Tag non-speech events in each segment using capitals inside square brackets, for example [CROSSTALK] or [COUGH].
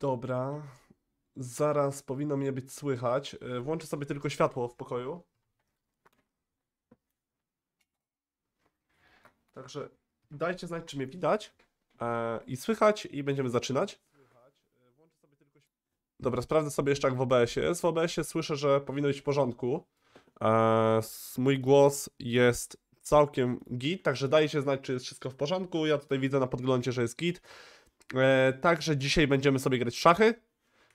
Dobra. Zaraz powinno mnie być słychać. E, włączę sobie tylko światło w pokoju. Także dajcie znać, czy mnie widać e, i słychać i będziemy zaczynać. Dobra, sprawdzę sobie jeszcze jak w OBS-ie jest. W OBS-ie słyszę, że powinno być w porządku. E, mój głos jest całkiem git, także dajcie znać, czy jest wszystko w porządku. Ja tutaj widzę na podglądzie, że jest git. E, także dzisiaj będziemy sobie grać w szachy.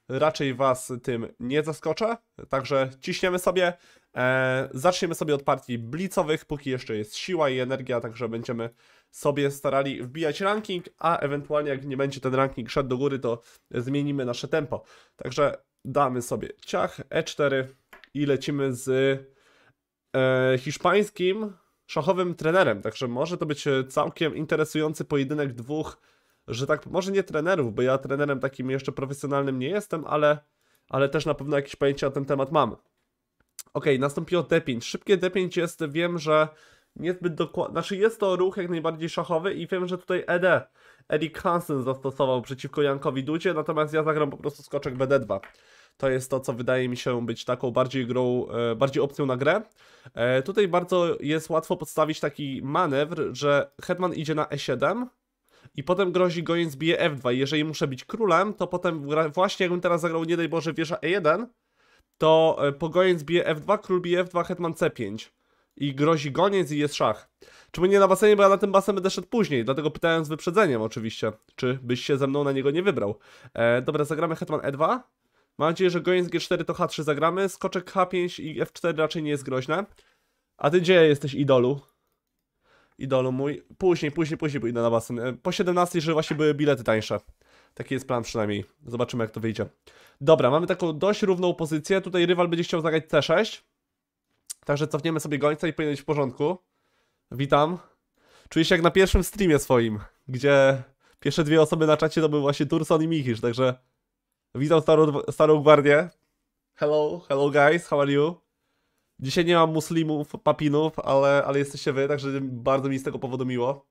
Raczej Was tym nie zaskoczę, także ciśniemy sobie. E, zaczniemy sobie od partii blicowych, póki jeszcze jest siła i energia, także będziemy sobie starali wbijać ranking, a ewentualnie jak nie będzie ten ranking szedł do góry, to zmienimy nasze tempo. Także damy sobie ciach E4 i lecimy z e, hiszpańskim szachowym trenerem. Także może to być całkiem interesujący pojedynek dwóch że tak, może nie trenerów, bo ja trenerem takim jeszcze profesjonalnym nie jestem, ale, ale też na pewno jakieś pojęcie na ten temat mam. Ok, nastąpiło D5. Szybkie D5 jest, wiem, że niezbyt dokładnie, znaczy jest to ruch jak najbardziej szachowy i wiem, że tutaj ED Erik Hansen zastosował przeciwko Jankowi Dudzie, natomiast ja zagram po prostu skoczek BD2. To jest to, co wydaje mi się być taką bardziej grą, e, bardziej opcją na grę. E, tutaj bardzo jest łatwo podstawić taki manewr, że Hetman idzie na E7, i potem grozi goniec bije f2. Jeżeli muszę być królem, to potem właśnie jakbym teraz zagrał, nie daj Boże, wieża e1, to e, po goniec bije f2, król bije f2, hetman c5. I grozi goniec i jest szach. Czemu nie na basenie, bo ja na tym basem będę szedł później, dlatego pytałem z wyprzedzeniem oczywiście, czy byś się ze mną na niego nie wybrał. E, dobra, zagramy hetman e2. Mam nadzieję, że goniec g4 to h3 zagramy, skoczek h5 i f4 raczej nie jest groźne. A ty gdzie jesteś idolu? idolu mój. Później, później, później pójdę na basen. E, po 17, że właśnie były bilety tańsze. Taki jest plan przynajmniej. Zobaczymy jak to wyjdzie. Dobra, mamy taką dość równą pozycję. Tutaj rywal będzie chciał zagrać C6. Także cofniemy sobie gońca i powinien być w porządku. Witam. Czuję się jak na pierwszym streamie swoim, gdzie pierwsze dwie osoby na czacie to były właśnie Turson i Michisz, także witam starą, starą gwardię. Hello, hello guys, how are you? Dzisiaj nie mam muslimów, papinów, ale, ale jesteście wy, także bardzo mi z tego powodu miło.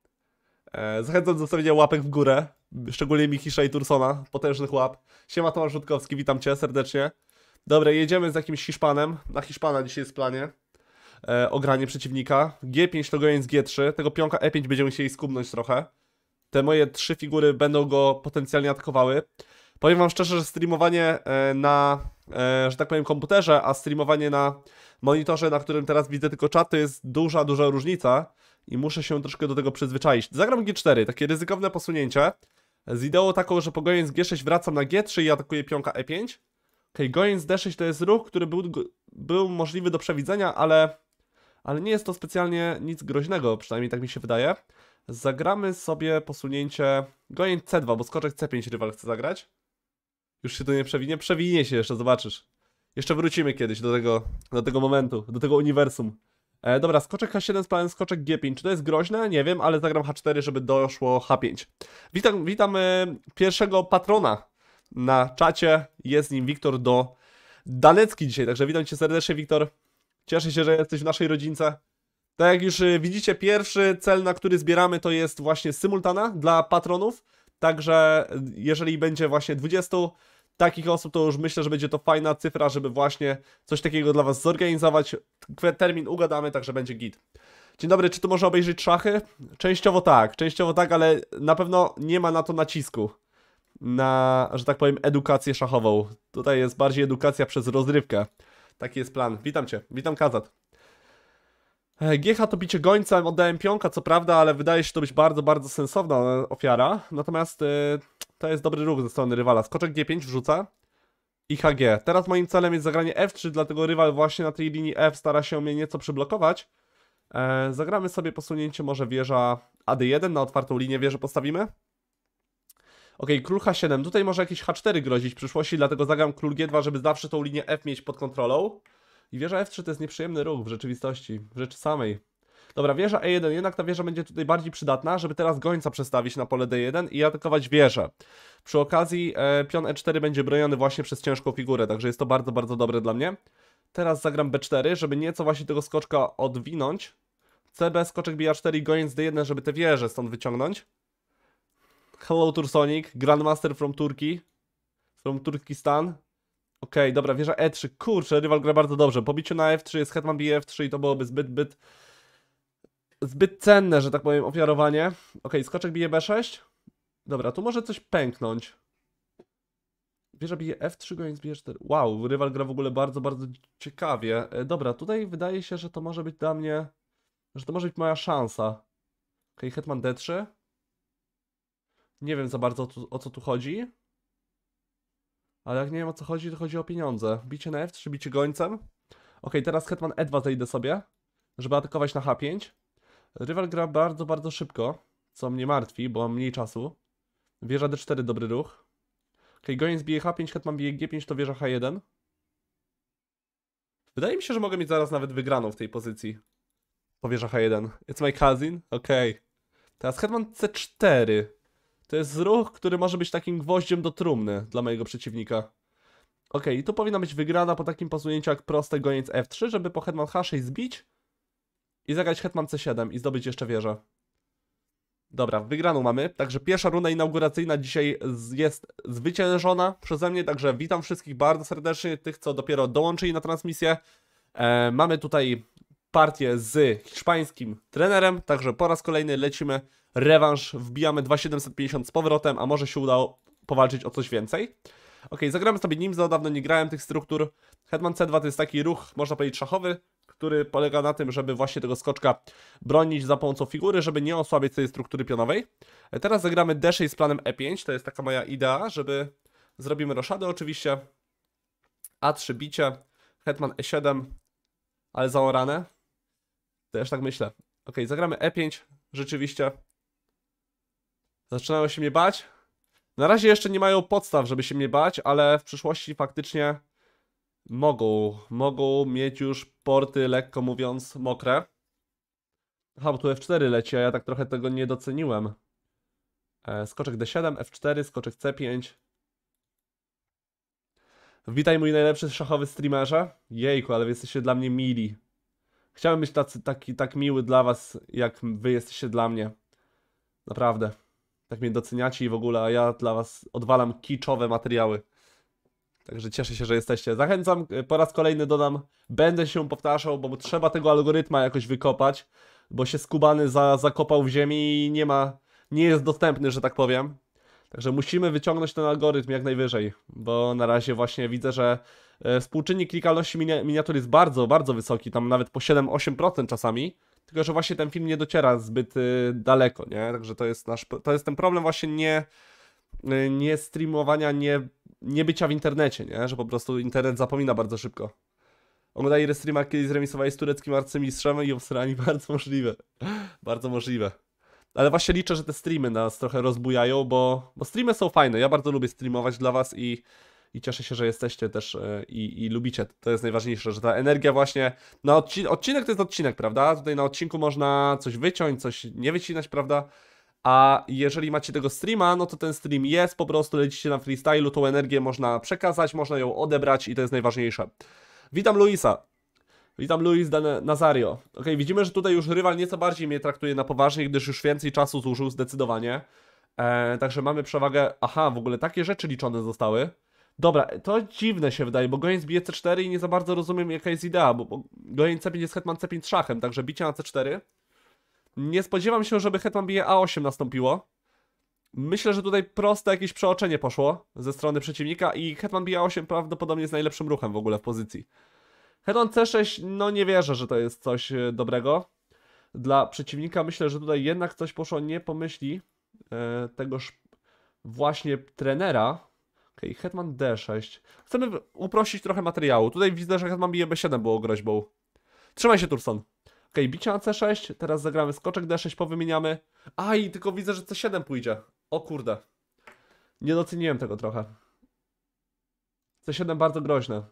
E, zachęcam do zostawienia łapek w górę, szczególnie Michisza i Tursona, potężnych łap. Siema Tomasz Rzutkowski, witam cię serdecznie. Dobra, jedziemy z jakimś Hiszpanem, na Hiszpana dzisiaj jest w planie. E, ogranie przeciwnika. G5 to goniec G3, tego pionka E5 będziemy musieli skubnąć trochę. Te moje trzy figury będą go potencjalnie atakowały. Powiem wam szczerze, że streamowanie e, na, e, że tak powiem, komputerze, a streamowanie na monitorze, na którym teraz widzę tylko czaty, jest duża, duża różnica i muszę się troszkę do tego przyzwyczaić. Zagram G4, takie ryzykowne posunięcie. Z ideą taką, że po goniec G6 wracam na G3 i atakuję pionka E5. Okej, okay, goniec D6 to jest ruch, który był, był możliwy do przewidzenia, ale, ale nie jest to specjalnie nic groźnego, przynajmniej tak mi się wydaje. Zagramy sobie posunięcie goniec C2, bo skoczek C5 rywal chce zagrać. Już się to nie przewinie, przewinie się jeszcze, zobaczysz. Jeszcze wrócimy kiedyś do tego, do tego momentu, do tego uniwersum. E, dobra, skoczek H7 z skoczek G5. Czy to jest groźne? Nie wiem, ale zagram H4, żeby doszło H5. Witam, witam e, pierwszego patrona na czacie. Jest nim Wiktor do Danecki dzisiaj, także witam cię serdecznie, Wiktor. Cieszę się, że jesteś w naszej rodzince. Tak jak już e, widzicie, pierwszy cel, na który zbieramy, to jest właśnie symultana dla patronów. Także e, jeżeli będzie właśnie 20 takich osób to już myślę, że będzie to fajna cyfra, żeby właśnie coś takiego dla Was zorganizować. Termin ugadamy, także będzie git. Dzień dobry, czy tu można obejrzeć szachy? Częściowo tak, częściowo tak, ale na pewno nie ma na to nacisku. Na, że tak powiem, edukację szachową. Tutaj jest bardziej edukacja przez rozrywkę. Taki jest plan. Witam Cię, witam Kazat. E, GH to bicie gońca, oddałem pionka, co prawda, ale wydaje się to być bardzo, bardzo sensowna ofiara. Natomiast... Yy to jest dobry ruch ze strony rywala. Skoczek G5 wrzuca. I HG. Teraz moim celem jest zagranie F3, dlatego rywal właśnie na tej linii F stara się mnie nieco przyblokować. E, zagramy sobie posunięcie może wieża AD1 na otwartą linię wieżę postawimy. Ok, król H7. Tutaj może jakiś H4 grozić w przyszłości, dlatego zagram król G2, żeby zawsze tą linię F mieć pod kontrolą. I wieża F3 to jest nieprzyjemny ruch w rzeczywistości, w rzeczy samej. Dobra, wieża E1, jednak ta wieża będzie tutaj bardziej przydatna, żeby teraz gońca przestawić na pole D1 i atakować wieżę. Przy okazji e, pion E4 będzie broniony właśnie przez ciężką figurę, także jest to bardzo, bardzo dobre dla mnie. Teraz zagram B4, żeby nieco właśnie tego skoczka odwinąć. CB, skoczek bija 4 gońc D1, żeby te wieże stąd wyciągnąć. Hello Tursonic, Grandmaster from Turkey, from Turkistan. Okej, okay, dobra, wieża E3, kurczę, rywal gra bardzo dobrze. Po biciu na F3 jest hetman bije F3 i to byłoby zbyt, zbyt zbyt cenne, że tak powiem, ofiarowanie. Okej, okay, skoczek bije B6. Dobra, tu może coś pęknąć. Wieża bije F3, goniec bije 4. Wow, rywal gra w ogóle bardzo, bardzo ciekawie. E, dobra, tutaj wydaje się, że to może być dla mnie... Że to może być moja szansa. Okej, okay, hetman D3. Nie wiem za bardzo tu, o co tu chodzi. Ale jak nie wiem o co chodzi, to chodzi o pieniądze. Bicie na F3, bicie gońcem. Okej, okay, teraz hetman E2 zejdę sobie, żeby atakować na H5. Rywal gra bardzo, bardzo szybko, co mnie martwi, bo mam mniej czasu. Wieża D4, dobry ruch. Okej, okay, goniec bije H5, hetman bije G5, to wieża H1. Wydaje mi się, że mogę mieć zaraz nawet wygraną w tej pozycji. To wieża H1. It's my cousin? Okej. Okay. Teraz hetman C4. To jest ruch, który może być takim gwoździem do trumny dla mojego przeciwnika. Ok, i tu powinna być wygrana po takim posunięciu jak proste goniec F3, żeby po hetman H6 zbić i zagrać Hetman C7 i zdobyć jeszcze wieżę. Dobra, wygraną mamy. Także pierwsza runda inauguracyjna dzisiaj jest zwyciężona przeze mnie. Także witam wszystkich bardzo serdecznie, tych co dopiero dołączyli na transmisję. E, mamy tutaj partię z hiszpańskim trenerem, także po raz kolejny lecimy rewanż, wbijamy 2750 z powrotem, a może się udało powalczyć o coś więcej. Ok, zagramy sobie nim, za dawno nie grałem tych struktur. Hetman C2 to jest taki ruch, można powiedzieć szachowy, który polega na tym, żeby właśnie tego skoczka bronić za pomocą figury, żeby nie osłabiać tej struktury pionowej. Teraz zagramy D6 z planem E5, to jest taka moja idea, żeby zrobimy roszadę oczywiście. A3 bicie, hetman E7, ale zaorane. Też tak myślę. Ok, zagramy E5, rzeczywiście. Zaczynają się mnie bać. Na razie jeszcze nie mają podstaw, żeby się mnie bać, ale w przyszłości faktycznie mogą, mogą mieć już porty, lekko mówiąc, mokre. Aha, tu F4 leci, a ja tak trochę tego nie doceniłem. E, skoczek D7, F4, skoczek C5. Witaj mój najlepszy szachowy streamerze. Jejku, ale wy jesteście dla mnie mili. Chciałem być tacy, taki, tak miły dla was, jak wy jesteście dla mnie. Naprawdę. Tak mnie doceniacie i w ogóle, a ja dla was odwalam kiczowe materiały. Także cieszę się, że jesteście. Zachęcam, y, po raz kolejny dodam, będę się powtarzał, bo trzeba tego algorytma jakoś wykopać, bo się skubany za, zakopał w ziemi i nie ma, nie jest dostępny, że tak powiem. Także musimy wyciągnąć ten algorytm jak najwyżej, bo na razie właśnie widzę, że e, współczynnik klikalności miniatur jest bardzo, bardzo wysoki, tam nawet po 7-8% czasami. Tylko, że właśnie ten film nie dociera zbyt y, daleko, nie? Także to jest nasz, to jest ten problem właśnie nie, y, nie streamowania, nie nie bycia w internecie, nie? Że po prostu internet zapomina bardzo szybko. Oglądali restreama, kiedy zremisowali z tureckim arcymistrzem i obsrani, [LAUGHS] bardzo możliwe. bardzo możliwe. Ale właśnie liczę, że te streamy nas trochę rozbujają, bo, bo streamy są fajne. Ja bardzo lubię streamować dla was i, i cieszę się, że jesteście też e, i, i lubicie. To jest najważniejsze, że ta energia właśnie... No odcinek, odcinek to jest odcinek, prawda? Tutaj na odcinku można coś wyciąć, coś nie wycinać, prawda? A jeżeli macie tego streama, no to ten stream jest, po prostu lecicie na freestylu, tą energię można przekazać, można ją odebrać i to jest najważniejsze. Witam Luisa. Witam Luis Dan Nazario. Ok, widzimy, że tutaj już rywal nieco bardziej mnie traktuje na poważnie, gdyż już więcej czasu zużył zdecydowanie. E, także mamy przewagę. Aha, w ogóle takie rzeczy liczone zostały. Dobra, to dziwne się wydaje, bo goniec bije C4 i nie za bardzo rozumiem jaka jest idea, bo, bo goniec C5 jest hetman C5 szachem, także bicie na C4 nie spodziewam się, żeby Hetman bije A8 nastąpiło. Myślę, że tutaj proste jakieś przeoczenie poszło ze strony przeciwnika i Hetman bije A8 prawdopodobnie jest najlepszym ruchem w ogóle w pozycji. Hetman C6, no nie wierzę, że to jest coś e, dobrego dla przeciwnika. Myślę, że tutaj jednak coś poszło nie pomyśli e, tegoż właśnie trenera. Okej, okay, Hetman D6. Chcemy uprościć trochę materiału. Tutaj widzę, że Hetman bije B7 było groźbą. Trzymaj się, Turson. Okej, okay, bicie na C6, teraz zagramy skoczek D6, powymieniamy. Aj, tylko widzę, że C7 pójdzie. O kurde. Nie doceniłem tego trochę. C7 bardzo groźne.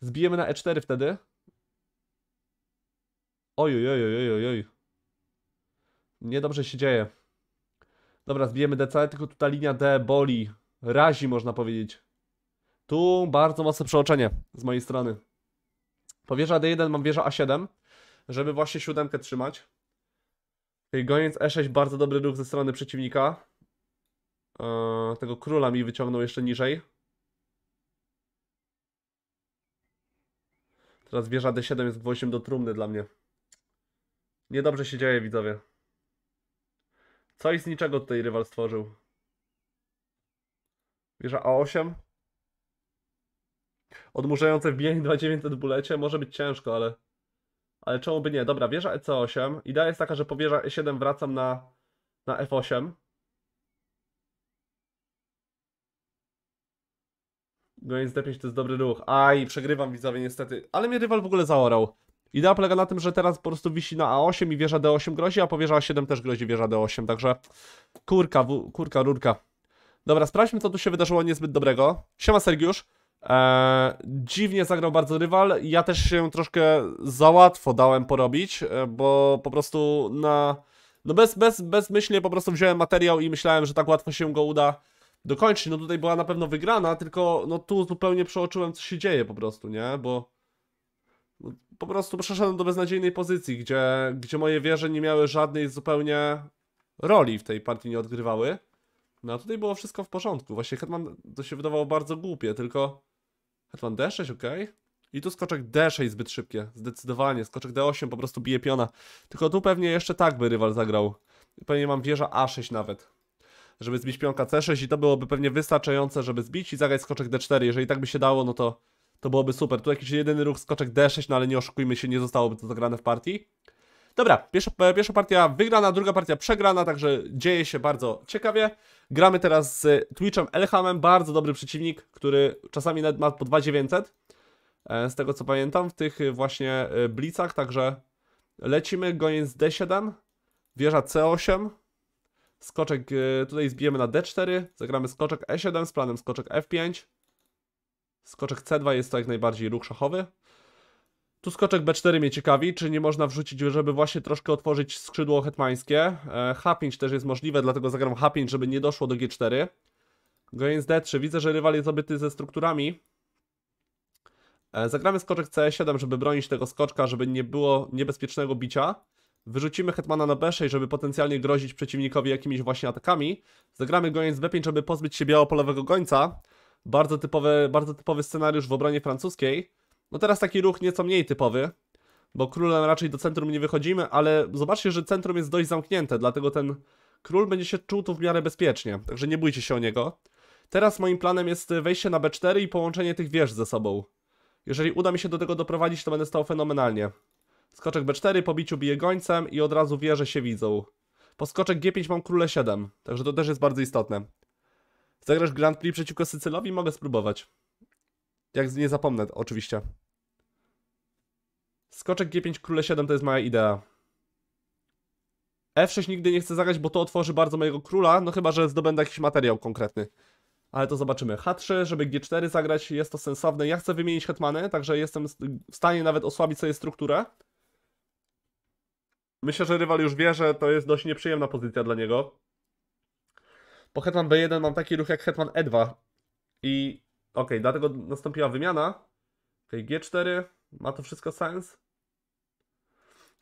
Zbijemy na E4 wtedy. Oj, oj, oj, oj, oj. Niedobrze się dzieje. Dobra, zbijemy DC, tylko tutaj linia D boli. Razi, można powiedzieć. Tu bardzo mocne przeoczenie z mojej strony. Po wieża D1 mam wieża A7 żeby właśnie siódemkę trzymać. Goniec E6, bardzo dobry ruch ze strony przeciwnika. Eee, tego króla mi wyciągnął jeszcze niżej. Teraz wieża D7 jest gwoździem do trumny dla mnie. Niedobrze się dzieje, widzowie. Coś z niczego tutaj rywal stworzył. Wieża A8. Odmurzające wbienie 2900 bulecie może być ciężko, ale ale czemu by nie? Dobra, wieża EC8. Idea jest taka, że po wieża E7 wracam na, na F8. Goniec D5 to jest dobry ruch. Aj, przegrywam widzowie niestety. Ale mnie rywal w ogóle zaorał. Idea polega na tym, że teraz po prostu wisi na A8 i wieża D8 grozi, a po wieża A7 też grozi wieża D8, także kurka, kurka, rurka. Dobra, sprawdźmy co tu się wydarzyło niezbyt dobrego. Siema Sergiusz. E, dziwnie zagrał bardzo rywal. Ja też się troszkę za łatwo dałem porobić, e, bo po prostu na. No bez, bez, bezmyślnie po prostu wziąłem materiał i myślałem, że tak łatwo się go uda dokończyć. No tutaj była na pewno wygrana, tylko no tu zupełnie przeoczyłem, co się dzieje po prostu, nie? Bo no, po prostu przeszedłem do beznadziejnej pozycji, gdzie, gdzie moje wieże nie miały żadnej zupełnie roli w tej partii, nie odgrywały. No a tutaj było wszystko w porządku. Właśnie Hetman to się wydawało bardzo głupie, tylko Hetman D6, ok. I tu skoczek D6 zbyt szybkie, zdecydowanie. Skoczek D8 po prostu bije piona. Tylko tu pewnie jeszcze tak by rywal zagrał. Pewnie mam wieża A6 nawet. Żeby zbić pionka C6 i to byłoby pewnie wystarczające, żeby zbić i zagrać skoczek D4. Jeżeli tak by się dało, no to, to byłoby super. Tu jakiś jedyny ruch skoczek D6, no ale nie oszukujmy się, nie zostałoby to zagrane w partii. Dobra, pierwsza, e, pierwsza partia wygrana, druga partia przegrana, także dzieje się bardzo ciekawie. Gramy teraz z Twitchem Elhamem, bardzo dobry przeciwnik, który czasami nawet ma po 2900, e, z tego co pamiętam, w tych właśnie e, blicach, także lecimy, goniec D7, wieża C8, skoczek e, tutaj zbijemy na D4, zagramy skoczek E7 z planem skoczek F5, skoczek C2 jest to jak najbardziej ruch szachowy, tu skoczek B4 mnie ciekawi, czy nie można wrzucić, żeby właśnie troszkę otworzyć skrzydło hetmańskie. E, H5 też jest możliwe, dlatego zagram H5, żeby nie doszło do G4. Gojens D3. Widzę, że rywal jest obyty ze strukturami. E, zagramy skoczek C7, żeby bronić tego skoczka, żeby nie było niebezpiecznego bicia. Wyrzucimy hetmana na B6, żeby potencjalnie grozić przeciwnikowi jakimiś właśnie atakami. Zagramy goniec B5, żeby pozbyć się białopolowego gońca. Bardzo typowy, bardzo typowy scenariusz w obronie francuskiej. No teraz taki ruch nieco mniej typowy, bo królem raczej do centrum nie wychodzimy, ale zobaczcie, że centrum jest dość zamknięte, dlatego ten król będzie się czuł tu w miarę bezpiecznie, także nie bójcie się o niego. Teraz moim planem jest wejście na B4 i połączenie tych wież ze sobą. Jeżeli uda mi się do tego doprowadzić, to będę stał fenomenalnie. Skoczek B4, po biciu bije gońcem i od razu wieże się widzą. Po skoczek G5 mam króle 7, także to też jest bardzo istotne. Zagrasz Grand Prix przeciwko Sycylowi? Mogę spróbować. Jak nie zapomnę, oczywiście. Skoczek G5, króle 7 to jest moja idea. F6 nigdy nie chcę zagrać, bo to otworzy bardzo mojego króla, no chyba, że zdobędę jakiś materiał konkretny. Ale to zobaczymy. H3, żeby G4 zagrać, jest to sensowne. Ja chcę wymienić hetmany, także jestem w stanie nawet osłabić sobie strukturę. Myślę, że rywal już wie, że to jest dość nieprzyjemna pozycja dla niego. Po hetman B1 mam taki ruch jak hetman E2. I okej, okay, dlatego nastąpiła wymiana. Okej, okay, G4, ma to wszystko sens?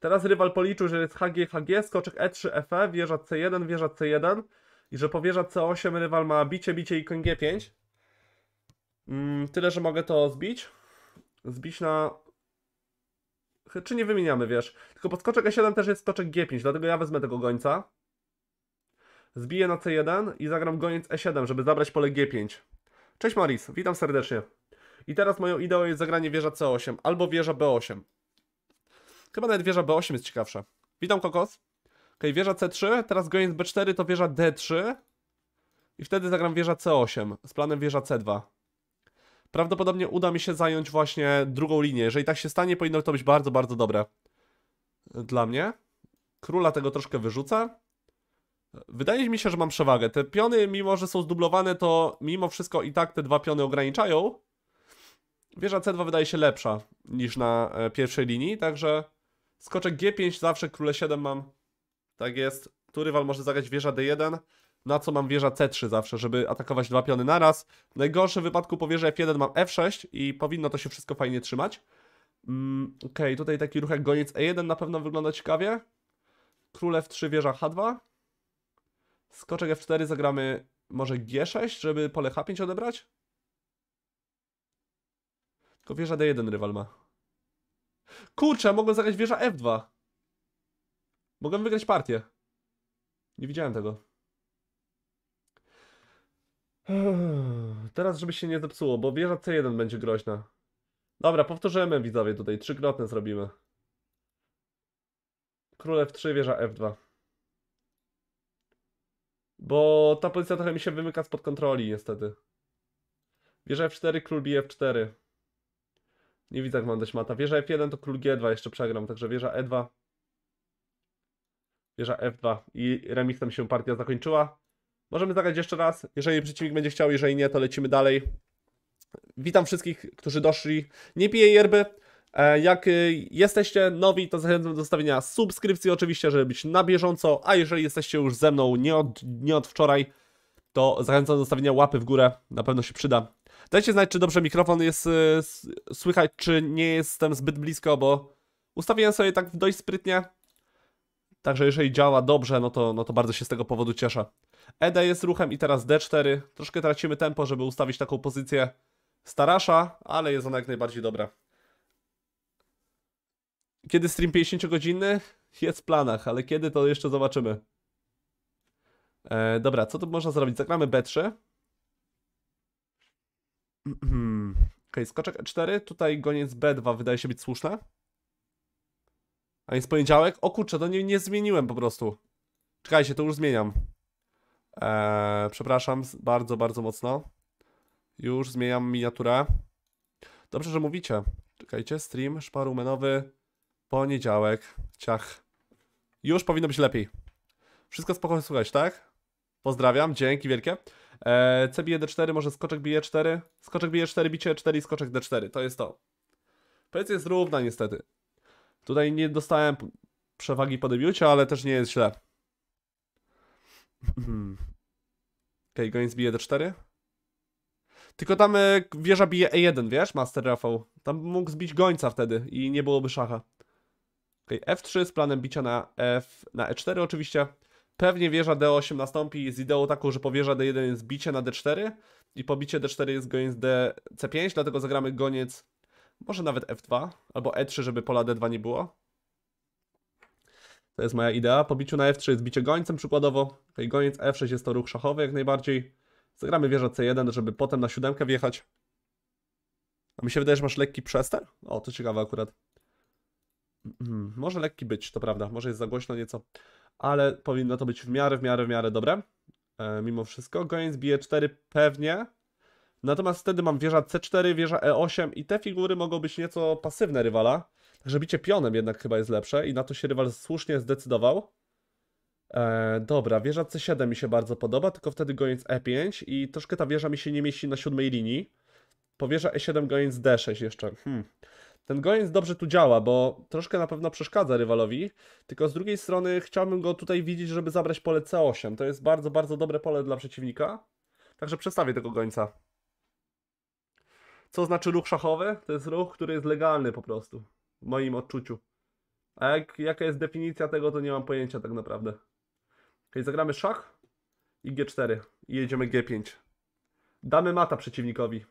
Teraz rywal policzył, że jest HG, HG, skoczek E3, FE, wieża C1, wieża C1 i że po wieża C8 rywal ma bicie, bicie i koń G5. Mm, tyle, że mogę to zbić. Zbić na... Czy nie wymieniamy, wiesz. Tylko pod skoczek E7 też jest skoczek G5, dlatego ja wezmę tego gońca. Zbiję na C1 i zagram goniec E7, żeby zabrać pole G5. Cześć Maris, witam serdecznie. I teraz moją ideą jest zagranie wieża C8 albo wieża B8. Chyba nawet wieża B8 jest ciekawsza. Witam, Kokos. Ok, wieża C3, teraz goniec B4 to wieża D3. I wtedy zagram wieża C8 z planem wieża C2. Prawdopodobnie uda mi się zająć właśnie drugą linię. Jeżeli tak się stanie, powinno to być bardzo, bardzo dobre. Dla mnie. Króla tego troszkę wyrzucę. Wydaje mi się, że mam przewagę. Te piony, mimo że są zdublowane, to mimo wszystko i tak te dwa piony ograniczają. Wieża C2 wydaje się lepsza niż na e, pierwszej linii, także Skoczek G5, zawsze króle 7 mam. Tak jest. Tu rywal może zagrać wieża D1, na co mam wieża C3 zawsze, żeby atakować dwa piony naraz. W najgorszym wypadku po wieży F1 mam F6 i powinno to się wszystko fajnie trzymać. Mm, Okej, okay, tutaj taki ruch jak goniec E1 na pewno wygląda ciekawie. Król F3, wieża H2. Skoczek F4 zagramy może G6, żeby pole H5 odebrać? Tylko wieża D1 rywal ma. Kurczę, mogłem zagrać wieża F2. Mogłem wygrać partię. Nie widziałem tego. [SIGHS] Teraz, żeby się nie zepsuło, bo wieża C1 będzie groźna. Dobra, powtórzymy widzowie tutaj. Trzykrotne zrobimy. Król F3, wieża F2. Bo ta pozycja trochę mi się wymyka spod kontroli, niestety. Wieża F4, król bije F4. Nie widzę, jak mam dać mata. Wieża F1 to król G2, jeszcze przegram, także wieża E2. Wieża F2 i tam się partia zakończyła. Możemy zagrać jeszcze raz, jeżeli przeciwnik będzie chciał, jeżeli nie, to lecimy dalej. Witam wszystkich, którzy doszli. Nie piję yerby. E, jak y, jesteście nowi, to zachęcam do zostawienia subskrypcji oczywiście, żeby być na bieżąco, a jeżeli jesteście już ze mną nie od, nie od wczoraj, to zachęcam do zostawienia łapy w górę, na pewno się przyda. Dajcie znać, czy dobrze mikrofon jest e, słychać, czy nie jestem zbyt blisko, bo ustawiłem sobie tak dość sprytnie. Także jeżeli działa dobrze, no to, no to bardzo się z tego powodu cieszę. ED jest ruchem i teraz D4. Troszkę tracimy tempo, żeby ustawić taką pozycję starasza, ale jest ona jak najbardziej dobra. Kiedy stream 50-godzinny? Jest w planach, ale kiedy to jeszcze zobaczymy. E, dobra, co tu można zrobić? Zagramy B3. Okej, okay, skoczek E4, tutaj goniec B2 wydaje się być słuszne. A jest poniedziałek? O kurczę, to nie, nie zmieniłem po prostu. Czekajcie, to już zmieniam. Eee, przepraszam bardzo, bardzo mocno. Już zmieniam miniaturę. Dobrze, że mówicie. Czekajcie, stream, szparumenowy, poniedziałek, ciach. Już powinno być lepiej. Wszystko spokojnie słychać, tak? Pozdrawiam, dzięki wielkie. E, C bije D4, może skoczek bije 4. E skoczek bije 4, e bicie 4 e i skoczek D4. To jest to. Pozycja jest równa niestety. Tutaj nie dostałem przewagi po debiucie, ale też nie jest źle. [LAUGHS] Okej, okay, Goins bije D4. Tylko tam wieża bije E1, wiesz, Master Rafał. Tam mógł zbić gońca wtedy i nie byłoby szacha. Ok, F3 z planem bicia na, F, na E4 oczywiście. Pewnie wieża D8 nastąpi z ideą taką, że po wieża D1 jest bicie na D4 i pobicie D4 jest goniec D C5, dlatego zagramy goniec może nawet F2 albo E3, żeby pola D2 nie było. To jest moja idea. Po biciu na F3 jest bicie gońcem przykładowo. I goniec F6 jest to ruch szachowy jak najbardziej. Zagramy wieża C1, żeby potem na siódemkę wjechać. A mi się wydaje, że masz lekki przester? O, to ciekawe akurat. Hmm, może lekki być, to prawda. Może jest za głośno nieco ale powinno to być w miarę, w miarę, w miarę dobre. E, mimo wszystko. Goins bije 4 pewnie. Natomiast wtedy mam wieża C4, wieża E8 i te figury mogą być nieco pasywne rywala. Także bicie pionem jednak chyba jest lepsze i na to się rywal słusznie zdecydował. E, dobra, wieża C7 mi się bardzo podoba, tylko wtedy goniec E5 i troszkę ta wieża mi się nie mieści na siódmej linii. Po wieża E7 goniec D6 jeszcze. Hmm. Ten gońc dobrze tu działa, bo troszkę na pewno przeszkadza rywalowi, tylko z drugiej strony chciałbym go tutaj widzieć, żeby zabrać pole C8. To jest bardzo, bardzo dobre pole dla przeciwnika. Także przestawię tego gońca. Co znaczy ruch szachowy? To jest ruch, który jest legalny po prostu, w moim odczuciu. A jak, jaka jest definicja tego, to nie mam pojęcia tak naprawdę. Okej, zagramy szach i G4 i jedziemy G5. Damy mata przeciwnikowi.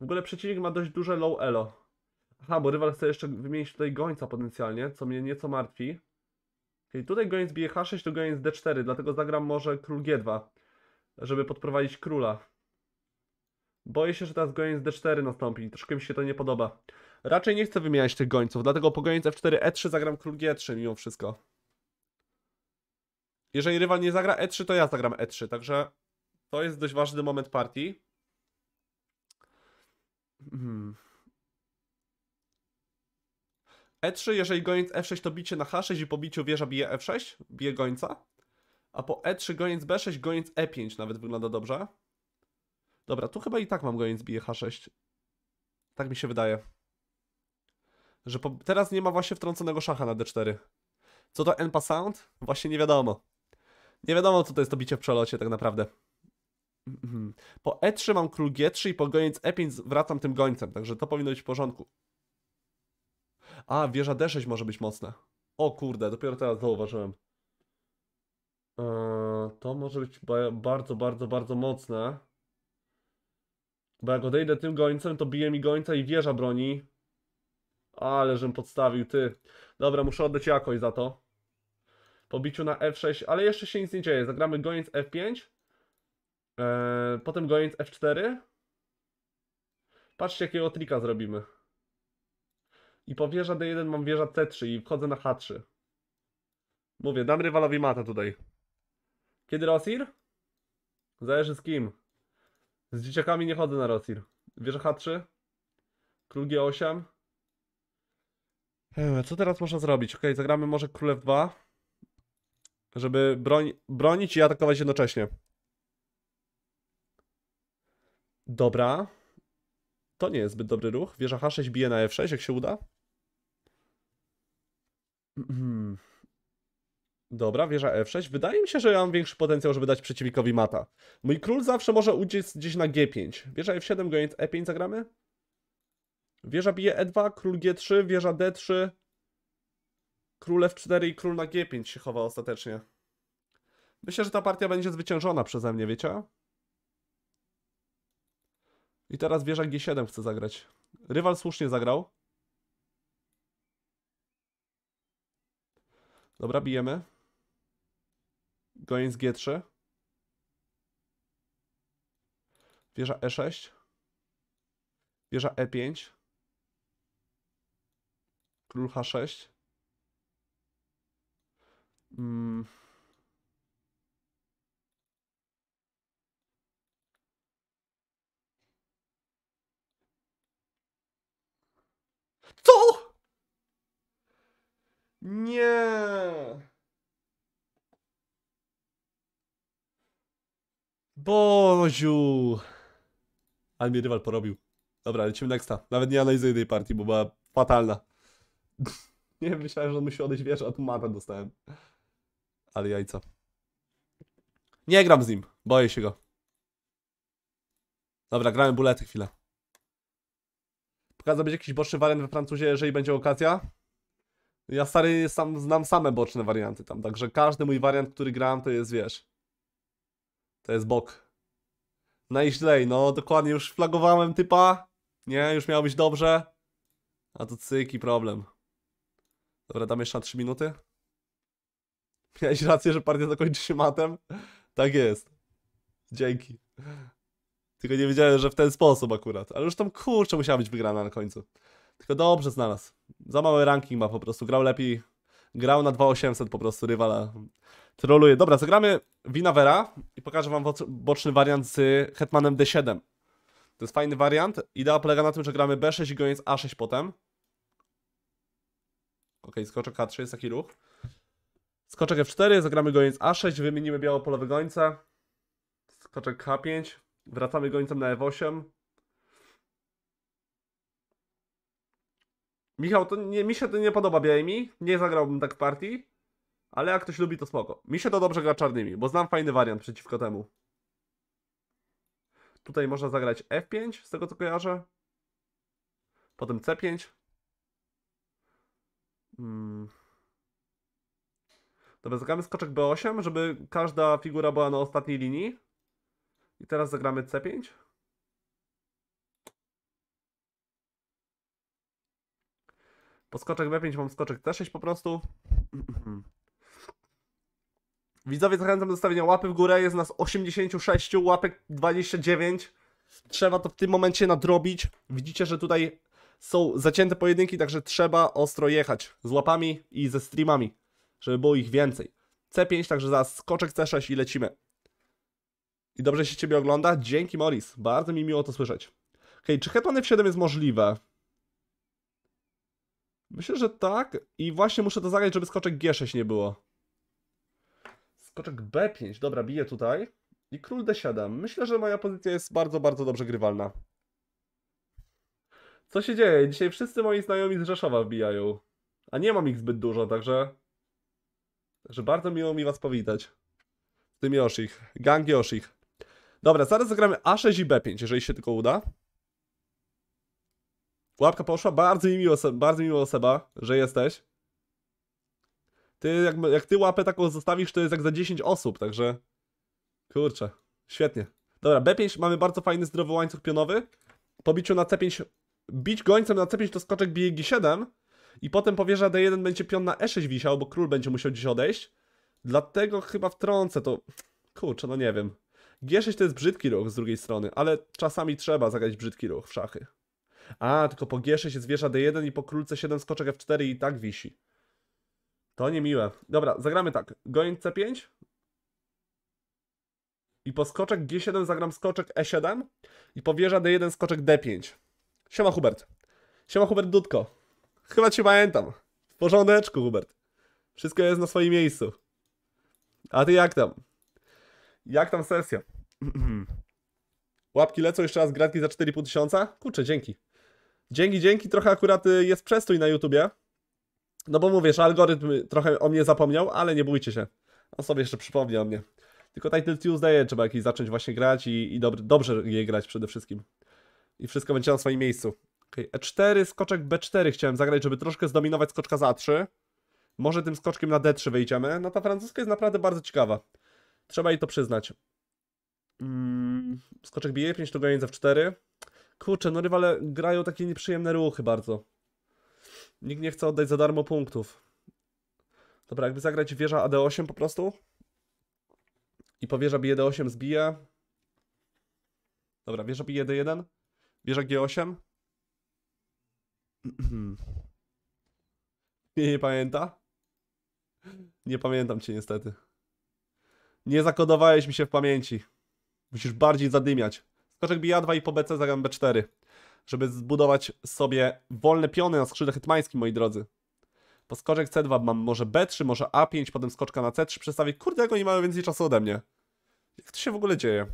W ogóle przeciwnik ma dość duże low elo. Aha, bo rywal chce jeszcze wymienić tutaj gońca potencjalnie, co mnie nieco martwi. Czyli tutaj goniec bije H6, to goniec D4, dlatego zagram może król G2, żeby podprowadzić króla. Boję się, że teraz goniec D4 nastąpi, troszkę mi się to nie podoba. Raczej nie chcę wymieniać tych gońców, dlatego po goniec F4, E3 zagram król G3 mimo wszystko. Jeżeli rywal nie zagra E3, to ja zagram E3, także to jest dość ważny moment partii. Hmm. E3, jeżeli goniec F6 to bicie na H6 i po biciu wieża bije F6, bije gońca. A po E3 goniec B6, goniec E5 nawet wygląda dobrze. Dobra, tu chyba i tak mam goniec bije H6. Tak mi się wydaje. Że po... teraz nie ma właśnie wtrąconego szacha na D4. Co to N-Passant? Właśnie nie wiadomo. Nie wiadomo, co to jest to bicie w przelocie tak naprawdę. Mhm. Po E3 mam król G3 i po goniec E5 wracam tym gońcem, także to powinno być w porządku. A, wieża D6 może być mocna. O kurde, dopiero teraz zauważyłem. Eee, to może być bardzo, bardzo, bardzo mocne. Bo jak odejdę tym gońcem, to bije mi gońca i wieża broni. Ale żem podstawił, ty. Dobra, muszę oddać jakoś za to. Po biciu na F6, ale jeszcze się nic nie dzieje. Zagramy goniec F5. Eee, potem goniec F4. Patrzcie jakiego trika zrobimy. I po wieża D1 mam wieża C3 i wchodzę na H3. Mówię, dam rywalowi mata tutaj. Kiedy Rosir? Zależy z kim. Z dzieciakami nie chodzę na Rosir. Wieża H3. Król G8. Eee, co teraz można zrobić? Ok, zagramy może królew 2. Żeby broń, bronić i atakować jednocześnie. Dobra. To nie jest zbyt dobry ruch. Wieża H6 bije na F6, jak się uda. Mhm. Dobra, wieża F6. Wydaje mi się, że ja mam większy potencjał, żeby dać przeciwnikowi mata. Mój król zawsze może uciec gdzieś na G5. Wieża F7, goniec E5 zagramy? Wieża bije E2, król G3, wieża D3. Król F4 i król na G5 się chowa ostatecznie. Myślę, że ta partia będzie zwyciężona przeze mnie, wiecie? I teraz wieża G7 chce zagrać. Rywal słusznie zagrał. Dobra, bijemy. Goniec G3. Wieża E6. Wieża E5. Król H6. Hmm. Co? Nie. Boziu. Ale rywal porobił. Dobra, lecimy nexta. Nawet nie analizuję tej partii, bo była fatalna. [LAUGHS] nie myślałem, że on musi odejść, wiesz, a tu matę dostałem. Ale jajca. Nie gram z nim. Boję się go. Dobra, gramy bulety chwilę pokazał być jakiś boczny wariant we Francuzie, jeżeli będzie okazja. Ja stary sam, znam same boczne warianty tam, także każdy mój wariant, który gram, to jest, wiesz, to jest bok. Najźlej, no, no dokładnie, już flagowałem typa, nie, już miało być dobrze, a to cyki problem. Dobra, dam jeszcze na 3 minuty. Miałeś rację, że partia zakończy się matem? Tak jest. Dzięki. Tylko nie wiedziałem, że w ten sposób akurat. Ale już tam kurczę musiała być wygrana na końcu. Tylko dobrze znalazł. Za mały ranking ma po prostu. Grał lepiej. Grał na 2800 po prostu rywala. Troluje. Dobra, zagramy Winawera i pokażę wam boczny wariant z Hetmanem D7. To jest fajny wariant. Idea polega na tym, że gramy B6 i goniec A6 potem. Ok, skoczek K3 jest taki ruch. Skoczek F4, zagramy goniec A6, wymienimy biało pole gońca. Skoczek K5. Wracamy gońcem na F8. Michał, to nie, mi się to nie podoba białymi, nie zagrałbym tak w partii, ale jak ktoś lubi to spoko. Mi się to dobrze gra czarnymi, bo znam fajny wariant przeciwko temu. Tutaj można zagrać F5, z tego co kojarzę. Potem C5. Hmm. Dobra, zagramy skoczek B8, żeby każda figura była na ostatniej linii. I teraz zagramy C5. Po skoczek B5 mam skoczek C6 po prostu. [CLEARS THROAT] Widzowie zachęcam do stawienia łapy w górę, jest nas 86, łapek 29. Trzeba to w tym momencie nadrobić. Widzicie, że tutaj są zacięte pojedynki, także trzeba ostro jechać z łapami i ze streamami, żeby było ich więcej. C5, także za skoczek C6 i lecimy i dobrze się Ciebie ogląda. Dzięki, Morris. Bardzo mi miło to słyszeć. Hej, czy Hetman F7 jest możliwe? Myślę, że tak. I właśnie muszę to zagrać, żeby skoczek G6 nie było. Skoczek B5. Dobra, biję tutaj. I król D7. Myślę, że moja pozycja jest bardzo, bardzo dobrze grywalna. Co się dzieje? Dzisiaj wszyscy moi znajomi z Rzeszowa wbijają. A nie mam ich zbyt dużo, także... Także bardzo miło mi was powitać. W tym Yoshich. Gang Yoshich. Dobra, zaraz zagramy A6 i B5, jeżeli się tylko uda. Łapka poszła. Bardzo mi miło, bardzo miło Seba, że jesteś. Ty, jak, jak ty łapę taką zostawisz, to jest jak za 10 osób, także... Kurczę, świetnie. Dobra, B5 mamy bardzo fajny, zdrowy łańcuch pionowy. Po biciu na C5... Bić gońcem na C5 to skoczek bije G7. I potem powierza D1 będzie pion na E6 wisiał, bo król będzie musiał gdzieś odejść. Dlatego chyba wtrącę to... Kurczę, no nie wiem. G6 to jest brzydki ruch z drugiej strony, ale czasami trzeba zagrać brzydki ruch w szachy. A, tylko po G6 jest wieża D1 i po królce 7 skoczek F4 i tak wisi. To niemiłe. Dobra, zagramy tak. Goń C5. I po skoczek G7 zagram skoczek E7. I po wieża D1 skoczek D5. Siema Hubert. Siema Hubert Dudko. Chyba cię pamiętam. W porządeczku Hubert. Wszystko jest na swoim miejscu. A ty jak tam? Jak tam sesja? [CLEARS THROAT] Łapki lecą, jeszcze raz gratki za 4,5 tysiąca. Kurczę, dzięki. Dzięki, dzięki, trochę akurat y, jest przestój na YouTubie. No bo mówię, że algorytm y, trochę o mnie zapomniał, ale nie bójcie się. On sobie jeszcze przypomni o mnie. Tylko Title Tuesday trzeba jakiś zacząć właśnie grać i, i dobry, dobrze je grać przede wszystkim. I wszystko będzie na swoim miejscu. Okay. E E4, skoczek B4 chciałem zagrać, żeby troszkę zdominować skoczka za 3. Może tym skoczkiem na D3 wyjdziemy. No ta francuska jest naprawdę bardzo ciekawa. Trzeba jej to przyznać. Mm, skoczek bije, 5 to granica w 4. Kurczę, no rywale grają takie nieprzyjemne ruchy bardzo. Nikt nie chce oddać za darmo punktów. Dobra, jakby zagrać wieża AD8 po prostu. I po wieża bije D8 zbije. Dobra, wieża bije D1. Wieża G8. [CLEARS THROAT] nie, nie pamięta? Nie pamiętam cię niestety. Nie zakodowałeś mi się w pamięci. Musisz bardziej zadymiać. Skoczek bija 2 i po BC zagram B4. Żeby zbudować sobie wolne piony na skrzydle hetmańskim, moi drodzy. Po skoczek C2 mam może B3, może A5, potem skoczka na C3, przestawię. Kurde, jak oni mają więcej czasu ode mnie. Jak to się w ogóle dzieje?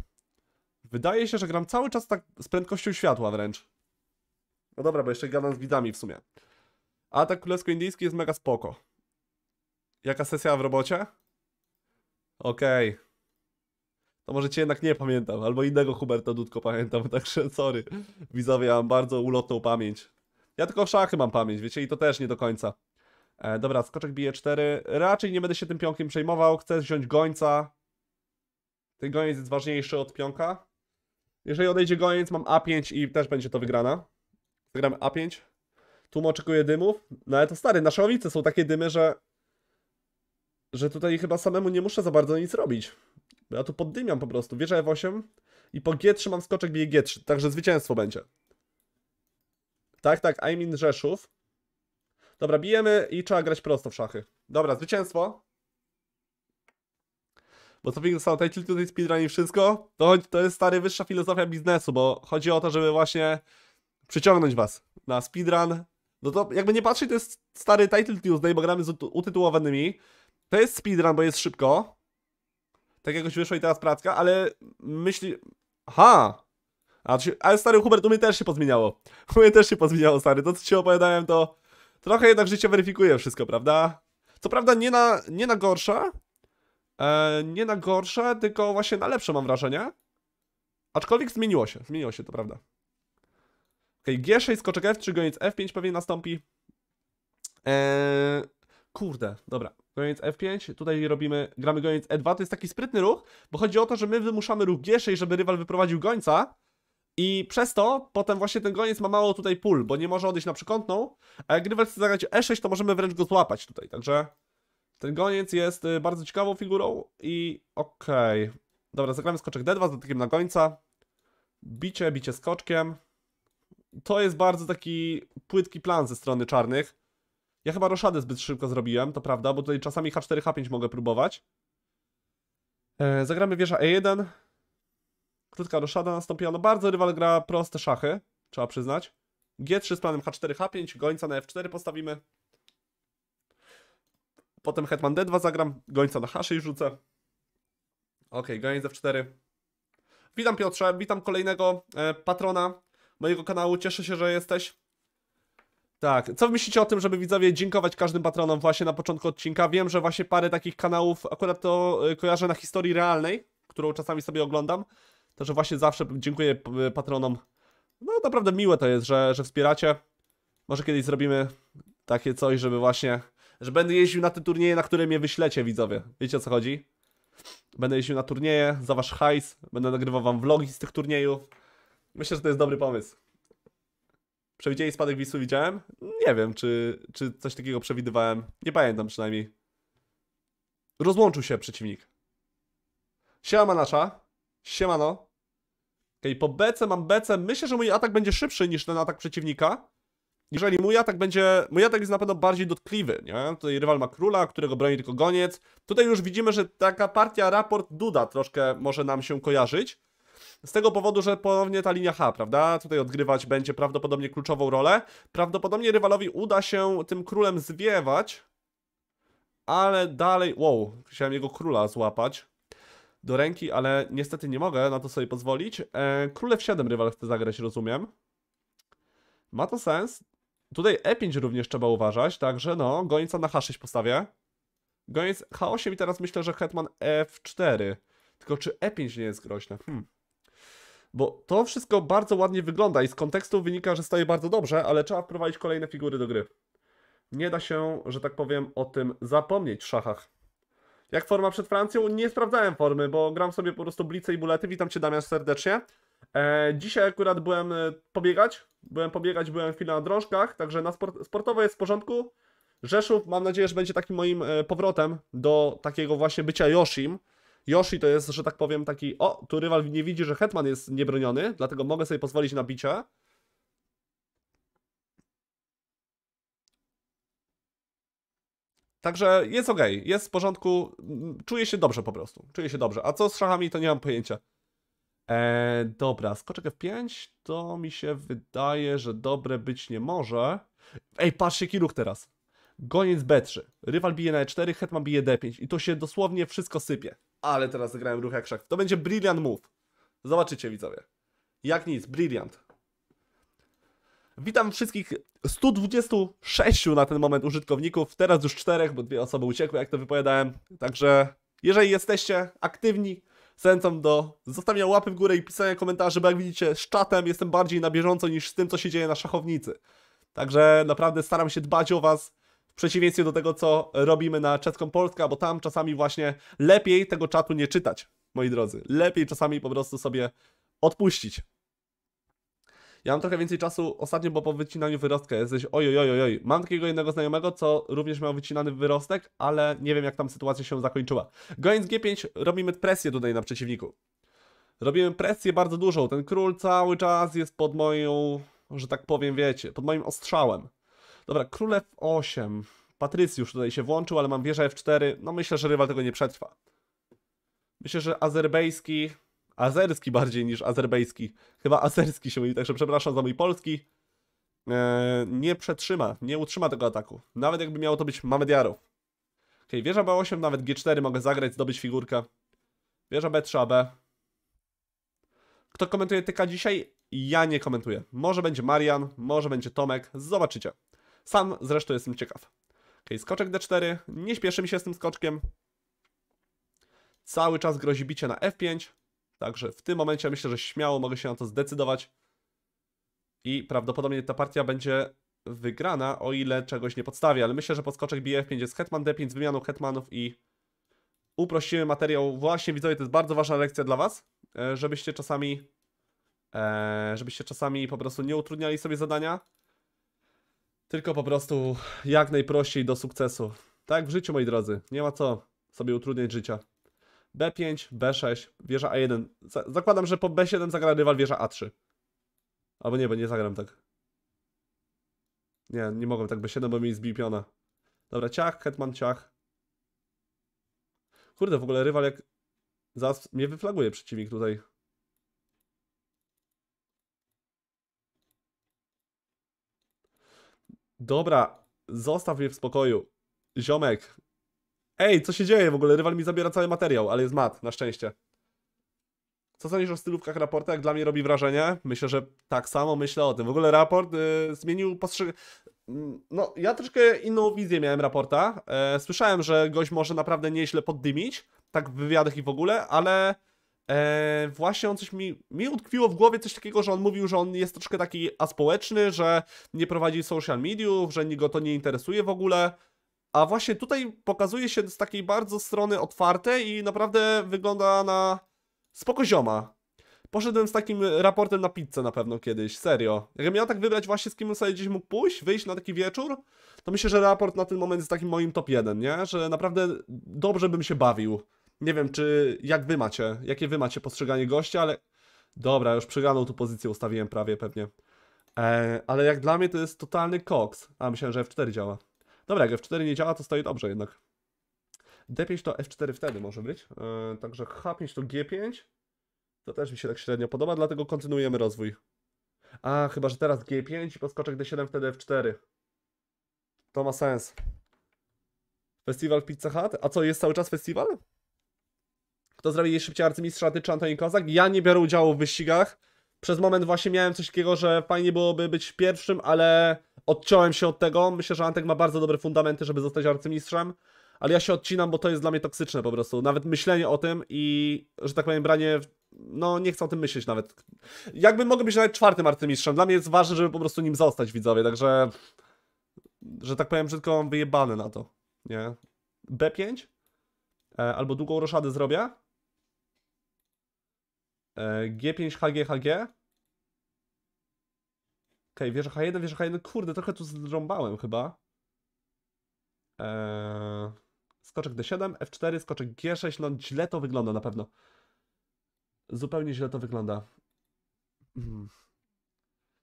Wydaje się, że gram cały czas tak z prędkością światła wręcz. No dobra, bo jeszcze gadam z widzami w sumie. Atak królewsko-indyjski jest mega spoko. Jaka sesja w robocie? Okej. Okay to może cię jednak nie pamiętam, albo innego Huberta Dudko pamiętam, [LAUGHS] także sorry. Widzowie, ja mam bardzo ulotną pamięć. Ja tylko w szachy mam pamięć, wiecie, i to też nie do końca. E, dobra, skoczek bije 4. Raczej nie będę się tym pionkiem przejmował, chcę wziąć gońca. Ten goniec jest ważniejszy od pionka. Jeżeli odejdzie goniec, mam A5 i też będzie to wygrana. Zagramy A5. Tłum oczekuję dymów. No ale to stary, nasze owice są takie dymy, że... Że tutaj chyba samemu nie muszę za bardzo nic robić. Bo ja tu poddymiam po prostu. Wieża F8 e i po G3 mam skoczek, bije G3. Także zwycięstwo będzie. Tak, tak, I mean Rzeszów. Dobra, bijemy i trzeba grać prosto w szachy. Dobra, zwycięstwo. Bo co są title tutaj speedrun i wszystko, to, to jest stary wyższa filozofia biznesu, bo chodzi o to, żeby właśnie przyciągnąć was na speedrun. No to jakby nie patrzeć, to jest stary title Tuesday, no bo gramy z utytułowanymi. To jest speedrun, bo jest szybko tak jakoś wyszło i teraz pracka, ale myśli... ha, A, ale stary Hubert, u mnie też się pozmieniało. U mnie też się pozmieniało, stary. To, co ci opowiadałem, to trochę jednak życie weryfikuje wszystko, prawda? Co prawda nie na, nie na gorsza, e, nie na gorsze, tylko właśnie na lepsze mam wrażenie. Aczkolwiek zmieniło się, zmieniło się, to prawda. Ok, G6, skoczek F3, goniec F5 pewnie nastąpi. Eee, Kurde, dobra. Goniec F5, tutaj robimy, gramy goniec E2, to jest taki sprytny ruch, bo chodzi o to, że my wymuszamy ruch G6, żeby rywal wyprowadził gońca i przez to potem właśnie ten goniec ma mało tutaj pól, bo nie może odejść na przekątną, a jak rywal chce zagrać E6, to możemy wręcz go złapać tutaj, także ten goniec jest y, bardzo ciekawą figurą i okej. Okay. Dobra, zagramy skoczek D2 z dotykiem na gońca, bicie, bicie skoczkiem. To jest bardzo taki płytki plan ze strony czarnych. Ja chyba roszadę zbyt szybko zrobiłem, to prawda, bo tutaj czasami H4, H5 mogę próbować. E, zagramy wieża E1. Krótka roszada nastąpiła. No bardzo rywal gra proste szachy, trzeba przyznać. G3 z planem H4, H5, gońca na F4 postawimy. Potem hetman D2 zagram, gońca na H6 rzucę. Ok, okay, goniec F4. Witam Piotrze, witam kolejnego e, patrona mojego kanału. Cieszę się, że jesteś. Tak, co myślicie o tym, żeby widzowie dziękować każdym patronom właśnie na początku odcinka? Wiem, że właśnie parę takich kanałów, akurat to y, kojarzę na historii realnej, którą czasami sobie oglądam, to że właśnie zawsze dziękuję y, patronom. No naprawdę miłe to jest, że, że wspieracie. Może kiedyś zrobimy takie coś, żeby właśnie, że będę jeździł na te turnieje, na które mnie wyślecie widzowie. Wiecie o co chodzi? Będę jeździł na turnieje za wasz hajs, będę nagrywał wam vlogi z tych turniejów. Myślę, że to jest dobry pomysł. Przewidzieli spadek Wisły, widziałem? Nie wiem, czy, czy coś takiego przewidywałem. Nie pamiętam przynajmniej. Rozłączył się przeciwnik. Siema nasza. Siemano. Okej, okay, po BC mam BC. Myślę, że mój atak będzie szybszy niż ten atak przeciwnika. Jeżeli mój atak będzie... Mój atak jest na pewno bardziej dotkliwy, nie? Tutaj rywal ma króla, którego broni tylko goniec. Tutaj już widzimy, że taka partia raport Duda troszkę może nam się kojarzyć. Z tego powodu, że ponownie ta linia H, prawda, tutaj odgrywać będzie prawdopodobnie kluczową rolę. Prawdopodobnie rywalowi uda się tym królem zwiewać, ale dalej... Wow, chciałem jego króla złapać do ręki, ale niestety nie mogę na to sobie pozwolić. E, król F7 rywal chce zagrać, rozumiem. Ma to sens. Tutaj E5 również trzeba uważać, także no, gońca na H6 postawię. Goniec H8 i teraz myślę, że hetman F4. E Tylko czy E5 nie jest groźne? Hmm bo to wszystko bardzo ładnie wygląda i z kontekstu wynika, że staje bardzo dobrze, ale trzeba wprowadzić kolejne figury do gry. Nie da się, że tak powiem, o tym zapomnieć w szachach. Jak forma przed Francją? Nie sprawdzałem formy, bo gram sobie po prostu blice i bulety. Witam Cię Damian serdecznie. E, dzisiaj akurat byłem e, pobiegać, byłem pobiegać, byłem chwilę na drążkach, także na sport, sportowe jest w porządku. Rzeszów mam nadzieję, że będzie takim moim e, powrotem do takiego właśnie bycia Yoshim, Yoshi to jest, że tak powiem, taki, o, tu rywal nie widzi, że Hetman jest niebroniony, dlatego mogę sobie pozwolić na bicie. Także jest ok, jest w porządku, mm, czuję się dobrze po prostu, czuję się dobrze. A co z szachami, to nie mam pojęcia. Eee, dobra, skoczek F5 to mi się wydaje, że dobre być nie może. Ej, patrzcie jaki ruch teraz. Goniec B3, rywal bije na E4, hetman bije D5 i to się dosłownie wszystko sypie ale teraz zagrałem ruch jak szach. To będzie brilliant move. Zobaczycie widzowie. Jak nic, brilliant. Witam wszystkich 126 na ten moment użytkowników, teraz już czterech, bo dwie osoby uciekły, jak to wypowiadałem. Także jeżeli jesteście aktywni, zachęcam do zostawienia łapy w górę i pisania komentarzy, bo jak widzicie, z czatem jestem bardziej na bieżąco niż z tym, co się dzieje na szachownicy. Także naprawdę staram się dbać o Was, w przeciwieństwie do tego, co robimy na czeską Polskę, bo tam czasami właśnie lepiej tego czatu nie czytać, moi drodzy. Lepiej czasami po prostu sobie odpuścić. Ja mam trochę więcej czasu ostatnio, bo po wycinaniu wyrostka jesteś ojojojoj. Mam takiego jednego znajomego, co również miał wycinany wyrostek, ale nie wiem jak tam sytuacja się zakończyła. Goins G5 robimy presję tutaj na przeciwniku. Robimy presję bardzo dużą. Ten król cały czas jest pod moją, że tak powiem, wiecie, pod moim ostrzałem. Dobra, królew 8 Patrycjusz tutaj się włączył, ale mam wieżę F4. No myślę, że rywal tego nie przetrwa. Myślę, że azerbejski, azerski bardziej niż azerbejski. chyba azerski się mówi, także przepraszam za mój polski, eee, nie przetrzyma, nie utrzyma tego ataku. Nawet jakby miało to być Mamediaru. Ok, wieża B8, nawet G4 mogę zagrać, zdobyć figurkę. Wieża B3, AB. Kto komentuje tyka dzisiaj? Ja nie komentuję. Może będzie Marian, może będzie Tomek, zobaczycie. Sam zresztą jestem ciekaw. Ok, skoczek d4. Nie śpieszymy mi się z tym skoczkiem. Cały czas grozi bicie na f5. Także w tym momencie myślę, że śmiało mogę się na to zdecydować. I prawdopodobnie ta partia będzie wygrana, o ile czegoś nie podstawię. Ale myślę, że podskoczek bije f5 jest hetman d5 z wymianą hetmanów i uprościmy materiał. Właśnie widzowie, to jest bardzo ważna lekcja dla Was, e, żebyście czasami e, żebyście czasami po prostu nie utrudniali sobie zadania, tylko po prostu jak najprościej do sukcesu. Tak w życiu, moi drodzy. Nie ma co sobie utrudniać życia. B5, B6, wieża A1. zakładam, że po B7 zagra rywal wieża A3. Albo nie, bo nie zagram tak. Nie, nie mogłem tak B7, bo mi zbił piona. Dobra, ciach, hetman, ciach. Kurde, w ogóle rywal jak... Zaraz mnie wyflaguje przeciwnik tutaj. Dobra, zostaw mnie w spokoju. Ziomek. Ej, co się dzieje w ogóle? Rywal mi zabiera cały materiał, ale jest mat, na szczęście. Co sądzisz o stylówkach raporta? Jak dla mnie robi wrażenie? Myślę, że tak samo myślę o tym. W ogóle raport y, zmienił postrzeganie. Mm, no, ja troszkę inną wizję miałem raporta. E, słyszałem, że gość może naprawdę nieźle poddymić, tak w wywiadach i w ogóle, ale Eee, właśnie on coś mi, mi utkwiło w głowie coś takiego, że on mówił, że on jest troszkę taki aspołeczny, że nie prowadzi social mediów, że go to nie interesuje w ogóle. A właśnie tutaj pokazuje się z takiej bardzo strony otwartej i naprawdę wygląda na spokozioma. Poszedłem z takim raportem na pizzę na pewno kiedyś, serio. Jakbym miał tak wybrać właśnie z kim sobie gdzieś mógł pójść, wyjść na taki wieczór, to myślę, że raport na ten moment jest takim moim top 1, nie? Że naprawdę dobrze bym się bawił. Nie wiem, czy jak wy macie, jakie wy macie postrzeganie gościa, ale dobra, już przegraną tu pozycję ustawiłem prawie pewnie. E, ale jak dla mnie to jest totalny koks. A myślę, że F4 działa. Dobra, jak F4 nie działa, to stoi dobrze jednak. D5 to F4 wtedy może być. E, także H5 to G5. To też mi się tak średnio podoba, dlatego kontynuujemy rozwój. A, chyba, że teraz G5 i podskoczek D7 wtedy F4. To ma sens. Festiwal Pizza Hut? A co, jest cały czas festiwal? to zrobi szybciej arcymistrza, tyczy Antoni Kozak. Ja nie biorę udziału w wyścigach. Przez moment właśnie miałem coś takiego, że fajnie byłoby być pierwszym, ale odciąłem się od tego. Myślę, że Antek ma bardzo dobre fundamenty, żeby zostać arcymistrzem, ale ja się odcinam, bo to jest dla mnie toksyczne po prostu. Nawet myślenie o tym i, że tak powiem, branie no nie chcę o tym myśleć nawet. Jakby mogę być nawet czwartym arcymistrzem. Dla mnie jest ważne, żeby po prostu nim zostać, widzowie, także... Że tak powiem brzydko, mam wyjebane na to, nie? B5? E, albo długą roszadę zrobię? E, G5HGHG. Ok, okay, wieża H1, wieża H1. Kurde, trochę tu zrąbałem chyba. Eee, skoczek D7, F4, skoczek G6. No źle to wygląda na pewno. Zupełnie źle to wygląda. Hmm.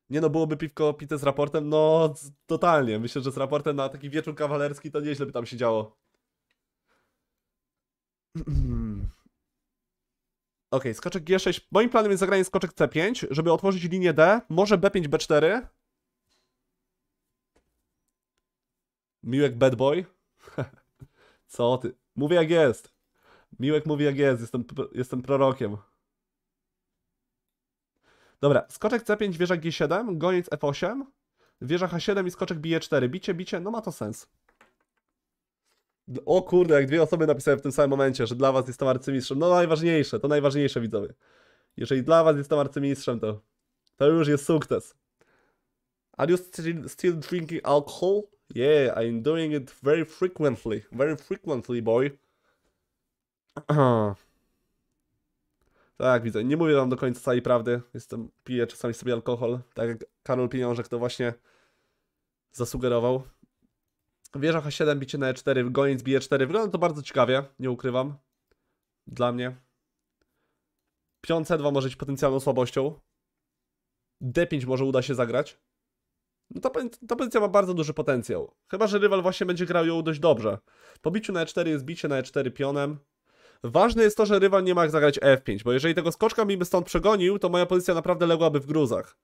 Nie no, byłoby piwko pite z raportem? No, totalnie. Myślę, że z raportem na taki wieczór kawalerski to nieźle by tam się działo. [CLEARS THROAT] Hmm. Okej, okay, skoczek G6. Moim planem jest zagranie skoczek C5, żeby otworzyć linię D. Może B5, B4. Miłek bad boy. [LAUGHS] Co ty? Mówię jak jest. Miłek mówi jak jest. Jestem, jestem prorokiem. Dobra, skoczek C5, wieża G7, goniec F8, wieża H7 i skoczek bije 4. Bicie, bicie, no ma to sens. O kurde, jak dwie osoby napisały w tym samym momencie, że dla was jestem arcymistrzem. No najważniejsze, to najważniejsze widzowie. Jeżeli dla was jestem arcymistrzem, to to już jest sukces. Are you still, still drinking alcohol? Yeah, I'm doing it very frequently. Very frequently, boy. [CLEARS THROAT] tak, widzę. Nie mówię wam do końca całej prawdy. Jestem, piję czasami sobie alkohol. Tak jak Karol Pieniążek to właśnie zasugerował. Wieża H7, bicie na E4, goniec bije 4. E Wygląda to bardzo ciekawie, nie ukrywam. Dla mnie. Pion C2 może być potencjalną słabością. D5 może uda się zagrać. No ta, ta pozycja ma bardzo duży potencjał. Chyba, że rywal właśnie będzie grał ją dość dobrze. Po biciu na E4 jest bicie na E4 pionem. Ważne jest to, że rywal nie ma jak zagrać F5, bo jeżeli tego skoczka mi by stąd przegonił, to moja pozycja naprawdę ległaby w gruzach.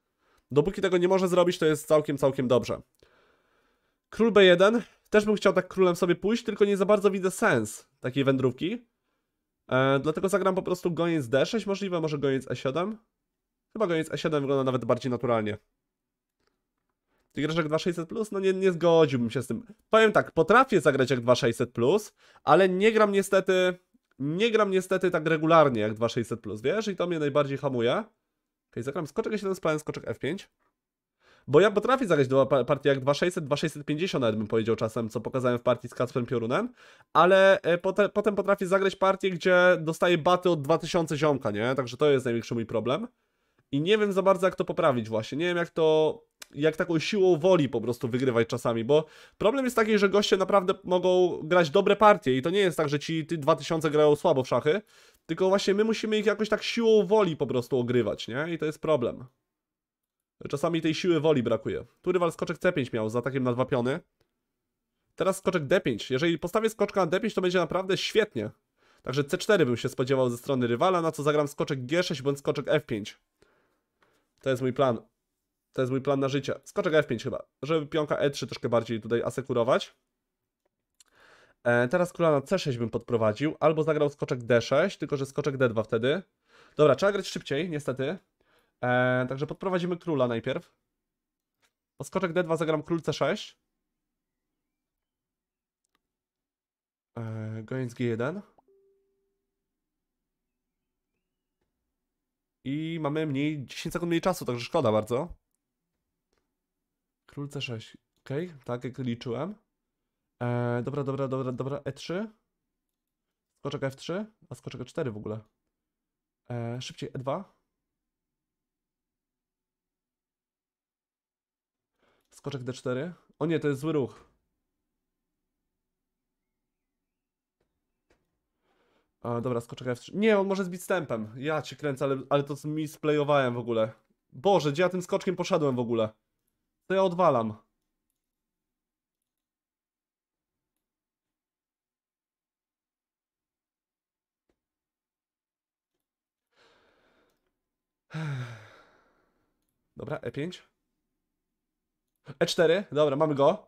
Dopóki tego nie może zrobić, to jest całkiem, całkiem dobrze. Król B1, też bym chciał tak królem sobie pójść, tylko nie za bardzo widzę sens takiej wędrówki. E, dlatego zagram po prostu goniec D6 możliwe, może goniec E7. Chyba goniec E7 wygląda nawet bardziej naturalnie. Tych jak 2600 plus, no nie, nie zgodziłbym się z tym. Powiem tak, potrafię zagrać jak 2600 plus, ale nie gram niestety, nie gram niestety tak regularnie jak 2600 plus, wiesz? I to mnie najbardziej hamuje. Okej, okay, zagram skoczek E7 z skoczek F5. Bo ja potrafię zagrać dwa partie, jak 2600, 2650 nawet bym powiedział czasem, co pokazałem w partii z Kacprem Piorunem, ale e, potem, potem potrafię zagrać partię, gdzie dostaję baty od 2000 ziomka, nie? Także to jest największy mój problem. I nie wiem za bardzo, jak to poprawić właśnie. Nie wiem, jak to. Jak taką siłą woli po prostu wygrywać czasami, bo problem jest taki, że goście naprawdę mogą grać dobre partie i to nie jest tak, że ci ty 2000 grają słabo w szachy, tylko właśnie my musimy ich jakoś tak siłą woli po prostu ogrywać, nie? I to jest problem. Czasami tej siły woli brakuje. Tu rywal skoczek C5 miał z atakiem na dwa piony. Teraz skoczek D5. Jeżeli postawię skoczka na D5, to będzie naprawdę świetnie. Także C4 bym się spodziewał ze strony rywala, na co zagram skoczek G6 bądź skoczek F5. To jest mój plan. To jest mój plan na życie. Skoczek F5 chyba, żeby pionka E3 troszkę bardziej tutaj asekurować. E, teraz króla na C6 bym podprowadził, albo zagrał skoczek D6, tylko że skoczek D2 wtedy. Dobra, trzeba grać szybciej, niestety. Eee, także podprowadzimy króla najpierw. skoczek d2 zagram król c6. Eee, goniec g1. I mamy mniej, 10 sekund mniej czasu, także szkoda bardzo. Król c6. Ok, tak jak liczyłem. Eee, dobra, dobra, dobra, dobra. E3. Skoczek F3, a skoczek E4 w ogóle. Eee, szybciej E2. Skoczek D4. O nie, to jest zły ruch. A, dobra, skoczek F3. Nie, on może zbić stępem. Ja cię kręcę, ale, ale to co mi splejowałem w ogóle. Boże, gdzie ja tym skoczkiem poszedłem w ogóle? To ja odwalam. Dobra, E5. E4, dobra, mamy go.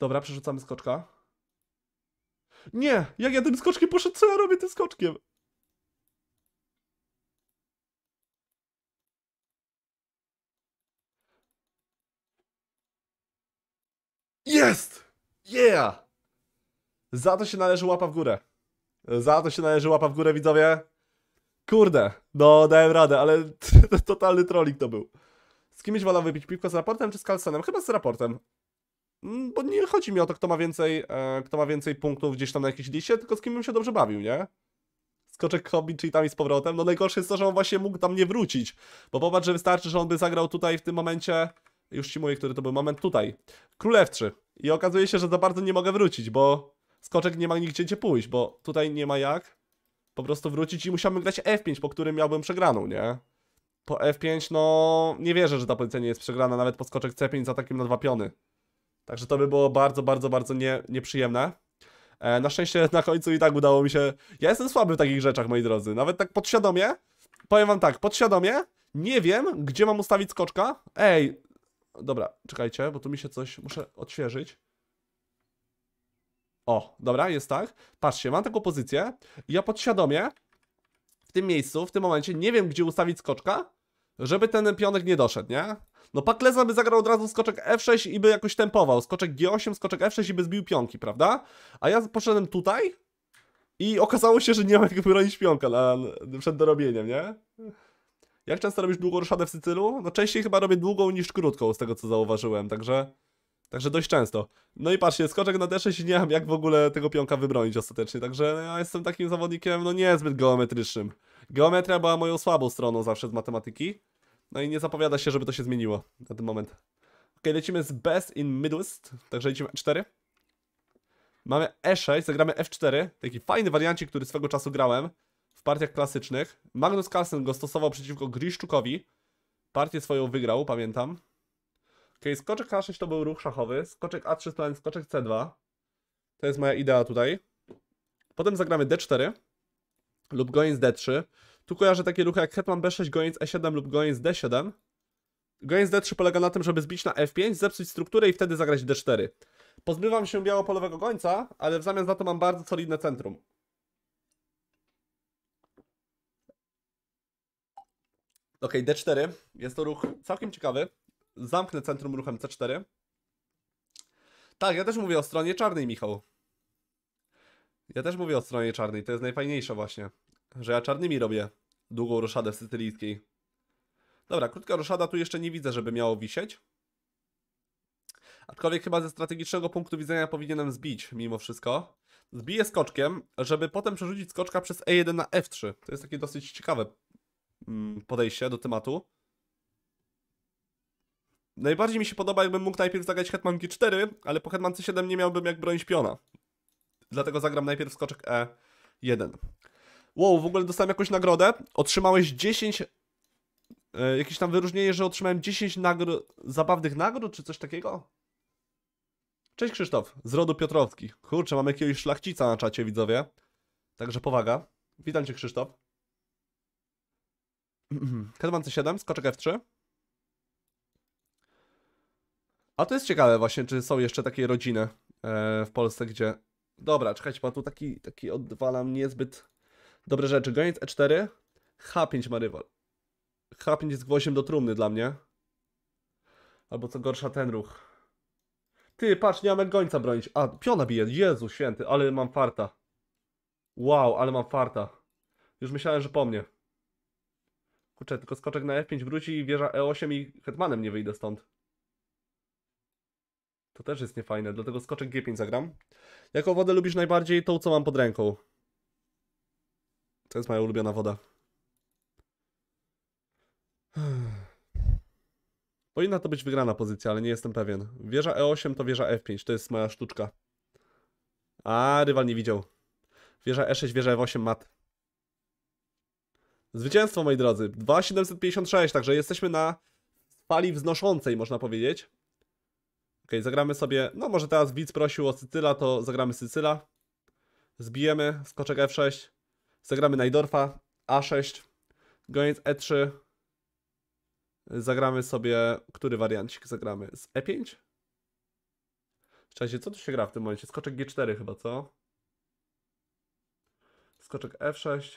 Dobra, przerzucamy skoczka. Nie! Jak ja tym skoczkiem poszedł, co ja robię tym skoczkiem? Jest! Yeah! Za to się należy łapa w górę. Za to się należy łapa w górę, widzowie. Kurde, no dałem radę, ale [LAUGHS] totalny trolling to był. Z kimś wolał wypić piwko z raportem czy z Kalsenem? Chyba z raportem. Mm, bo nie chodzi mi o to, kto ma więcej, e, kto ma więcej punktów gdzieś tam na jakiejś liście, tylko z kim bym się dobrze bawił, nie? skoczek hobby cheatami z powrotem. No najgorsze jest to, że on właśnie mógł tam nie wrócić. Bo popatrz, że wystarczy, że on by zagrał tutaj w tym momencie. Już ci mówię, który to był moment tutaj. Królewczy. I okazuje się, że za bardzo nie mogę wrócić, bo skoczek nie ma nigdzie gdzie pójść, bo tutaj nie ma jak po prostu wrócić i musiałbym grać F5, po którym miałbym przegraną, nie? Po F5, no nie wierzę, że ta pozycja nie jest przegrana, nawet skoczek C5 za takim na dwa piony. Także to by było bardzo, bardzo, bardzo nie, nieprzyjemne. E, na szczęście [LAUGHS] na końcu i tak udało mi się... Ja jestem słaby w takich rzeczach, moi drodzy. Nawet tak podświadomie, powiem wam tak, podświadomie nie wiem, gdzie mam ustawić skoczka. Ej, dobra, czekajcie, bo tu mi się coś... Muszę odświeżyć. O, dobra, jest tak. Patrzcie, mam taką pozycję i ja podświadomie w tym miejscu, w tym momencie, nie wiem gdzie ustawić skoczka, żeby ten pionek nie doszedł, nie? No Pakleza by zagrał od razu skoczek F6 i by jakoś tempował. Skoczek G8, skoczek F6 i by zbił pionki, prawda? A ja poszedłem tutaj i okazało się, że nie mam jak bronić pionka na, przed dorobieniem, nie? Jak często robisz długą ruszadę w Sycylu? No częściej chyba robię długą niż krótką, z tego co zauważyłem, także... Także dość często. No i patrzcie, skoczek na D6 i nie wiem jak w ogóle tego pionka wybronić ostatecznie. Także ja jestem takim zawodnikiem, no niezbyt geometrycznym. Geometria była moją słabą stroną zawsze z matematyki. No i nie zapowiada się, żeby to się zmieniło na ten moment. Ok, lecimy z Best in Midwest, także lecimy E4. Mamy E6, zagramy F4, taki fajny wariancik, który swego czasu grałem w partiach klasycznych. Magnus Carlsen go stosował przeciwko Griszczukowi. Partię swoją wygrał, pamiętam okay, skoczek H6 to był ruch szachowy, skoczek A3 plan, skoczek C2. To jest moja idea tutaj. Potem zagramy D4 lub goniec D3. Tu kojarzę takie ruchy jak hetman B6, goniec E7 lub goniec D7. Goniec D3 polega na tym, żeby zbić na F5, zepsuć strukturę i wtedy zagrać D4. Pozbywam się białopolowego gońca, ale w zamian za to mam bardzo solidne centrum. Ok, D4. Jest to ruch całkiem ciekawy. Zamknę centrum ruchem C4. Tak, ja też mówię o stronie czarnej, Michał. Ja też mówię o stronie czarnej, to jest najfajniejsze właśnie. Że ja czarnymi robię długą roszadę sycylijskiej. Dobra, krótka roszada tu jeszcze nie widzę, żeby miało wisieć. Aczkolwiek chyba ze strategicznego punktu widzenia powinienem zbić mimo wszystko. Zbiję skoczkiem, żeby potem przerzucić skoczka przez E1 na F3. To jest takie dosyć ciekawe mm, podejście do tematu. Najbardziej mi się podoba, jakbym mógł najpierw zagrać Hetman G4, ale po Hetman C7 nie miałbym jak broń szpiona. Dlatego zagram najpierw skoczek E1. Wow, w ogóle dostałem jakąś nagrodę. Otrzymałeś 10... E, jakieś tam wyróżnienie, że otrzymałem 10 nagro... zabawnych nagród, czy coś takiego? Cześć Krzysztof, z rodu Piotrowski. Kurczę, mamy jakiegoś szlachcica na czacie, widzowie. Także powaga. Witam Cię, Krzysztof. [CLEARS THROAT] Hetman C7, skoczek F3. A to jest ciekawe właśnie, czy są jeszcze takie rodziny e, w Polsce, gdzie... Dobra, czekajcie, pan tu taki, taki odwalam niezbyt dobre rzeczy. Goniec E4, H5 ma rywal. H5 jest gwoździem do trumny dla mnie. Albo co gorsza, ten ruch. Ty, patrz, nie mam jak gońca bronić. A, piona bije. Jezu święty, ale mam farta. Wow, ale mam farta. Już myślałem, że po mnie. Kurczę, tylko skoczek na F5 wróci i wieża E8 i hetmanem nie wyjdę stąd. To też jest niefajne, dlatego skoczek G5 zagram. Jaką wodę lubisz najbardziej? Tą, co mam pod ręką. To jest moja ulubiona woda. [SIGHS] Powinna to być wygrana pozycja, ale nie jestem pewien. Wieża E8 to wieża F5, to jest moja sztuczka. A, rywal nie widział. Wieża E6, wieża F8, mat. Zwycięstwo, moi drodzy. 2,756, także jesteśmy na fali wznoszącej, można powiedzieć. Okay, zagramy sobie, no może teraz widz prosił o Sycyla, to zagramy Sycyla. Zbijemy, skoczek F6. Zagramy Najdorfa, A6, goniec E3. Zagramy sobie, który wariancik zagramy? Z E5? czasie co tu się gra w tym momencie? Skoczek G4 chyba, co? Skoczek F6.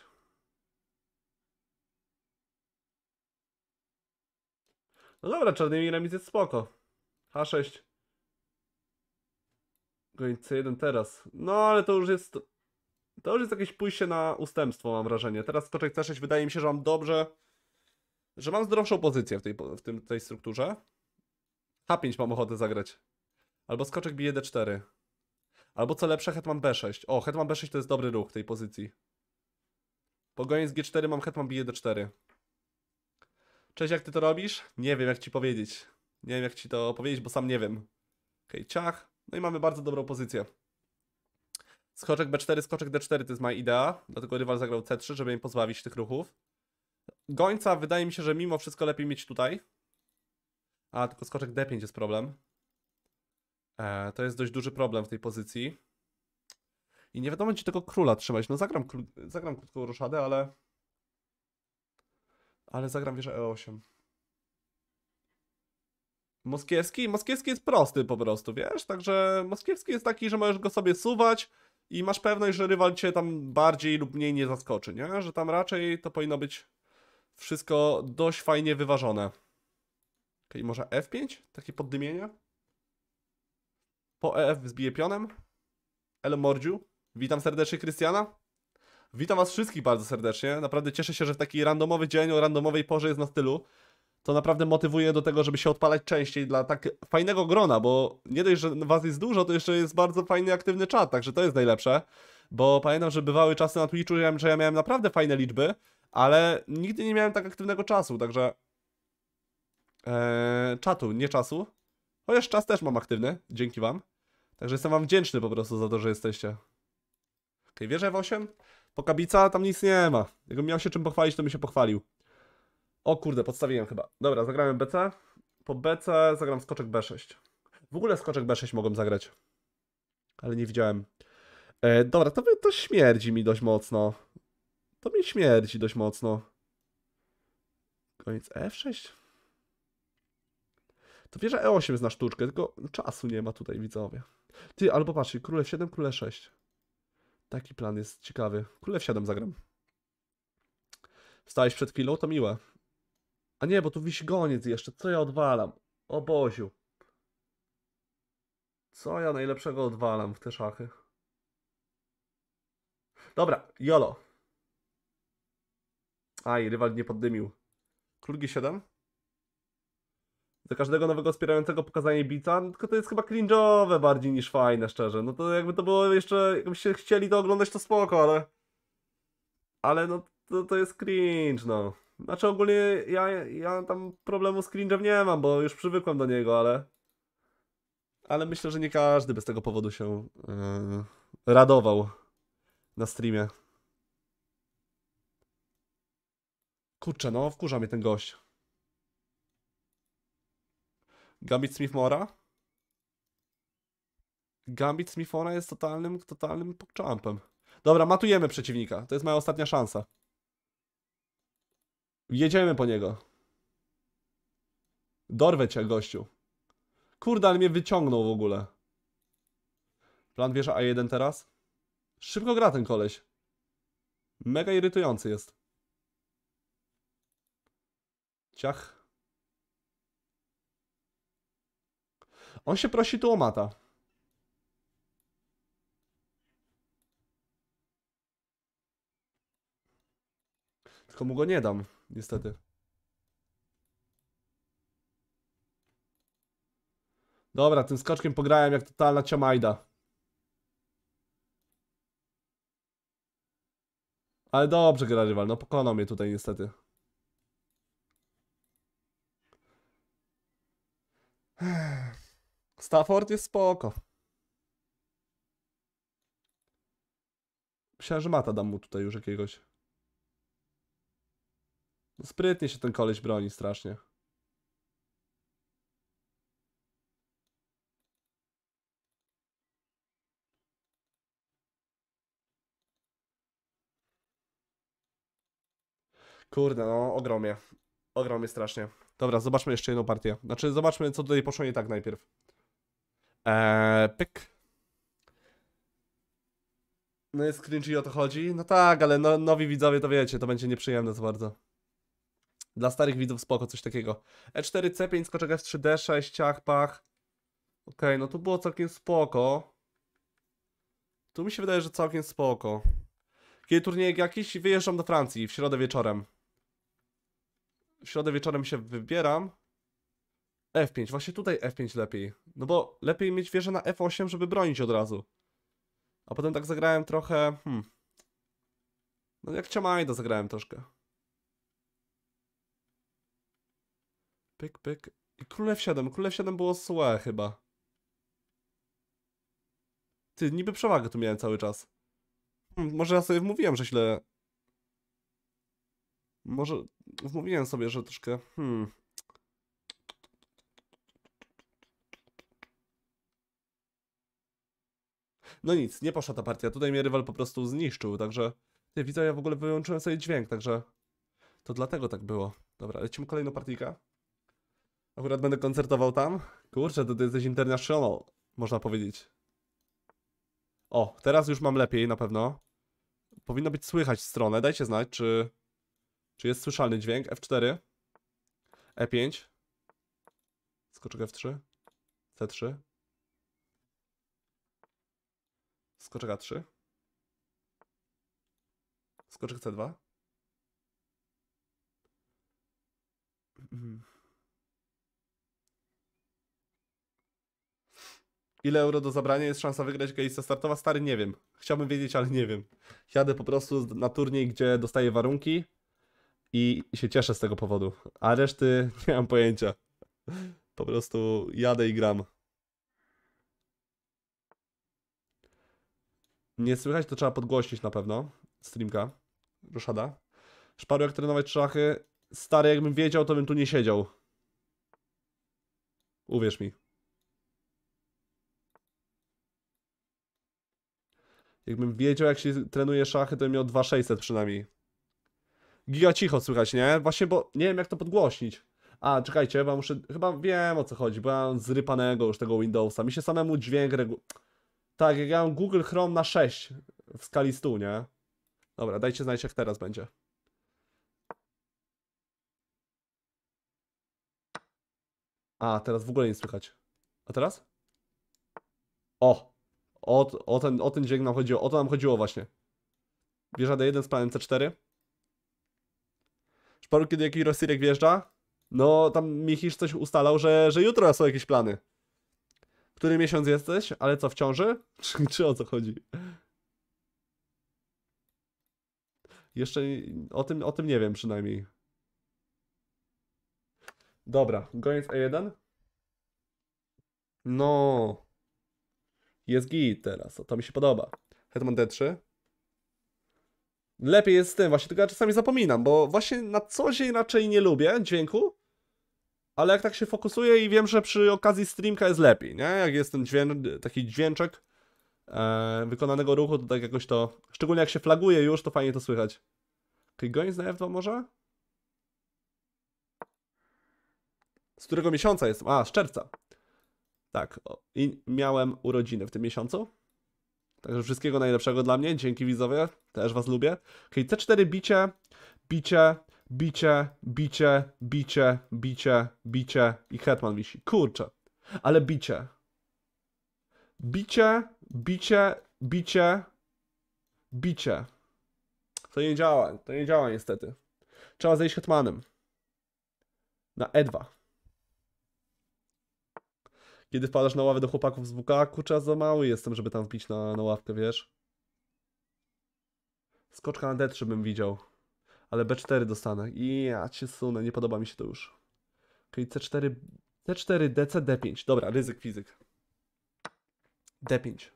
No dobra, czarnymi remis jest spoko. H6 gonić C1 teraz. No ale to już jest. To już jest jakieś pójście na ustępstwo, mam wrażenie. Teraz skoczek C6 wydaje mi się, że mam dobrze. Że mam zdrowszą pozycję w tej, w tym, tej strukturze. H5 mam ochotę zagrać. Albo skoczek bije D4. Albo co lepsze, hetman B6. O, hetman B6 to jest dobry ruch w tej pozycji. Po z G4 mam hetman bije D4. Cześć, jak ty to robisz? Nie wiem, jak ci powiedzieć. Nie wiem, jak ci to powiedzieć, bo sam nie wiem. Okej, okay, ciach. No i mamy bardzo dobrą pozycję. Skoczek B4, skoczek D4 to jest moja idea, dlatego rywal zagrał C3, żeby mi pozbawić tych ruchów. Gońca wydaje mi się, że mimo wszystko lepiej mieć tutaj. A, tylko skoczek D5 jest problem. E, to jest dość duży problem w tej pozycji. I nie wiadomo, gdzie tego króla trzymać. No zagram, zagram krótką ruszadę, ale... Ale zagram wieżę E8. Moskiewski? Moskiewski jest prosty po prostu, wiesz? Także Moskiewski jest taki, że możesz go sobie suwać i masz pewność, że rywal cię tam bardziej lub mniej nie zaskoczy, nie? Że tam raczej to powinno być wszystko dość fajnie wyważone. Okej, okay, może F5? Takie poddymienie? Po EF zbije pionem? El Mordziu? Witam serdecznie Krystiana. Witam was wszystkich bardzo serdecznie. Naprawdę cieszę się, że w taki randomowy dzień o randomowej porze jest na stylu to naprawdę motywuje do tego, żeby się odpalać częściej dla tak fajnego grona, bo nie dość, że was jest dużo, to jeszcze jest bardzo fajny, aktywny czat, także to jest najlepsze. Bo pamiętam, że bywały czasy na Twitchu, że ja miałem naprawdę fajne liczby, ale nigdy nie miałem tak aktywnego czasu, także... Eee, czatu, nie czasu. Chociaż czas też mam aktywny, dzięki wam. Także jestem wam wdzięczny po prostu za to, że jesteście. Okej, okay, wierzę w 8? Pokabica tam nic nie ma. Jakbym miał się czym pochwalić, to bym się pochwalił. O kurde, podstawiłem chyba. Dobra, zagrałem BC. Po BC zagram skoczek B6. W ogóle skoczek B6 mogłem zagrać. Ale nie widziałem. E, dobra, to, to śmierdzi mi dość mocno. To mi śmierdzi dość mocno. Koniec F6. To wieża E8 zna sztuczkę, tylko czasu nie ma tutaj, widzowie. Ty, albo patrz, króle 7, króle 6. Taki plan jest ciekawy. Króle 7 zagram. Stałeś przed chwilą, to miłe. A nie, bo tu goniec jeszcze. Co ja odwalam? O Boziu. Co ja najlepszego odwalam w te szachy? Dobra, jolo. Aj, rywal nie poddymił. Król 7 Za każdego nowego wspierającego pokazanie bica, no, tylko to jest chyba cringe'owe bardziej niż fajne, szczerze. No to jakby to było jeszcze, jakbyście chcieli to oglądać, to spoko, ale... Ale no, to, to jest cringe, no. Znaczy ogólnie ja, ja tam problemu z cringe'em nie mam, bo już przywykłem do niego, ale... Ale myślę, że nie każdy by z tego powodu się yy, radował na streamie. Kurczę, no wkurza mnie ten gość. Gambit Smithmora? Gambit Smithmora jest totalnym, totalnym pokczampem. Dobra, matujemy przeciwnika. To jest moja ostatnia szansa. Jedziemy po niego. Dorwę cię, gościu. Kurde, ale mnie wyciągnął w ogóle. Plan wieża A1 teraz? Szybko gra ten koleś. Mega irytujący jest. Ciach. On się prosi tu o mata. Tylko mu go nie dam niestety. Dobra, tym skoczkiem pograłem jak totalna ciamajda. Ale dobrze gra rywal, no pokonał mnie tutaj niestety. Stafford jest spoko. Myślałem, że Mata dam mu tutaj już jakiegoś. Sprytnie się ten koleś broni strasznie. Kurde, no ogromnie. Ogromnie strasznie. Dobra, zobaczmy jeszcze jedną partię. Znaczy, zobaczmy, co tutaj poszło nie tak najpierw. Eee, pyk. No jest i o to chodzi? No tak, ale no, nowi widzowie to wiecie, to będzie nieprzyjemne za bardzo. Dla starych widzów spoko, coś takiego. E4, C5, skoczek F3, D6, ciach, pach. Okej, okay, no tu było całkiem spoko. Tu mi się wydaje, że całkiem spoko. Kiedy turniej jakiś, wyjeżdżam do Francji w środę wieczorem. W środę wieczorem się wybieram. F5, właśnie tutaj F5 lepiej. No bo lepiej mieć wieżę na F8, żeby bronić od razu. A potem tak zagrałem trochę, hmm. No jak Ciamajda zagrałem troszkę. Pyk, pyk. I królew 7. Królew 7 było słe chyba. Ty, niby przewagę tu miałem cały czas. Hmm, może ja sobie wmówiłem, że źle... Może wmówiłem sobie, że troszkę... Hmm... No nic, nie poszła ta partia. Tutaj mnie rywal po prostu zniszczył, także... Ty, widzę, ja w ogóle wyłączyłem sobie dźwięk, także... To dlatego tak było. Dobra, lecimy kolejną partyjkę. Akurat będę koncertował tam. Kurczę, to ty jesteś international, można powiedzieć. O, teraz już mam lepiej na pewno. Powinno być słychać stronę. Dajcie znać, czy, czy jest słyszalny dźwięk. F4. E5. Skoczek F3. C3. Skoczek A3. Skoczek C2. [CLEARS THROAT] hmm Ile euro do zabrania jest szansa wygrać granica startowa? Stary, nie wiem. Chciałbym wiedzieć, ale nie wiem. Jadę po prostu na turniej, gdzie dostaję warunki i się cieszę z tego powodu. A reszty [LAUGHS] nie mam pojęcia. Po prostu jadę i gram. Nie słychać, to trzeba podgłośnić na pewno. Streamka. Ruszada. Szparu, jak trenować szachy? Stary, jakbym wiedział, to bym tu nie siedział. Uwierz mi. Jakbym wiedział, jak się trenuje szachy, to bym miał 2600 przynajmniej. Giga cicho słychać, nie? Właśnie, bo nie wiem, jak to podgłośnić. A, czekajcie, bo muszę... Chyba wiem, o co chodzi, bo ja mam zrypanego już tego Windowsa. Mi się samemu dźwięk regu... Tak, jak ja mam Google Chrome na 6 w skali 100, nie? Dobra, dajcie znać, jak teraz będzie. A, teraz w ogóle nie słychać. A teraz? O! O, o, ten, o ten dźwięk nam chodziło, o to nam chodziło właśnie. Wjeżdża D1 z planem C4. Szparu, kiedy jakiś Rosirek wjeżdża? No, tam Michisz coś ustalał, że, że jutro są jakieś plany. Który miesiąc jesteś? Ale co, w ciąży? Czy, [LAUGHS] czy o co chodzi? Jeszcze o tym, o tym nie wiem przynajmniej. Dobra, goniec E1. No. Jest git teraz, to mi się podoba. Hetman D3. Lepiej jest z tym, właśnie tylko ja czasami zapominam, bo właśnie na co dzień raczej nie lubię dźwięku, ale jak tak się fokusuję i wiem, że przy okazji streamka jest lepiej, nie? Jak jest ten dźwięk, taki dźwięczek e, wykonanego ruchu, to tak jakoś to, szczególnie jak się flaguje już, to fajnie to słychać. Okej, goń na F2 może? Z którego miesiąca jestem? A, z czerwca. Tak, i miałem urodziny w tym miesiącu. Także wszystkiego najlepszego dla mnie. Dzięki widzowie, też was lubię. Okej, okay, C4 bicie, bicie, bicie, bicie, bicie, bicie, bicie i Hetman wisi. Kurczę, ale bicie. Bicie, bicie, bicie, bicie. To nie działa, to nie działa niestety. Trzeba zejść Hetmanem. Na E2. Kiedy wpadasz na ławę do chłopaków z WK, kurczę, za mały jestem, żeby tam wbić na, na ławkę, wiesz? Skoczka na D3 bym widział. Ale B4 dostanę. I ja cię sunę, nie podoba mi się to już. Okej, C4, C4, DC, D5. Dobra, ryzyk, fizyk. D5.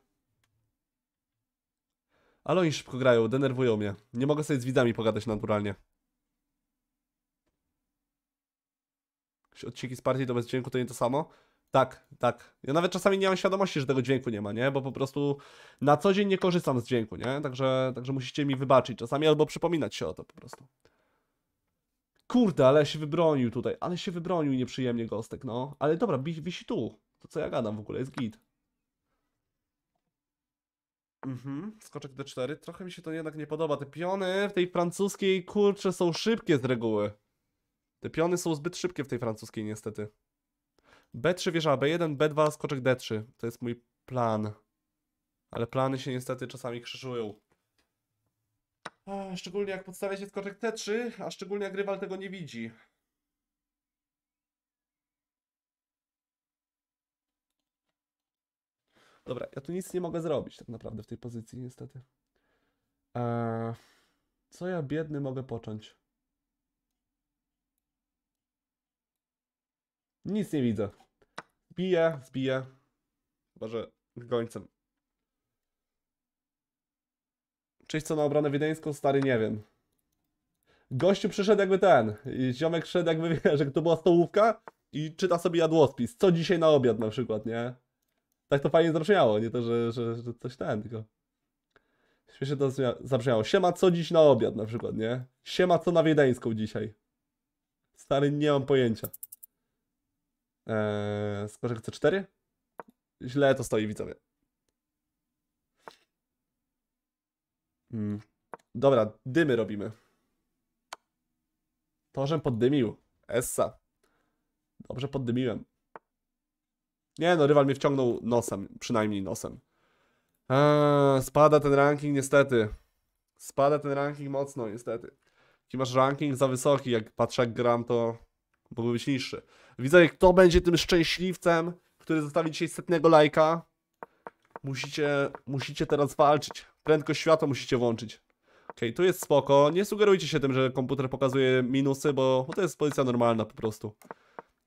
Ale oni szybko grają, denerwują mnie. Nie mogę sobie z widzami pogadać naturalnie. Odcinki z partii bez dźwięku to nie to samo? Tak, tak. Ja nawet czasami nie mam świadomości, że tego dźwięku nie ma, nie? Bo po prostu na co dzień nie korzystam z dźwięku, nie? Także, także musicie mi wybaczyć czasami albo przypominać się o to po prostu. Kurde, ale się wybronił tutaj. Ale się wybronił nieprzyjemnie gostek, no. Ale dobra, wisi tu. To co ja gadam w ogóle, jest git. Mhm, skoczek D4. Trochę mi się to jednak nie podoba. Te piony w tej francuskiej, kurcze, są szybkie z reguły. Te piony są zbyt szybkie w tej francuskiej, niestety. B3 wieża B1, B2 skoczek D3. To jest mój plan. Ale plany się niestety czasami krzyżują. Szczególnie jak podstawia się skoczek T3, a szczególnie jak rywal tego nie widzi. Dobra, ja tu nic nie mogę zrobić tak naprawdę w tej pozycji niestety. Eee, co ja biedny mogę począć? Nic nie widzę. Bije, zbija. Boże, gońcem. Czyś co na obronę wiedeńską? Stary, nie wiem. Gościu przyszedł jakby ten. Ziomek szedł jakby, [LAUGHS] wie, że to była stołówka i czyta sobie jadłospis. Co dzisiaj na obiad na przykład, nie? Tak to fajnie zabrzmiało, nie to, że, że, że coś ten, tylko... Śmiesznie to zabrzmiało. Siema, co dziś na obiad na przykład, nie? Siema, co na wiedeńską dzisiaj? Stary, nie mam pojęcia. Eee, Skorzek C4? Źle to stoi, widzowie. Hmm. Dobra, dymy robimy. Tożem poddymił. Essa. Dobrze poddymiłem. Nie no, rywal mnie wciągnął nosem, przynajmniej nosem. Eee, spada ten ranking niestety. Spada ten ranking mocno niestety. Jeśli masz ranking za wysoki, jak patrzę jak gram, to mógłby być niższy. Widzę, kto będzie tym szczęśliwcem, który zostawi dzisiaj setnego lajka. Musicie, musicie teraz walczyć. Prędkość światła musicie włączyć. OK, tu jest spoko. Nie sugerujcie się tym, że komputer pokazuje minusy, bo, bo to jest pozycja normalna po prostu.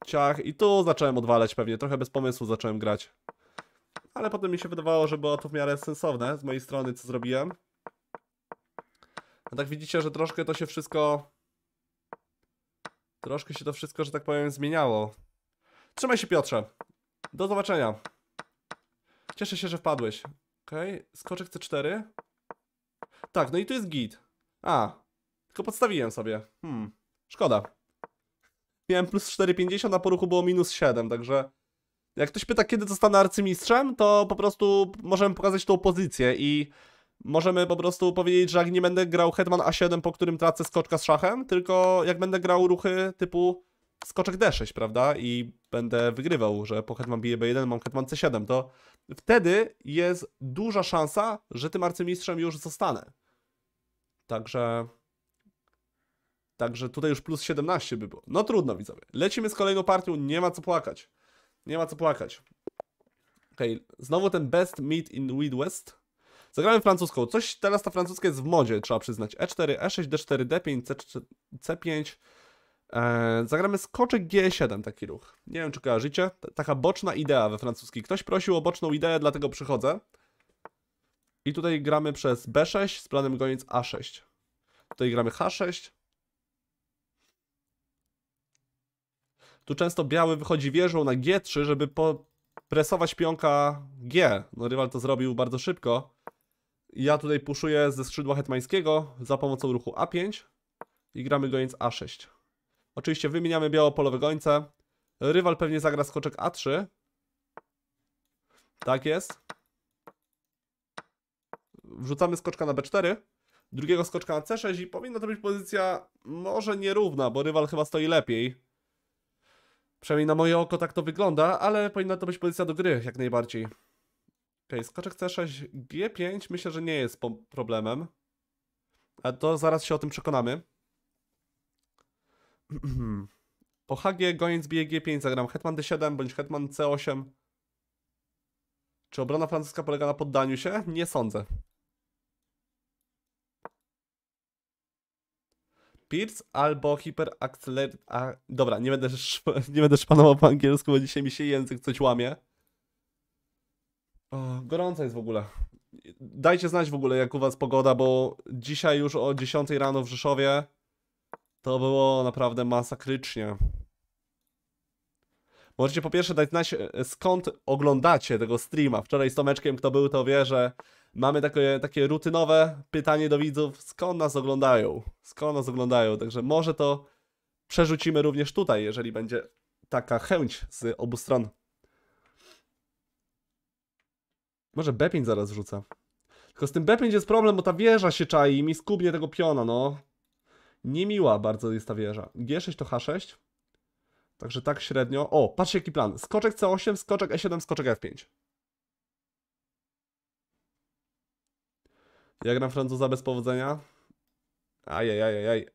Ciach. I tu zacząłem odwalać pewnie. Trochę bez pomysłu zacząłem grać. Ale potem mi się wydawało, że było to w miarę sensowne z mojej strony, co zrobiłem. A no tak widzicie, że troszkę to się wszystko Troszkę się to wszystko, że tak powiem, zmieniało. Trzymaj się, Piotrze. Do zobaczenia. Cieszę się, że wpadłeś. Okej, okay. skoczek C4. Tak, no i tu jest git. A, tylko podstawiłem sobie. Hmm, szkoda. Miałem plus 4,50, a po ruchu było minus 7, także... Jak ktoś pyta, kiedy zostanę arcymistrzem, to po prostu możemy pokazać tą pozycję i możemy po prostu powiedzieć, że jak nie będę grał Hetman A7, po którym tracę skoczka z szachem, tylko jak będę grał ruchy typu skoczek D6, prawda? I będę wygrywał, że po Hetman bije B1, mam Hetman C7, to wtedy jest duża szansa, że tym arcymistrzem już zostanę. Także... Także tutaj już plus 17 by było. No trudno, widzowie. Lecimy z kolejną partią, nie ma co płakać. Nie ma co płakać. Okej, okay. znowu ten Best Meet in Midwest. Zagrałem francuską. Coś teraz ta francuska jest w modzie, trzeba przyznać. E4, E6, D4, D5, C4, C5. Eee, zagramy skoczek G7, taki ruch. Nie wiem, czy kojarzycie. T taka boczna idea we francuskiej. Ktoś prosił o boczną ideę, dlatego przychodzę. I tutaj gramy przez B6 z planem goniec A6. Tutaj gramy H6. Tu często biały wychodzi wieżą na G3, żeby po presować pionka G. No rywal to zrobił bardzo szybko. Ja tutaj puszuję ze skrzydła hetmańskiego za pomocą ruchu A5 i gramy goniec A6. Oczywiście wymieniamy białopolowe gońce. Rywal pewnie zagra skoczek A3. Tak jest. Wrzucamy skoczka na B4. Drugiego skoczka na C6 i powinna to być pozycja może nierówna, bo rywal chyba stoi lepiej. Przynajmniej na moje oko tak to wygląda, ale powinna to być pozycja do gry jak najbardziej. OK, skoczek C6, G5 myślę, że nie jest problemem. A to zaraz się o tym przekonamy. [CLEARS THROAT] Po HG goniec bije G5, zagram hetman D7 bądź hetman C8. Czy obrona francuska polega na poddaniu się? Nie sądzę. Pierce albo hiperakceler... A, dobra, nie będę, [LAUGHS] nie będę szpanował po angielsku, bo dzisiaj mi się język coś łamie. O, gorąco jest w ogóle. Dajcie znać w ogóle, jak u was pogoda, bo dzisiaj już o 10 rano w Rzeszowie to było naprawdę masakrycznie. Możecie po pierwsze dać znać, e, skąd oglądacie tego streama. Wczoraj z Tomeczkiem, kto był, to wie, że mamy takie, takie rutynowe pytanie do widzów, skąd nas oglądają? Skąd nas oglądają? Także może to przerzucimy również tutaj, jeżeli będzie taka chęć z obu stron. Może B5 zaraz rzuca. Tylko z tym B5 jest problem, bo ta wieża się czai i mi skubnie tego piona, no. Niemiła bardzo jest ta wieża. G6 to H6. Także tak średnio. O, patrzcie jaki plan. Skoczek C8, skoczek E7, skoczek F5. Ja gram Francuza bez powodzenia? Ajajajajaj.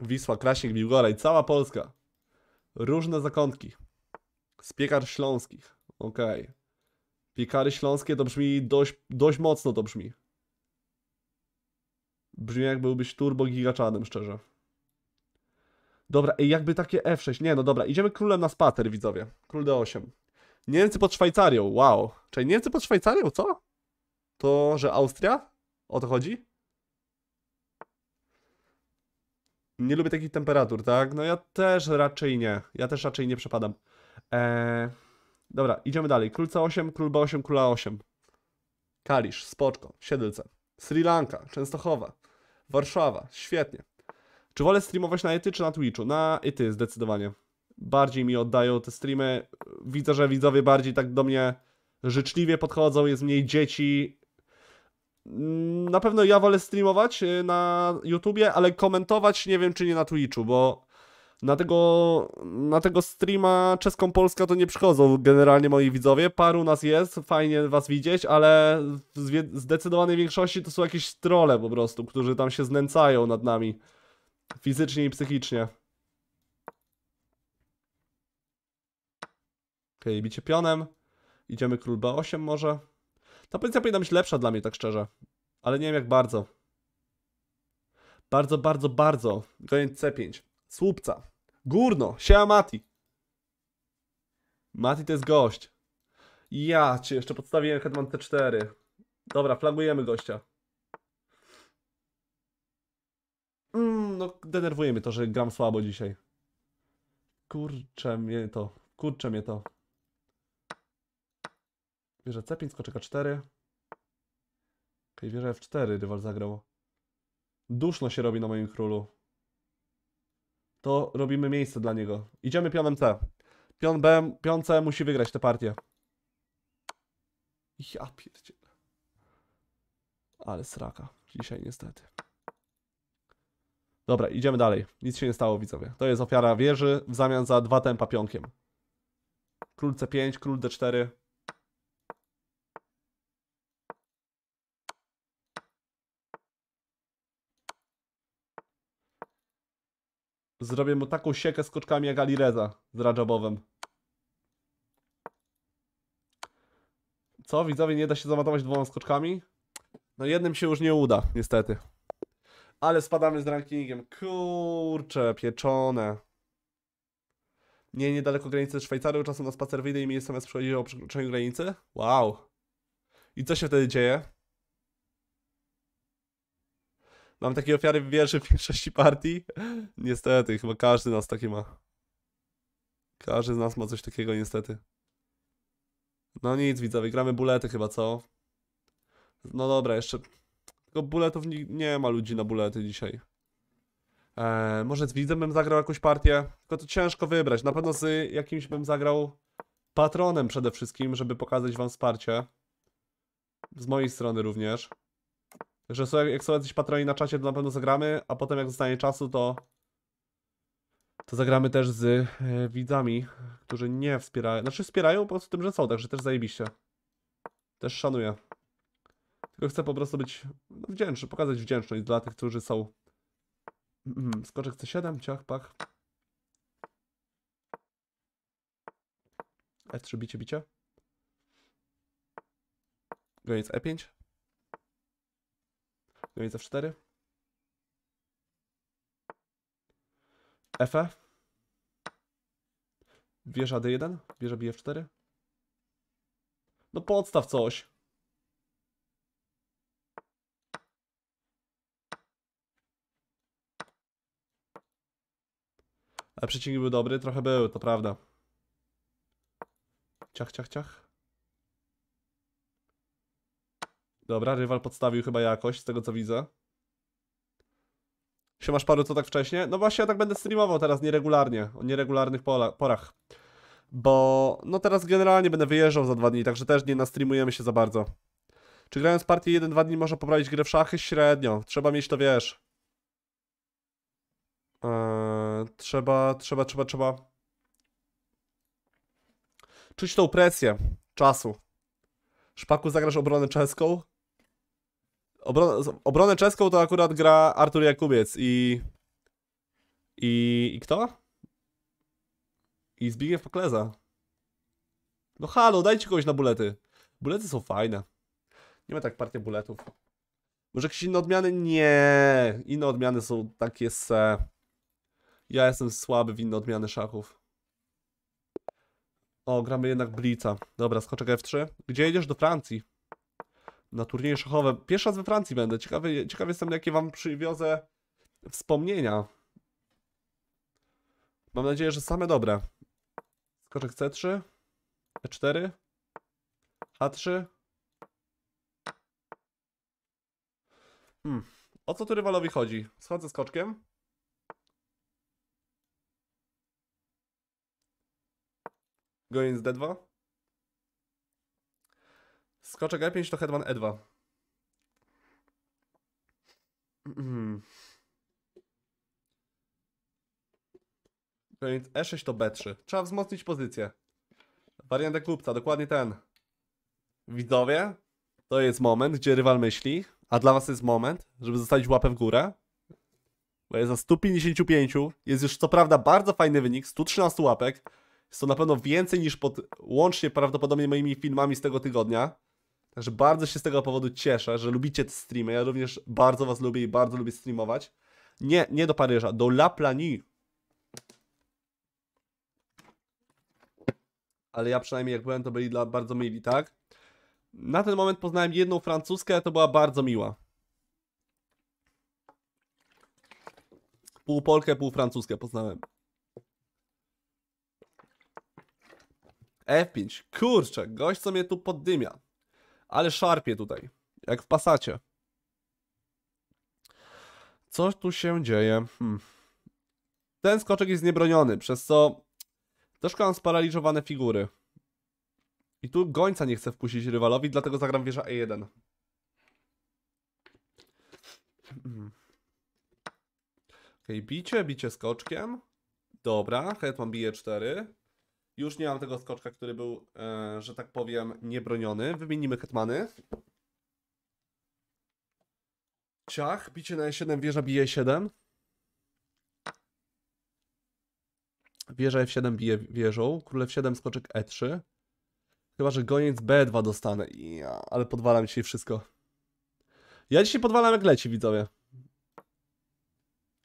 Wisła, Kraśnik, Biłgoraj, cała Polska. Różne zakątki. Z piekar śląskich. Okej. Okay. Piekary śląskie to brzmi dość, dość mocno to brzmi. Brzmi jak byłbyś turbo gigaczanem, szczerze. Dobra, i jakby takie F6. Nie, no dobra, idziemy królem na spater, widzowie. Król D8. Niemcy pod Szwajcarią, wow. Czyli Niemcy pod Szwajcarią, co? To, że Austria? O to chodzi? Nie lubię takich temperatur, tak? No ja też raczej nie. Ja też raczej nie przepadam. Eee... Dobra, idziemy dalej. Król C8, król B8, króla 8. Kalisz, Spoczko, Siedlce. Sri Lanka, Częstochowa, Warszawa. Świetnie. Czy wolę streamować na ety czy na Twitchu? Na ety zdecydowanie. Bardziej mi oddają te streamy. Widzę, że widzowie bardziej tak do mnie życzliwie podchodzą, jest mniej dzieci. Mm, na pewno ja wolę streamować y, na YouTubie, ale komentować nie wiem czy nie na Twitchu, bo na tego, na tego streama czeską Polska to nie przychodzą generalnie moi widzowie. Paru nas jest, fajnie was widzieć, ale w zdecydowanej większości to są jakieś trole po prostu, którzy tam się znęcają nad nami. Fizycznie i psychicznie. Okej, okay, bicie pionem. Idziemy król B8 może. Ta pozycja powinna być lepsza dla mnie, tak szczerze. Ale nie wiem jak bardzo. Bardzo, bardzo, bardzo. Goniec C5. Słupca. Górno, siema Mati. Mati to jest gość. Ja cię jeszcze podstawiłem Hetman T4. Dobra, flagujemy gościa. Mm, no, denerwuje mnie to, że gram słabo dzisiaj. Kurczę mnie to. Kurczę mnie to. Wieża C5, skoczek 4 Okej, wieża F4 rywal zagrał. Duszno się robi na moim królu to robimy miejsce dla niego. Idziemy pionem C. Pion B, pion C musi wygrać tę partię. Ja pierdzielę. Ale sraka. Dzisiaj niestety. Dobra, idziemy dalej. Nic się nie stało, widzowie. To jest ofiara wieży w zamian za dwa tempa pionkiem. Król C5, król D4. Zrobię mu taką siekę z koczkami jak Alireza z Rajabowem. Co, widzowie, nie da się zamatować dwoma skoczkami? No jednym się już nie uda, niestety. Ale spadamy z rankingiem. Kurcze, pieczone. Nie, niedaleko granicy Szwajcarii, czasem na spacer wyjdę i mi SMS przychodzi o przekroczeniu granicy? Wow. I co się wtedy dzieje? Mam takie ofiary w wieży w większości partii. Niestety, chyba każdy z nas taki ma. Każdy z nas ma coś takiego, niestety. No nic, widzę. wygramy bulety chyba, co? No dobra, jeszcze... Tylko buletów nie, nie ma ludzi na bulety dzisiaj. Eee, może z widzem bym zagrał jakąś partię, tylko to ciężko wybrać. Na pewno z jakimś bym zagrał patronem przede wszystkim, żeby pokazać wam wsparcie. Z mojej strony również. Także sobie, jak są jacyś patroni na czasie, to na pewno zagramy, a potem jak zostanie czasu, to to zagramy też z y, widzami, którzy nie wspierają, znaczy wspierają po prostu tym, że są, także też zajebiście. Też szanuję. Tylko chcę po prostu być no, wdzięczny, pokazać wdzięczność dla tych, którzy są. Mm, skoczek C7, ciach, pach. F3, e bicie, bicie. Granic E5. Koniec F4. F. Wieża D1, wieża bije F4. No podstaw coś. A przeciwnik był dobry, trochę był, to prawda. Ciach, ciach, ciach. Dobra, rywal podstawił chyba jakoś, z tego co widzę. Się masz paru co tak wcześniej. No właśnie, ja tak będę streamował teraz nieregularnie, o nieregularnych porach. Bo no teraz generalnie będę wyjeżdżał za dwa dni, także też nie nastreamujemy się za bardzo. Czy grając partię 1-2 dni można poprawić grę w szachy? Średnio. Trzeba mieć to, wiesz. Eee, trzeba, trzeba, trzeba, trzeba. Czuć tą presję czasu. Szpaku zagrasz obronę czeską? obronę czeską to akurat gra Artur Jakubiec i... I, i kto? I Zbigniew pokleza. No halo, dajcie kogoś na bulety. Bulety są fajne. Nie ma tak partii buletów. Może jakieś inne odmiany? Nie. Inne odmiany są takie se. Ja jestem słaby w inne odmiany szachów. O, gramy jednak Blitza. Dobra, skoczek F3. Gdzie jedziesz? Do Francji na turnieje szachowe. Pierwszy raz we Francji będę. Ciekawy, ciekawy jestem, jakie wam przywiozę wspomnienia. Mam nadzieję, że same dobre. Skoczek C3, E4, H3. Hmm. O co tu rywalowi chodzi? Schodzę skoczkiem. Goniec D2. Skoczek E5 to hetman E2. Mm. Więc E6 to e B3. Trzeba wzmocnić pozycję. Wariant kupca, dokładnie ten. Widzowie, to jest moment, gdzie rywal myśli, a dla was jest moment, żeby zostawić łapę w górę. Bo jest za 155, jest już co prawda bardzo fajny wynik, 113 łapek. Jest to na pewno więcej niż pod, łącznie prawdopodobnie moimi filmami z tego tygodnia. Także bardzo się z tego powodu cieszę, że lubicie te streamy. Ja również bardzo was lubię i bardzo lubię streamować. Nie, nie do Paryża, do La Planie. Ale ja przynajmniej jak byłem, to byli dla bardzo mili, tak? Na ten moment poznałem jedną francuskę, to była bardzo miła. Pół Polkę, pół francuskę poznałem. F5. Kurczę, gość co mnie tu poddymia. Ale szarpie tutaj. Jak w pasacie. Co tu się dzieje? Hmm. Ten skoczek jest niebroniony, przez co troszkę mam sparaliżowane figury. I tu gońca nie chcę wpuścić rywalowi, dlatego zagram wieża E1. Ok, hmm. Okej, okay, bicie, bicie skoczkiem. Dobra, hetman bije 4. Już nie mam tego skoczka, który był, e, że tak powiem, niebroniony. Wymienimy hetmany. Ciach, bicie na E7, wieża bije 7. E wieża F7 bije wieżą, król 7 skoczek E3. Chyba, że goniec B2 dostanę. Ja, ale podwalam dzisiaj wszystko. Ja dzisiaj podwalam jak leci, widzowie.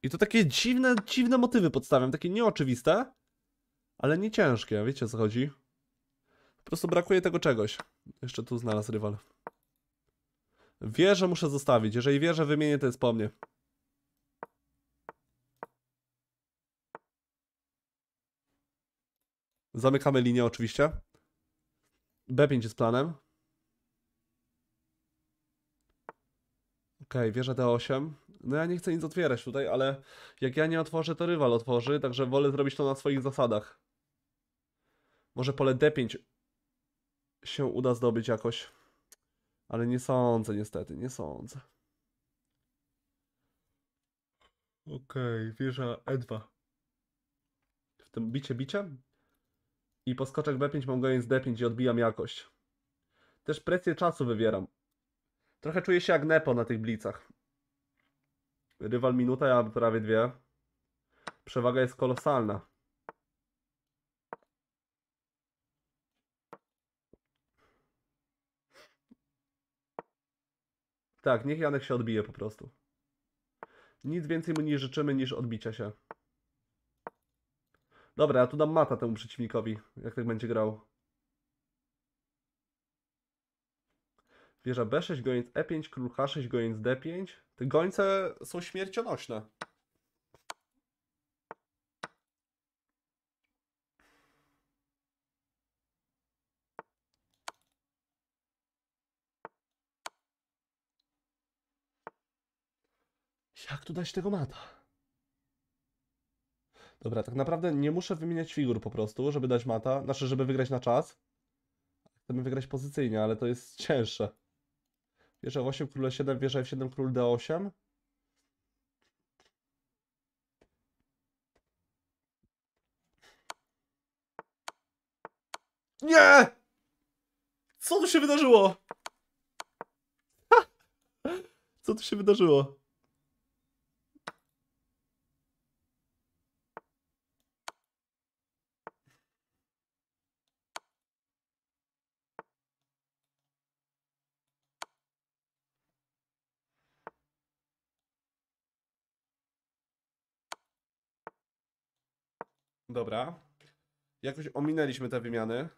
I to takie dziwne, dziwne motywy podstawiam, takie nieoczywiste. Ale nie ciężkie, wiecie o co chodzi? Po prostu brakuje tego czegoś. Jeszcze tu znalazł rywal. Wieżę muszę zostawić. Jeżeli wieżę wymienię, to jest po mnie. Zamykamy linię oczywiście. B5 jest planem. Okej, okay, wieża D8. No ja nie chcę nic otwierać tutaj, ale jak ja nie otworzę, to rywal otworzy, także wolę zrobić to na swoich zasadach. Może pole D5 się uda zdobyć jakoś. Ale nie sądzę niestety, nie sądzę. Okej, okay, wieża E2. W tym bicie bicie? I po skoczek B5 mam goniec D5 i odbijam jakość. Też presję czasu wywieram. Trochę czuję się jak Nepo na tych blicach. Rywal minuta, ja prawie dwie. Przewaga jest kolosalna. Tak, niech Janek się odbije po prostu. Nic więcej mu nie życzymy niż odbicia się. Dobra, ja tu dam mata temu przeciwnikowi, jak tak będzie grał. Wieża B6, goniec E5, król H6, goniec D5. Te gońce są śmiercionośne. Jak tu dać tego mata? Dobra, tak naprawdę nie muszę wymieniać figur po prostu, żeby dać mata. Znaczy, żeby wygrać na czas. Chcemy wygrać pozycyjnie, ale to jest [LAUGHS] cięższe. Wieża 8, król 7 wieża F7, król D8. Nie! Co tu się wydarzyło? Ha! [LAUGHS] Co tu się wydarzyło? dobra. Jakoś ominęliśmy te wymiany.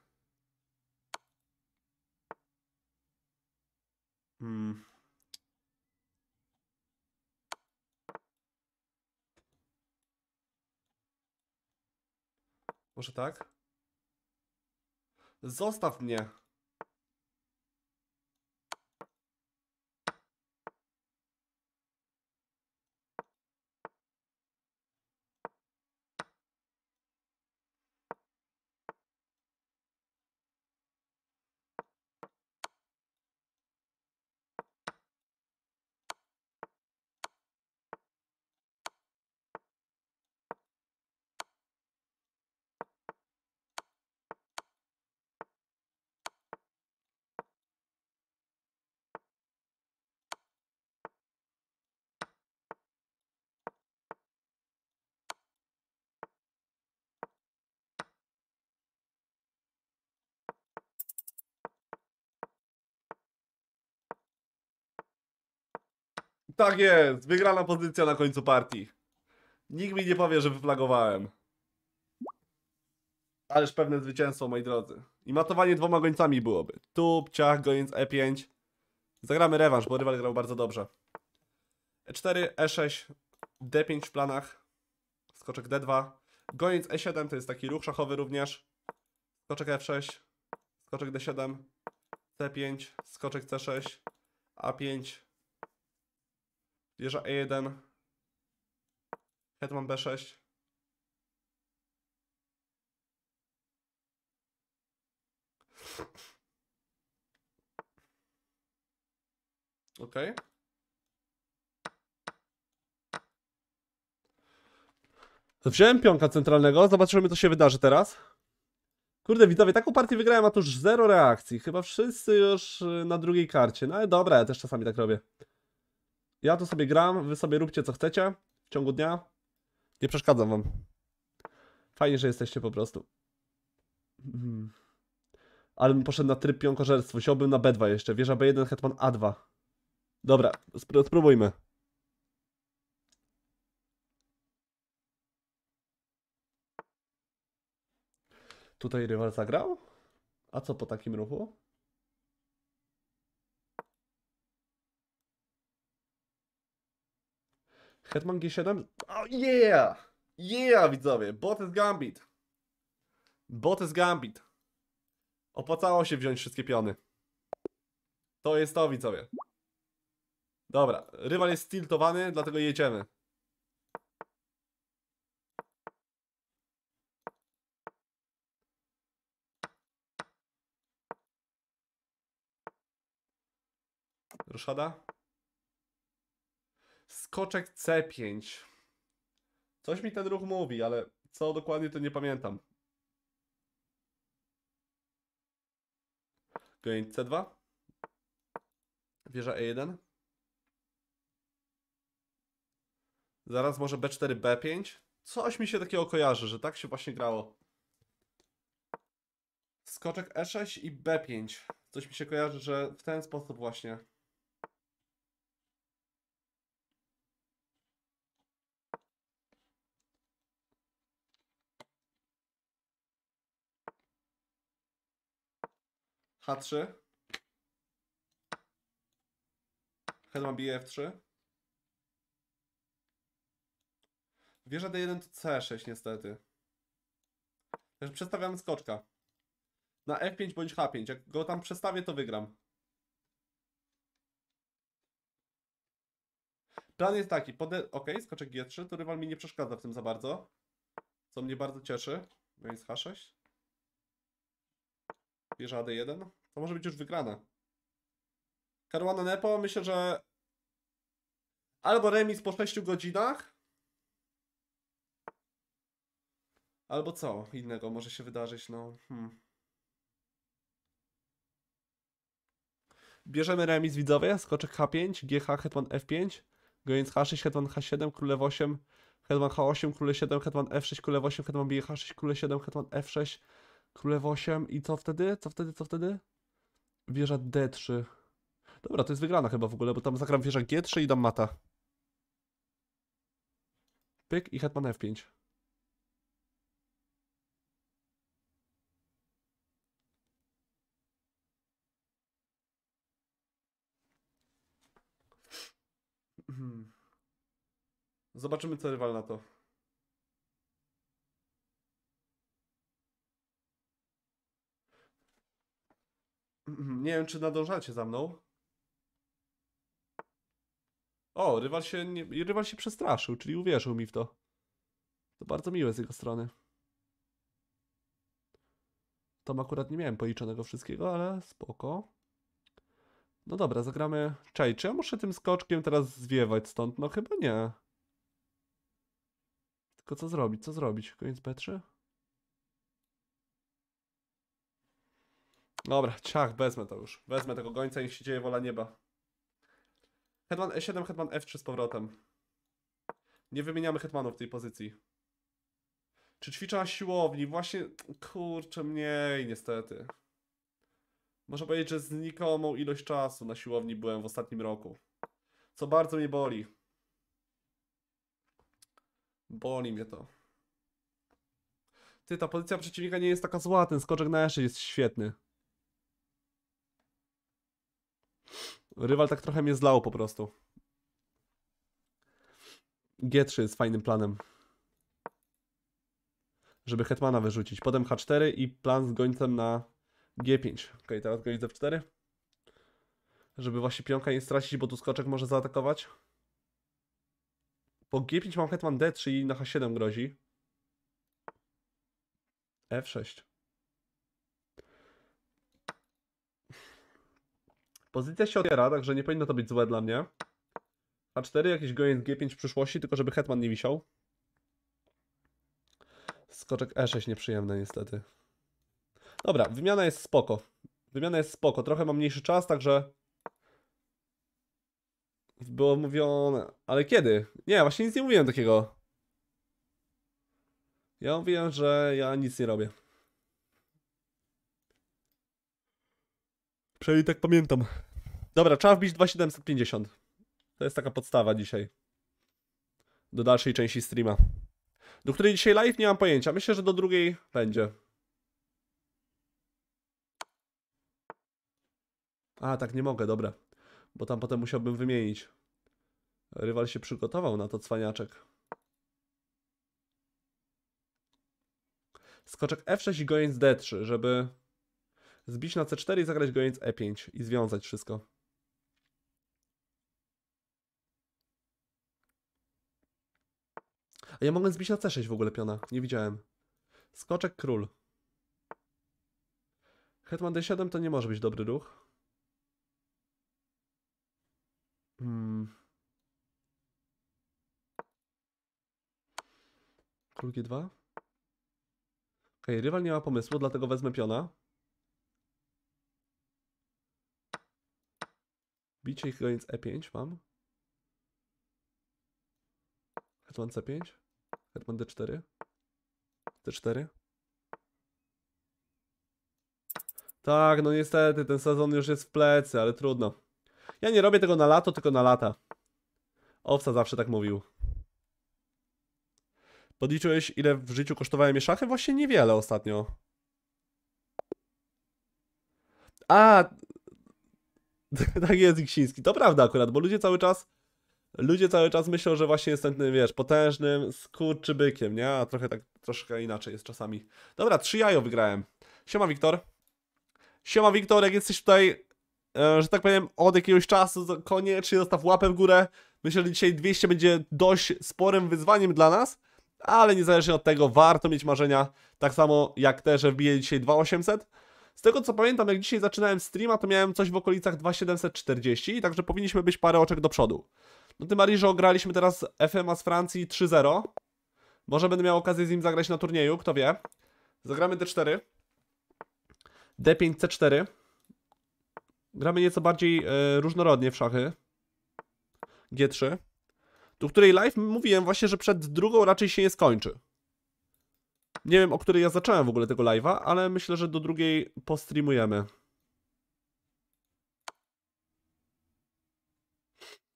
Hmm. Może tak? Zostaw mnie. Tak jest, wygrana pozycja na końcu partii. Nikt mi nie powie, że wyplagowałem. Ależ pewne zwycięstwo, moi drodzy. I matowanie dwoma gońcami byłoby. Tu, ciach, goniec E5. Zagramy rewanż, bo rywal grał bardzo dobrze. E4, E6, D5 w planach. Skoczek D2. Goniec E7 to jest taki ruch szachowy również. Skoczek F6. Skoczek D7. C5. Skoczek C6. A5. Wieża E1. Hetman B6. Ok. Okay. Wziąłem pionka centralnego, zobaczymy co się wydarzy teraz. Kurde widzowie, taką partię wygrałem, a tuż zero reakcji. Chyba wszyscy już y, na drugiej karcie. No ale dobra, ja też czasami tak robię. Ja tu sobie gram, wy sobie róbcie co chcecie w ciągu dnia. Nie przeszkadzam wam. Fajnie, że jesteście po prostu. Hmm. Ale bym poszedł na tryb pionkożerstwo. Siąłbym na B2 jeszcze. Wieża B1, hetman A2. Dobra, spróbujmy. Tutaj rywal zagrał? A co po takim ruchu? Hetman G7? Oh, yeah! Yeah, widzowie! Botes Gambit! Botes Gambit! Opłacało się wziąć wszystkie piony. To jest to, widzowie. Dobra, rywal jest stiltowany, dlatego jedziemy. Ruszada? Skoczek C5. Coś mi ten ruch mówi, ale co dokładnie to nie pamiętam. Goń C2. Wieża E1. Zaraz może B4, B5. Coś mi się takiego kojarzy, że tak się właśnie grało. Skoczek E6 i B5. Coś mi się kojarzy, że w ten sposób właśnie. 3 Hetman bije F3. Wieża D1 to C6 niestety. Także przestawiamy skoczka. Na F5 bądź H5. Jak go tam przestawię, to wygram. Plan jest taki. Pod... E, ok, skoczek G3, to rywal mi nie przeszkadza w tym za bardzo. Co mnie bardzo cieszy. Więc no H6. Wieża D1. To może być już wygrane. Caruana Nepo, myślę, że albo remis po 6 godzinach, albo co innego może się wydarzyć, no. Hmm. Bierzemy remis widzowie, skoczek H5, GH, hetman F5, goniec H6, hetman H7, król 8 hetman H8, król 7 hetman F6, król 8 hetman BH6, król 7 hetman F6, król 8 i co wtedy? Co wtedy? Co wtedy? Wieża D3. Dobra, to jest wygrana chyba w ogóle, bo tam zagram wieża G3 i dam mata. Pyk i hetman F5. Hmm. Zobaczymy, co rywal na to. Mhm, nie wiem, czy nadążacie za mną. O, rywal się, nie, rywal się przestraszył, czyli uwierzył mi w to. To bardzo miłe z jego strony. Tam akurat nie miałem policzonego wszystkiego, ale spoko. No dobra, zagramy... Czaj, czy ja muszę tym skoczkiem teraz zwiewać stąd? No chyba nie. Tylko co zrobić, co zrobić? Koniec B3? Dobra, ciach, wezmę to już. Wezmę tego gońca, niech się dzieje wola nieba. Hetman E7, Hetman F3 z powrotem. Nie wymieniamy Hetmanów w tej pozycji. Czy ćwiczę na siłowni? Właśnie, kurczę, mniej niestety. Można powiedzieć, że znikomą ilość czasu na siłowni byłem w ostatnim roku. Co bardzo mnie boli. Boli mnie to. Ty, ta pozycja przeciwnika nie jest taka zła, ten skoczek na jeszcze jest świetny. Rywal tak trochę mnie zlał po prostu. G3 jest fajnym planem. Żeby Hetmana wyrzucić. Potem H4 i plan z gońcem na G5. Ok, teraz goniec F4. Żeby właśnie pionka nie stracić, bo tu skoczek może zaatakować. Po G5 mam Hetman D3 i na H7 grozi. F6. Pozycja się otwiera, także nie powinno to być złe dla mnie. A4, jakiś gońc G5 w przyszłości, tylko żeby hetman nie wisiał. Skoczek E6 nieprzyjemny niestety. Dobra, wymiana jest spoko. Wymiana jest spoko. Trochę mam mniejszy czas, także... Było mówione... Ale kiedy? Nie, właśnie nic nie mówiłem takiego. Ja mówiłem, że ja nic nie robię. Przynajmniej tak pamiętam. Dobra, trzeba wbić 2750. To jest taka podstawa dzisiaj. Do dalszej części streama. Do której dzisiaj live nie mam pojęcia. Myślę, że do drugiej będzie. A, tak nie mogę, dobra. Bo tam potem musiałbym wymienić. Rywal się przygotował na to cwaniaczek. Skoczek F6 i gońc D3, żeby Zbić na C4 i zagrać goniec E5 i związać wszystko. A ja mogę zbić na C6 w ogóle piona. Nie widziałem. Skoczek król. Hetman D7 to nie może być dobry ruch. Hmm. Król G2. Okej, okay, rywal nie ma pomysłu, dlatego wezmę piona. Bicie goniec E5 mam. Hetman C5. Hetman D4. d 4 Tak, no niestety, ten sezon już jest w plecy, ale trudno. Ja nie robię tego na lato, tylko na lata. Owca zawsze tak mówił. Podliczyłeś, ile w życiu kosztowały mnie szachy? Właśnie niewiele ostatnio. A, [LAUGHS] tak jest Iksiński. To prawda akurat, bo ludzie cały czas ludzie cały czas myślą, że właśnie jestem tym, wiesz, potężnym skurczybykiem, nie? A trochę tak, troszkę inaczej jest czasami. Dobra, 3 jajo wygrałem. Siema Wiktor. Siema Wiktor, jak jesteś tutaj, e, że tak powiem, od jakiegoś czasu, koniecznie zostaw łapę w górę. Myślę, że dzisiaj 200 będzie dość sporym wyzwaniem dla nas, ale niezależnie od tego, warto mieć marzenia, tak samo jak te, że wbiję dzisiaj 2800. Z tego co pamiętam, jak dzisiaj zaczynałem streama, to miałem coś w okolicach 2740, także powinniśmy być parę oczek do przodu. No tym bardziej, że ograliśmy teraz FMA z Francji 3-0. Może będę miał okazję z nim zagrać na turnieju, kto wie. Zagramy D4. D5, C4. Gramy nieco bardziej e, różnorodnie w szachy. G3. Tu której live mówiłem właśnie, że przed drugą raczej się nie skończy. Nie wiem, o której ja zacząłem w ogóle tego live'a, ale myślę, że do drugiej postreamujemy.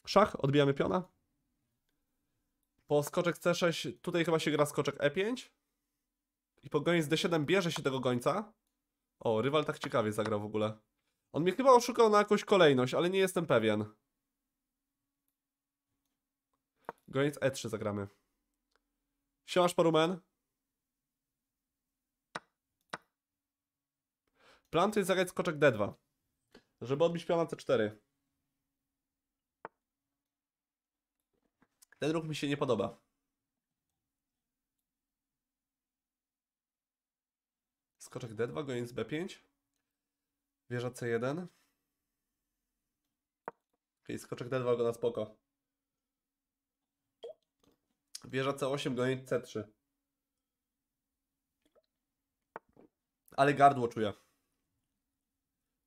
Szach, odbijamy piona. Po skoczek C6, tutaj chyba się gra skoczek E5. I po goniec D7 bierze się tego gońca. O, rywal tak ciekawie zagrał w ogóle. On mnie chyba oszukał na jakąś kolejność, ale nie jestem pewien. Goniec E3 zagramy. Siemasz, Parumen. Plan to jest zagrać skoczek D2. Żeby odbić piona C4. Ten ruch mi się nie podoba. Skoczek D2, goniec B5. Wieża C1. Okej, skoczek D2 go na spoko. Wieża C8, goniec C3. Ale gardło czuję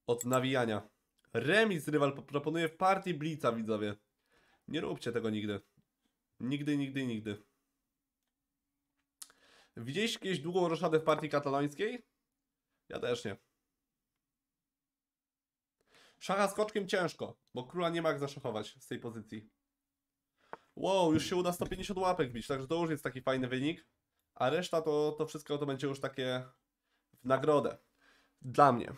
od nawijania. Remis rywal proponuje w partii Blitza, widzowie. Nie róbcie tego nigdy. Nigdy, nigdy, nigdy. Widzieliście kiedyś długą roszadę w partii katalońskiej? Ja też nie. Szacha skoczkiem ciężko, bo króla nie ma jak zaszachować z tej pozycji. Wow, już się uda 150 łapek bić, także to już jest taki fajny wynik. A reszta to, to wszystko to będzie już takie w nagrodę. Dla mnie.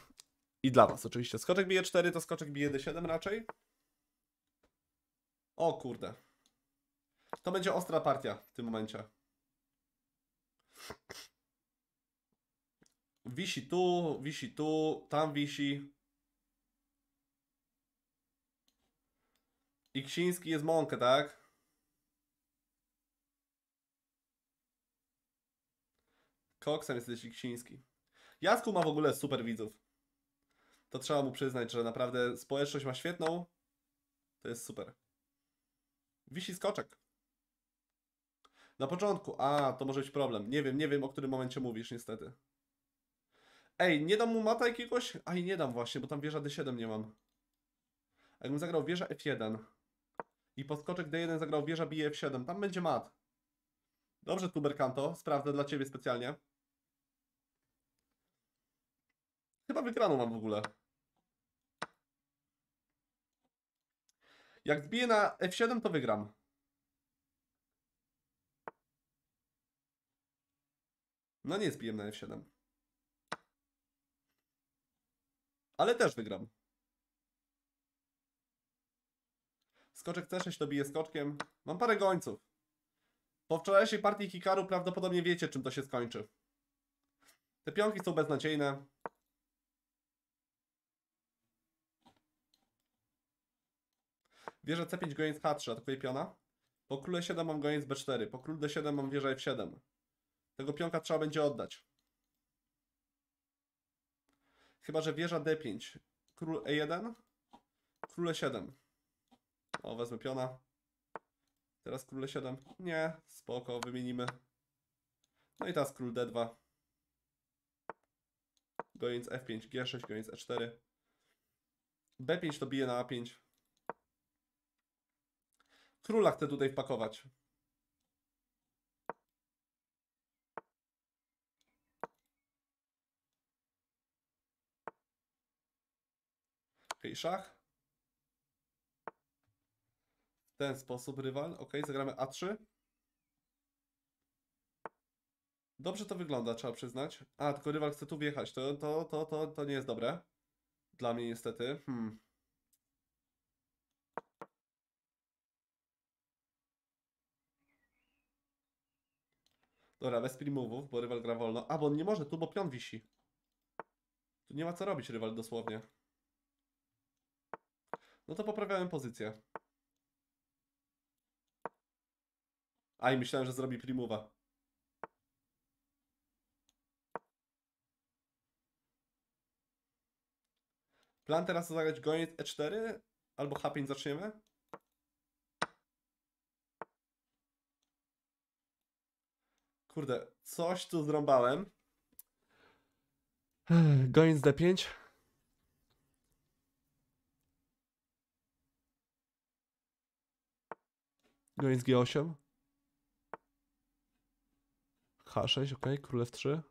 I dla was oczywiście. Skoczek bije 4, to skoczek bije D7 raczej. O kurde. To będzie ostra partia w tym momencie. Wisi tu, wisi tu, tam wisi. I Ksiński jest mąkę, tak? Koksem jesteś i Ksiński. Jasku ma w ogóle super widzów to trzeba mu przyznać, że naprawdę społeczność ma świetną. To jest super. Wisi skoczek. Na początku. A, to może być problem. Nie wiem, nie wiem o którym momencie mówisz, niestety. Ej, nie dam mu mata jakiegoś? Aj, nie dam właśnie, bo tam wieża D7 nie mam. A jakbym zagrał wieża F1 i podskoczek D1 zagrał wieża bije F7, tam będzie mat. Dobrze, Tuberkanto, sprawdzę dla Ciebie specjalnie. na wygraną mam w ogóle. Jak zbiję na F7, to wygram. No nie zbiję na F7. Ale też wygram. Skoczek C6 to bije skoczkiem. Mam parę gońców. Po wczorajszej partii Hikaru prawdopodobnie wiecie, czym to się skończy. Te pionki są beznadziejne. Wieża C5, goniec H3, atakuje piona. Po króle 7 mam goniec B4, po król D7 mam wieża F7. Tego pionka trzeba będzie oddać. Chyba, że wieża D5, król E1, król E7. O, wezmę piona. Teraz król E7. Nie, spoko, wymienimy. No i teraz król D2. Goniec F5, G6, goniec E4. B5 to bije na A5. Króla chcę tutaj wpakować. Okej, okay, szach. W ten sposób rywal. Ok, zagramy A3. Dobrze to wygląda, trzeba przyznać. A, tylko rywal chce tu wjechać. To, to, to, to, to nie jest dobre. Dla mnie niestety. Hmm. Dobra, bez primów, bo rywal gra wolno. A, bo on nie może tu, bo pion wisi. Tu nie ma co robić rywal dosłownie. No to poprawiałem pozycję. A i myślałem, że zrobi primuwa. Plan teraz to zagrać goniec E4 albo H5 zaczniemy. kurde, coś tu zrąbałem. [SIGHS] Goins D5. Goins G8. H6, ok, król F3.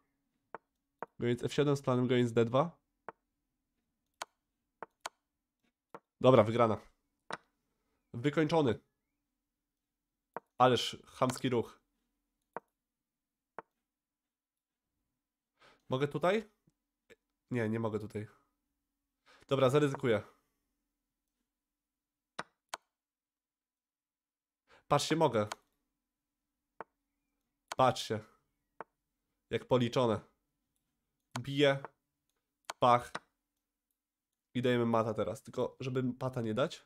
Goins F7 z planem Goins D2. Dobra, wygrana. Wykończony. Ależ chamski ruch. Mogę tutaj? Nie, nie mogę tutaj. Dobra, zaryzykuję. Patrzcie, mogę. Patrzcie. Jak policzone. Bije. Pach. I dajemy mata teraz. Tylko, żeby pata nie dać.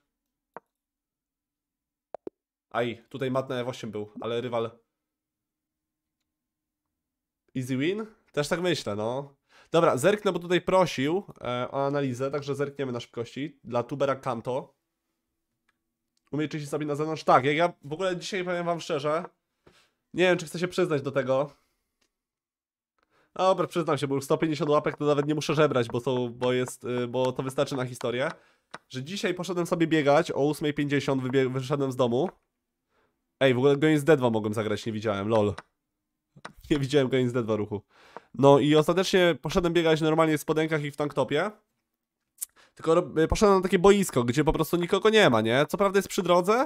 Aj, tutaj mat na F8 był, ale rywal. Easy win. Też tak myślę, no. Dobra, zerknę, bo tutaj prosił e, o analizę, także zerkniemy na szybkości. Dla tubera Kanto. Umiejczyści sobie na zewnątrz. Tak, jak ja w ogóle dzisiaj powiem wam szczerze, nie wiem, czy chcę się przyznać do tego. Dobra, przyznam się, bo już 150 łapek to nawet nie muszę żebrać, bo, są, bo, jest, y, bo to wystarczy na historię. Że dzisiaj poszedłem sobie biegać, o 8.50 wyszedłem z domu. Ej, w ogóle Goins D2 mogłem zagrać, nie widziałem, lol. [LAUGHS] Nie widziałem Goins D2 ruchu. No i ostatecznie poszedłem biegać normalnie w spodenkach i w tanktopie. Tylko e, poszedłem na takie boisko, gdzie po prostu nikogo nie ma, nie? Co prawda jest przy drodze,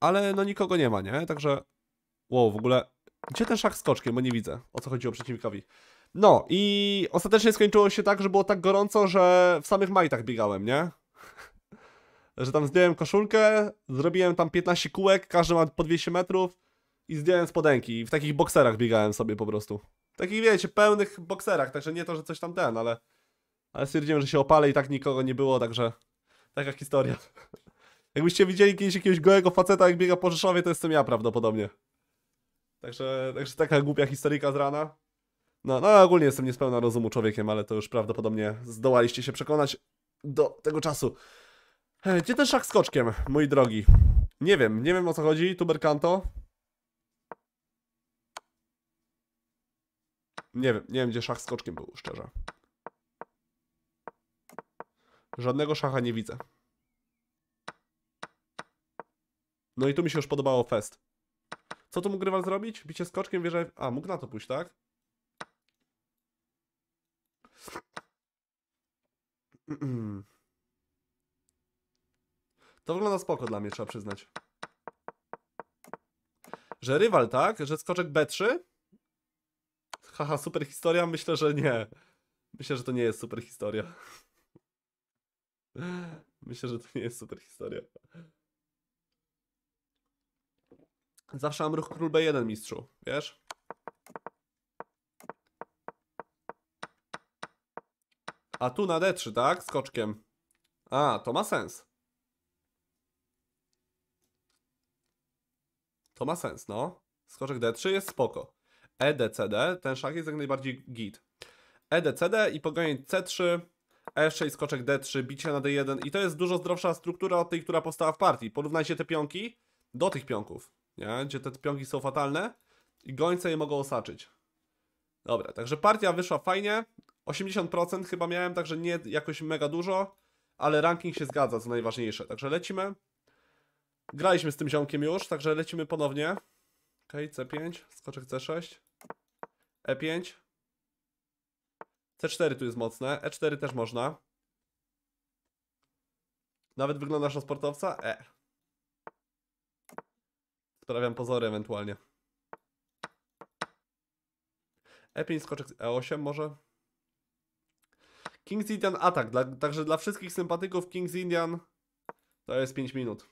ale no nikogo nie ma, nie? Także... Wow, w ogóle... Gdzie ten szach skoczkiem? Bo nie widzę, o co chodziło przeciwnikowi. No i ostatecznie skończyło się tak, że było tak gorąco, że w samych majtach biegałem, nie? [LAUGHS] że tam zdjąłem koszulkę, zrobiłem tam 15 kółek, każdy ma po 200 metrów i zdjąłem spodenki. W takich bokserach biegałem sobie po prostu. Takich, wiecie, pełnych bokserach, także nie to, że coś tam ten, ale... Ale stwierdziłem, że się opalę i tak nikogo nie było, także... Taka historia. [LAUGHS] Jakbyście widzieli kiedyś jakiegoś gołego faceta, jak biega po Rzeszowie, to jestem ja prawdopodobnie. Także, także taka głupia historyjka z rana. No, no ogólnie jestem niespełna rozumu człowiekiem, ale to już prawdopodobnie zdołaliście się przekonać do tego czasu. E, gdzie ten szach skoczkiem, mój drogi? Nie wiem, nie wiem o co chodzi, tuberkanto. Nie wiem, nie wiem gdzie szach z koczkiem był, szczerze. Żadnego szacha nie widzę. No i tu mi się już podobało fest. Co tu mógł rywal zrobić? Bicie z koczkiem, wierzę... A, mógł na to pójść, tak? [CLEARS THROAT] To wygląda spoko dla mnie, trzeba przyznać. Że rywal, tak? Że skoczek B3? haha, super historia? Myślę, że nie. Myślę, że to nie jest super historia. [LAUGHS] Myślę, że to nie jest super historia. Zawsze mam ruch król B1, mistrzu, wiesz? A tu na D3, tak? Skoczkiem. A, to ma sens. To ma sens, no. Skoczek D3 jest spoko. EDCD, ten szach jest jak najbardziej git. EDCD i pogonić C3, E6, skoczek D3, bicie na D1 i to jest dużo zdrowsza struktura od tej, która powstała w partii. Porównajcie te pionki do tych pionków, nie? gdzie te pionki są fatalne i gońce je mogą osaczyć. Dobra, także partia wyszła fajnie, 80% chyba miałem, także nie jakoś mega dużo, ale ranking się zgadza, co najważniejsze. Także lecimy. Graliśmy z tym ziomkiem już, także lecimy ponownie. Ok, C5, skoczek C6. E5. C4 tu jest mocne. E4 też można. Nawet wyglądasz na sportowca? E. Sprawiam pozory ewentualnie. E5, skoczek E8 może. Kings Indian atak. Dla, także dla wszystkich sympatyków Kings Indian to jest 5 minut.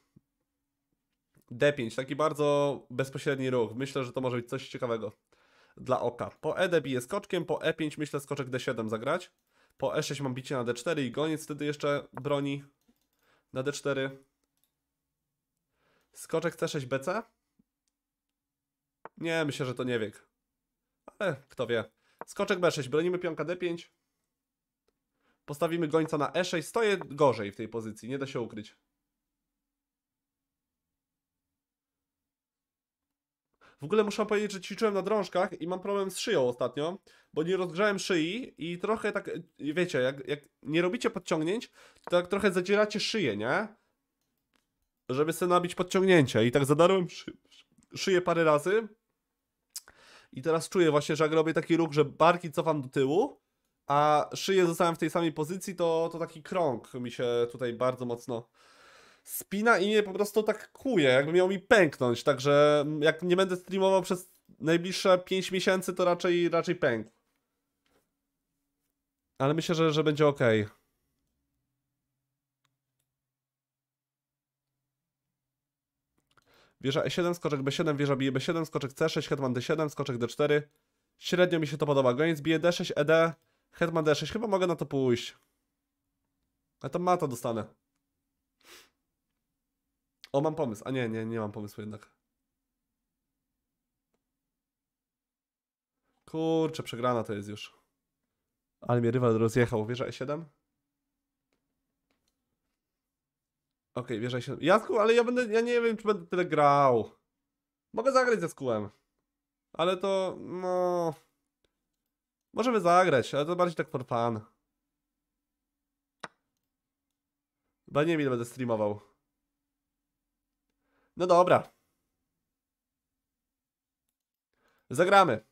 D5, taki bardzo bezpośredni ruch. Myślę, że to może być coś ciekawego dla oka. Po ED bije skoczkiem, po E5 myślę skoczek D7 zagrać. Po E6 mam bicie na D4 i goniec wtedy jeszcze broni na D4. Skoczek C6 BC? Nie, myślę, że to nie wiek. Ale kto wie. Skoczek B6, bronimy pionka D5. Postawimy gońca na E6, stoję gorzej w tej pozycji, nie da się ukryć. W ogóle muszę powiedzieć, że ćwiczyłem na drążkach i mam problem z szyją ostatnio, bo nie rozgrzałem szyi i trochę tak, e, wiecie, jak, jak nie robicie podciągnięć, to tak trochę zadzieracie szyję, nie? Żeby sobie nabić podciągnięcie i tak zadarłem szy szyję parę razy. I teraz czuję właśnie, że jak robię taki ruch, że barki cofam do tyłu, a szyję zostałem w tej samej pozycji, to, to taki krąg mi się tutaj bardzo mocno spina i mnie po prostu tak kuje, jakby miał mi pęknąć, także jak nie będę streamował przez najbliższe 5 miesięcy, to raczej, raczej pęk. Ale myślę, że, że będzie ok. Wieża E7, skoczek B7, wieża bije B7, skoczek C6, hetman D7, skoczek D4. Średnio mi się to podoba. Goniec bije D6, ED, hetman D6. Chyba mogę na to pójść. A to mata dostanę. O, mam pomysł. A nie, nie, nie mam pomysłu jednak. Kurczę, przegrana to jest już. Ale mnie rywal rozjechał. Wieża E7? Ok, wieża E7. Jasku, ale ja będę, ja nie wiem, czy będę tyle grał. Mogę zagrać ze skółem. Ale to, no... Możemy zagrać, ale to bardziej tak for fun. Chyba nie wiem, ile będę streamował. No dobra. Zagramy.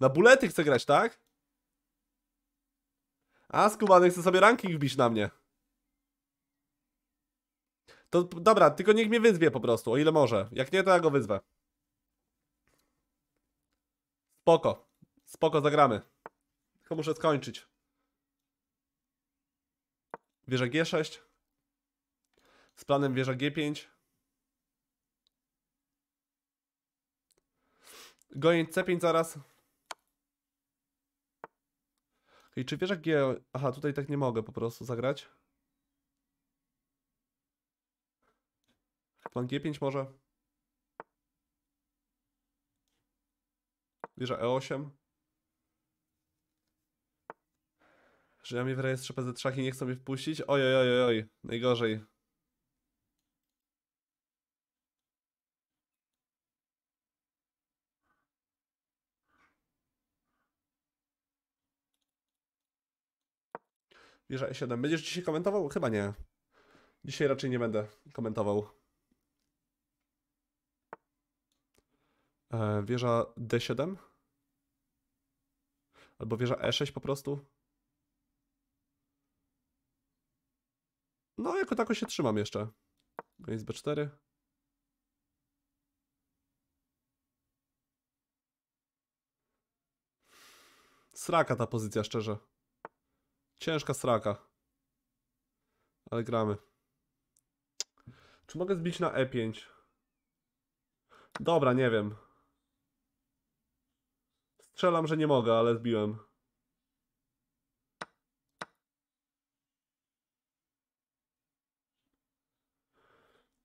Na bulety chcę grać, tak? A, skubany chce sobie ranking wbić na mnie. To dobra, tylko niech mnie wyzwie po prostu, o ile może. Jak nie, to ja go wyzwę. Spoko. Spoko, zagramy. Tylko muszę skończyć. Wieża G6 z planem wieża G5. Gonięć C5 zaraz. I czy wieża G... Aha, tutaj tak nie mogę po prostu zagrać. Plan G5 może. Wieża E8. Że ja mi w rejestrze PZ-3 nie chcą mnie wpuścić? Oj, oj, oj, oj, najgorzej. Wieża E7. Będziesz dzisiaj komentował? Chyba nie. Dzisiaj raczej nie będę komentował. E, wieża D7? Albo wieża E6 po prostu? No, jako tako się trzymam jeszcze. Koniec B4. Sraka ta pozycja, szczerze. Ciężka straka. Ale gramy. Czy mogę zbić na E5? Dobra, nie wiem. Strzelam, że nie mogę, ale zbiłem.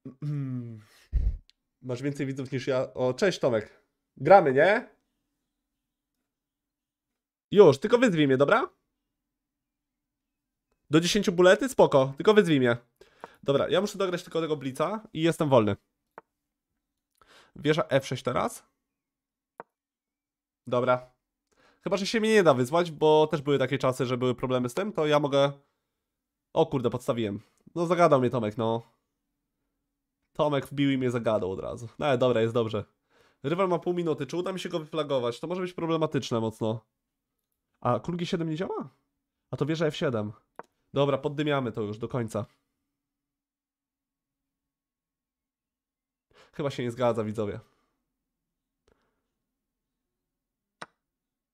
[CLEARS THROAT] Masz więcej widzów niż ja. O, cześć Tomek. Gramy, nie? Już, tylko wyzwij mnie, dobra? Do 10 bulety? Spoko, tylko wyzwij mnie. Dobra, ja muszę dograć tylko tego blica i jestem wolny. Wieża F6 teraz. Dobra. Chyba, że się mnie nie da wyzwać, bo też były takie czasy, że były problemy z tym, to ja mogę... O kurde, podstawiłem. No zagadał mnie Tomek, no. Tomek wbił i mnie zagadał od razu. No ale dobra, jest dobrze. Rywal ma pół minuty, czy uda mi się go wyflagować? To może być problematyczne mocno. A król G7 nie działa? A to wieża F7. Dobra, poddymiamy to już do końca. Chyba się nie zgadza, widzowie.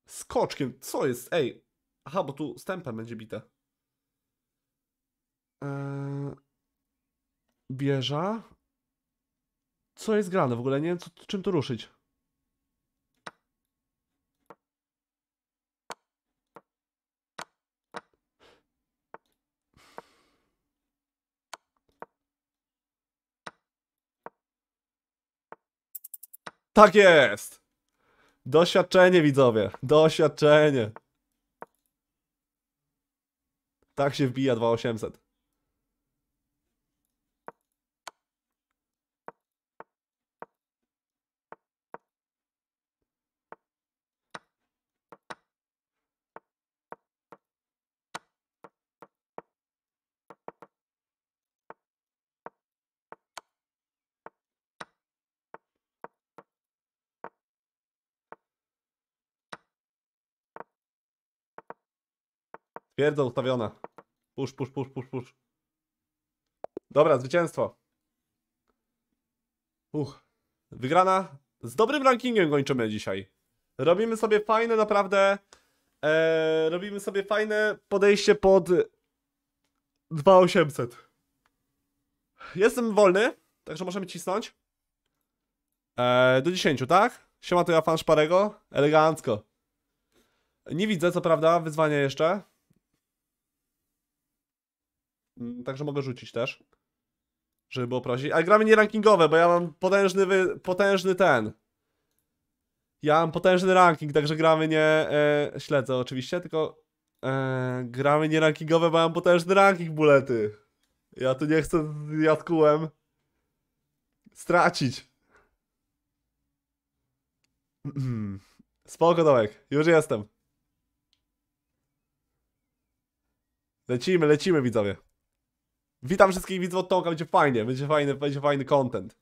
Skoczkiem, co jest? Ej, aha, bo tu stępem będzie bite. Eee... Co jest grane? W ogóle nie wiem, co, czym to ruszyć. Tak jest! Doświadczenie, widzowie. Doświadczenie. Tak się wbija 2800. Pierdol ustawiona. Pusz, pusz, pusz, pusz, pusz. Dobra, zwycięstwo. Uch. Wygrana. Z dobrym rankingiem kończymy dzisiaj. Robimy sobie fajne, naprawdę. E, robimy sobie fajne podejście pod 2800. Jestem wolny, także możemy cisnąć. E, do 10, tak? Siema, to ja fan Szparego. Elegancko. Nie widzę, co prawda, wyzwania jeszcze. Mm, także mogę rzucić też. Żeby było prosi. Ale gramy nie rankingowe, bo ja mam potężny, wy... potężny ten. Ja mam potężny ranking, także gramy nie... E, śledzę oczywiście, tylko... E, gramy nie rankingowe, bo ja mam potężny ranking, bulety. Ja tu nie chcę z jadkułem stracić. [CLEARS THROAT] Spoko, Dołek. Już jestem. Lecimy, lecimy, widzowie. Witam wszystkich widzów od Tomka, będzie fajnie, będzie fajny, będzie fajny content.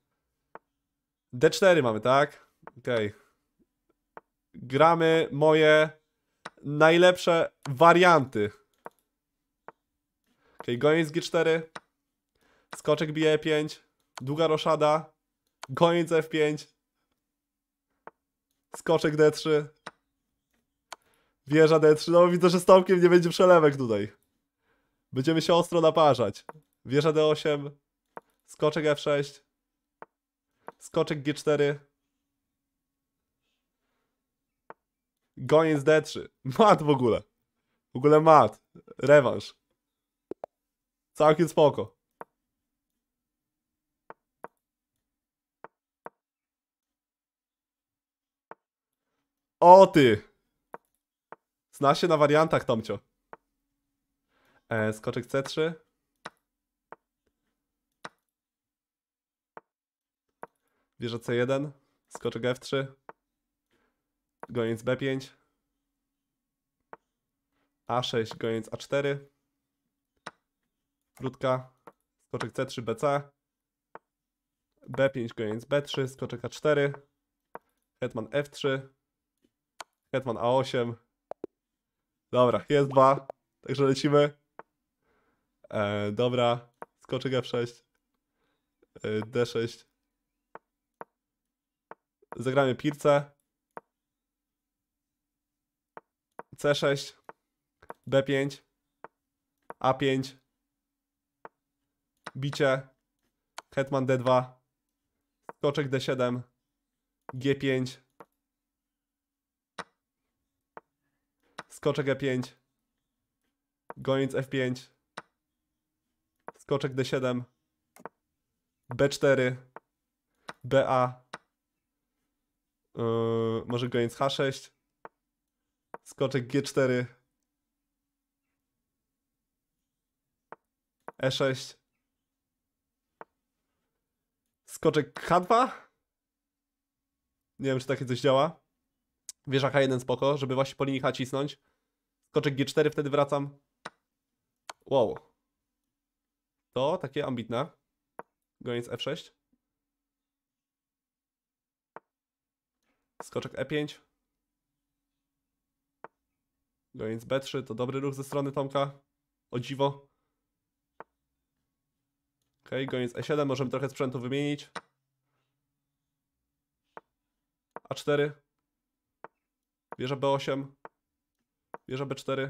D4 mamy, tak? Okej. Okay. Gramy moje najlepsze warianty. Okej, okay, goniec G4. Skoczek bije 5 e Długa roszada. Goniec F5. Skoczek D3. Wieża D3. No widzę, że z Tomkiem nie będzie przelewek tutaj. Będziemy się ostro naparzać wieża D8, skoczek F6, skoczek G4, goniec D3. Mat w ogóle. W ogóle mat. Rewanż. Całkiem spoko. O ty! Zna się na wariantach, Tomcio. E, skoczek C3. Wieża C1, skoczek F3, goniec B5, A6, goniec A4, krótka, skoczek C3, BC, B5, goniec B3, skoczek A4, hetman F3, hetman A8. Dobra, jest 2, także lecimy. E, dobra, skoczek F6, e, D6, Zagramy pirce. C6. B5. A5. Bicie. Hetman D2. Skoczek D7. G5. Skoczek E5. Goniec F5. Skoczek D7. B4. BA. Yy, może goniec H6. Skoczek G4. E6. Skoczek H2. Nie wiem, czy takie coś działa. Wieża H1 spoko, żeby właśnie po linii H cisnąć. Skoczek G4, wtedy wracam. Wow. To takie ambitne. Goniec F6. Skoczek E5. Goniec B3 to dobry ruch ze strony Tomka. O dziwo. Ok, goniec E7, możemy trochę sprzętu wymienić. A4. Wieża B8. Wieża B4.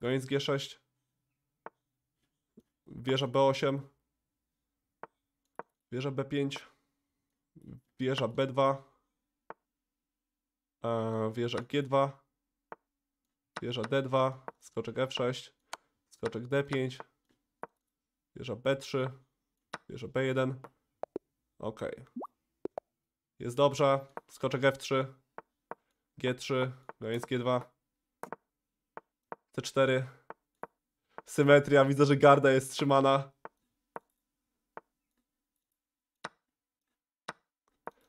Goniec G6. Wieża B8. Wieża B5. Wieża B2. E, wieża G2, wieża D2, skoczek F6, skoczek D5, wieża B3, wieża B1. Ok. Jest dobrze. Skoczek F3, G3, goniec G2, C4. Symetria, widzę, że garda jest trzymana.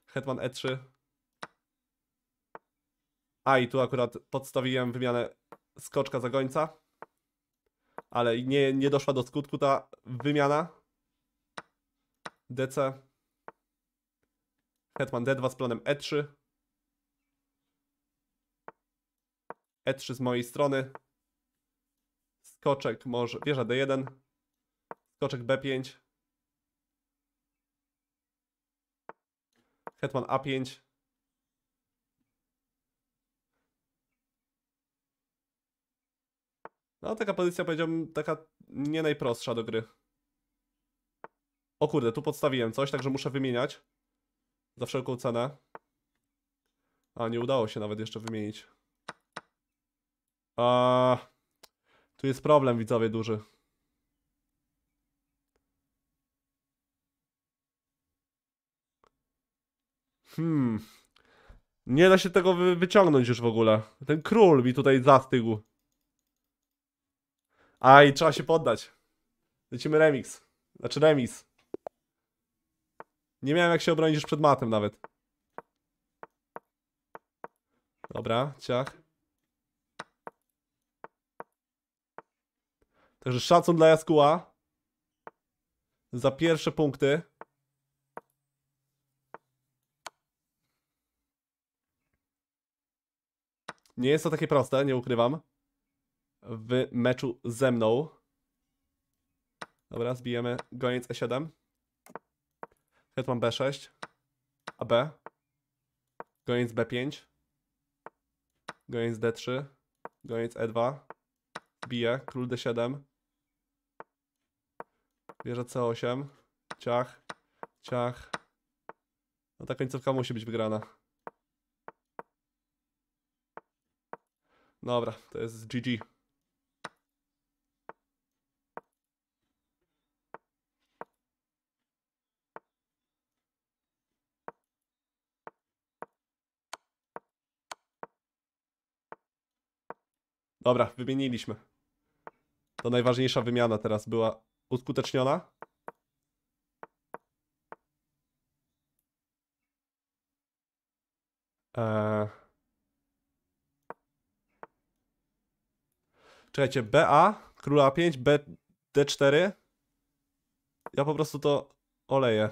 Hetman E3, a i tu akurat podstawiłem wymianę skoczka za gońca. Ale nie, nie doszła do skutku ta wymiana. DC. Hetman D2 z planem E3. E3 z mojej strony. Skoczek może... Wieża D1. Skoczek B5. Hetman A5. No, taka pozycja powiedziałbym, taka nie najprostsza do gry. O kurde, tu podstawiłem coś, także muszę wymieniać. Za wszelką cenę. A, nie udało się nawet jeszcze wymienić. A, tu jest problem, widzowie, duży. Hmm. Nie da się tego wyciągnąć już w ogóle. Ten król mi tutaj zastygł. A i trzeba się poddać. Lecimy remix. Znaczy remix. Nie miałem jak się obronić już przed matem nawet. Dobra, ciach. Także szacun dla Jaskuła. Za pierwsze punkty. Nie jest to takie proste, nie ukrywam w meczu ze mną. Dobra, zbijemy goniec E7. Hetman B6. AB. Goniec B5. Goniec D3. Goniec E2. Bije. Król D7. Wieża C8. Ciach. Ciach. No ta końcówka musi być wygrana. Dobra, to jest GG. Dobra, wymieniliśmy. To najważniejsza wymiana teraz była uskuteczniona. Eee... Czekajcie, BA, króla 5, B, D4. Ja po prostu to oleję.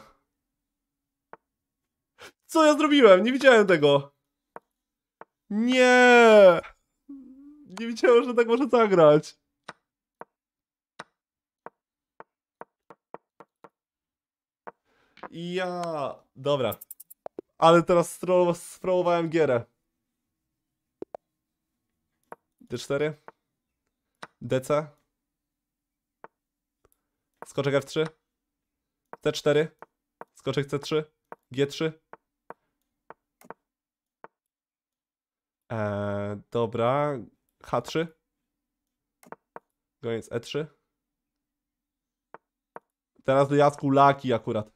Co ja zrobiłem? Nie widziałem tego. Nie! Nie wiedziałem, że tak może zagrać. Ja... Dobra. Ale teraz strollowałem gierę. D4. DC. Skoczek F3. C4. Skoczek C3. G3. Eee, dobra. H3. Goniec E3. Teraz do Jacku laki akurat.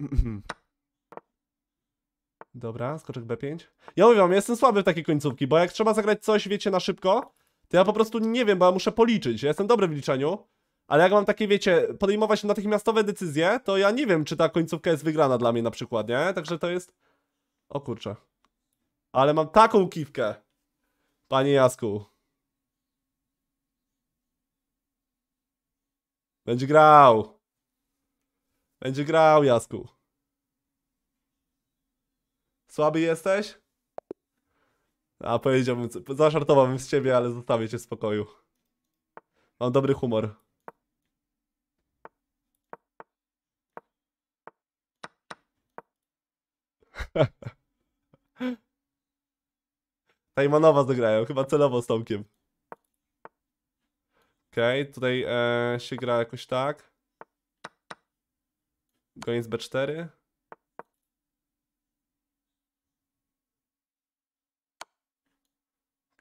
[CLEARS THROAT] Dobra, skoczek B5. Ja mówię wam, ja jestem słaby w takie końcówki, bo jak trzeba zagrać coś, wiecie, na szybko, to ja po prostu nie wiem, bo ja muszę policzyć. Ja jestem dobry w liczeniu, ale jak mam takie, wiecie, podejmować natychmiastowe decyzje, to ja nie wiem, czy ta końcówka jest wygrana dla mnie na przykład, nie? Także to jest... O kurczę. Ale mam taką kiwkę. Panie Jasku. Będzie grał. Będzie grał, Jasku. Słaby jesteś? A powiedziałbym, zażartowałbym z ciebie, ale zostawię cię w spokoju. Mam dobry humor. [LAUGHS] Tajmanowa dograją, chyba celowo z Tomkiem. Okej, okay, tutaj e, się gra jakoś tak. Goniec B4.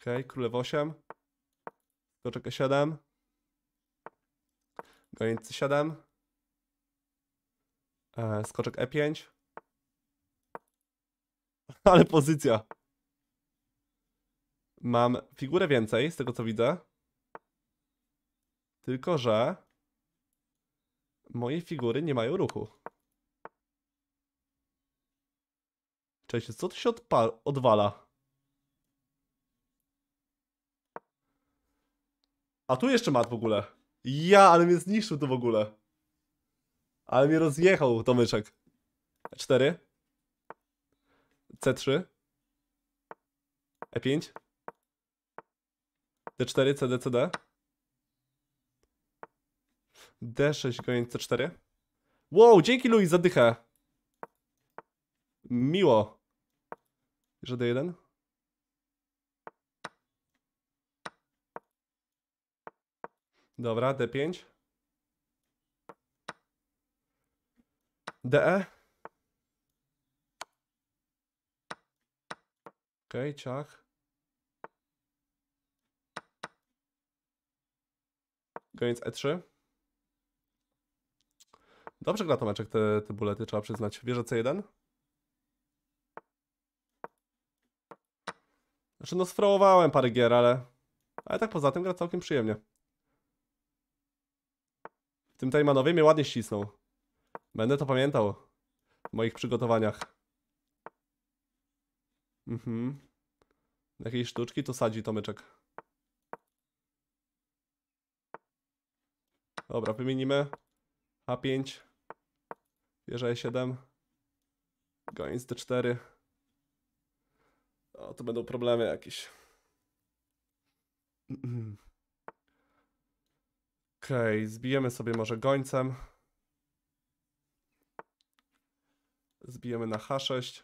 Okej, okay, królew 8. Skoczek 7 Goniec 7 E, skoczek E5. [LAUGHS] Ale pozycja. Mam figurę więcej, z tego co widzę. Tylko, że moje figury nie mają ruchu. Cześć, co tu się odwala? A tu jeszcze mat w ogóle. Ja, ale mnie zniszczył tu w ogóle. Ale mnie rozjechał Tomyczek. Cztery. C3, E5, D4, CD, CD, D6 goniec C4. Wow, dzięki Louis za dychę. Miło. Że D1? Dobra, D5. DE. Okej, okay, ciach. Koniec E3. Dobrze gra Tomeczek te, te bulety, trzeba przyznać. Wieża C1. Znaczy no sfrołowałem parę gier, ale... Ale tak poza tym gra całkiem przyjemnie. W tym Tajmanowie mnie ładnie ścisnął. Będę to pamiętał. W moich przygotowaniach. Mhm. Jakiej sztuczki to sadzi Tomeczek. Dobra, wymienimy. A5. Wieża E7. Goins D4. O, to będą problemy jakieś. [CLEARS THROAT] Okej, okay, zbijemy sobie może gońcem. Zbijemy na H6.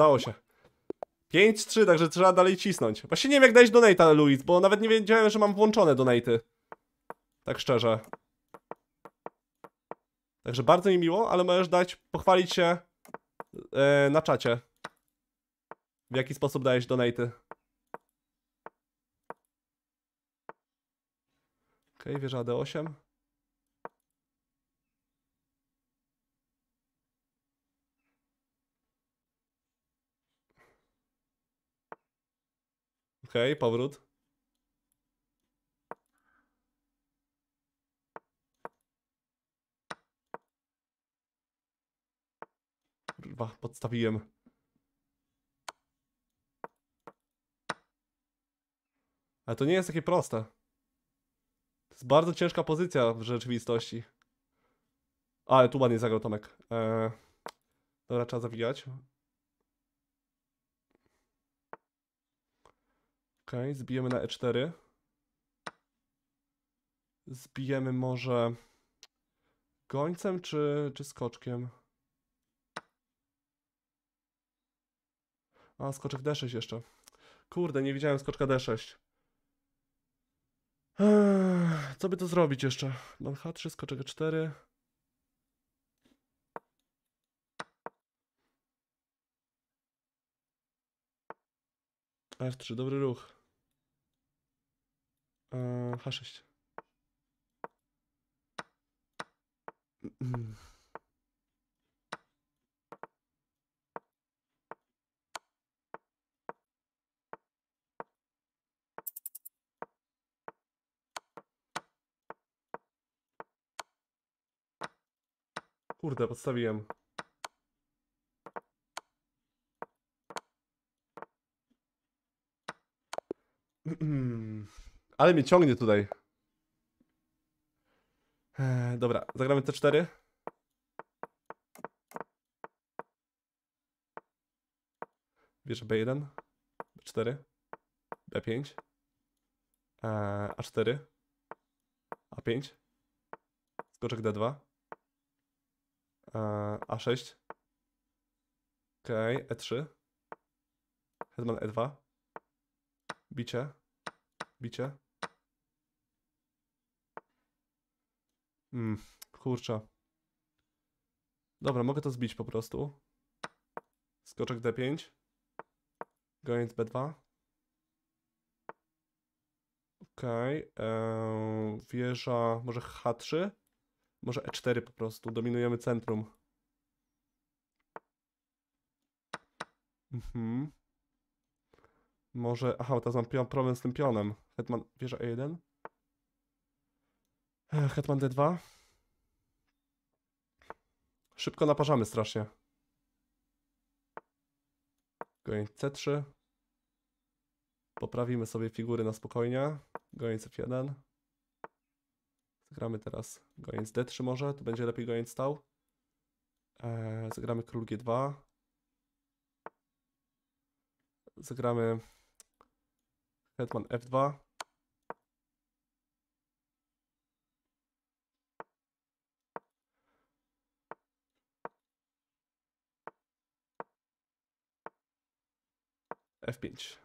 udało się. 5-3, także trzeba dalej cisnąć. Właśnie nie wiem jak dać donate'a, Luis, bo nawet nie wiedziałem, że mam włączone donate. Tak szczerze. Także bardzo mi miło, ale możesz dać, pochwalić się yy, na czacie. W jaki sposób dajesz donate'y. Okej, okay, wieża D8. Okej, okay, powrót. Kurwa, podstawiłem. Ale to nie jest takie proste. To jest bardzo ciężka pozycja w rzeczywistości. Ale tu ładnie zagrał Tomek. Eee, dobra, trzeba zawijać. Ok, zbijemy na e4. Zbijemy może gońcem czy, czy skoczkiem? A, skoczek d6 jeszcze. Kurde, nie widziałem skoczka d6. co by tu zrobić jeszcze? Mam h3, skoczek e4. F3, dobry ruch. Eee, H6. Mm. Kurde, podstawiłem. Ale mnie ciągnie tutaj. Eee, dobra, zagramy C4. Bierze B1, B4, B5, eee, A4, A5, skoczek D2, eee, A6, okej, E3, hetman E2, bicie, bicie, Mm, kurczę. Dobra, mogę to zbić po prostu. Skoczek D5. Goniec B2. Okej. Okay. E, wieża może H3? Może E4 po prostu. Dominujemy centrum. Mhm. Może... Aha, teraz mam pion, problem z tym pionem. Hetman wieża E1? Hetman D2. Szybko naparzamy strasznie. Goń C3. Poprawimy sobie figury na spokojnie. Goniec F1. Zagramy teraz goniec D3 może, tu będzie lepiej goniec stał. Eee, zagramy król G2. Zagramy hetman F2. F5.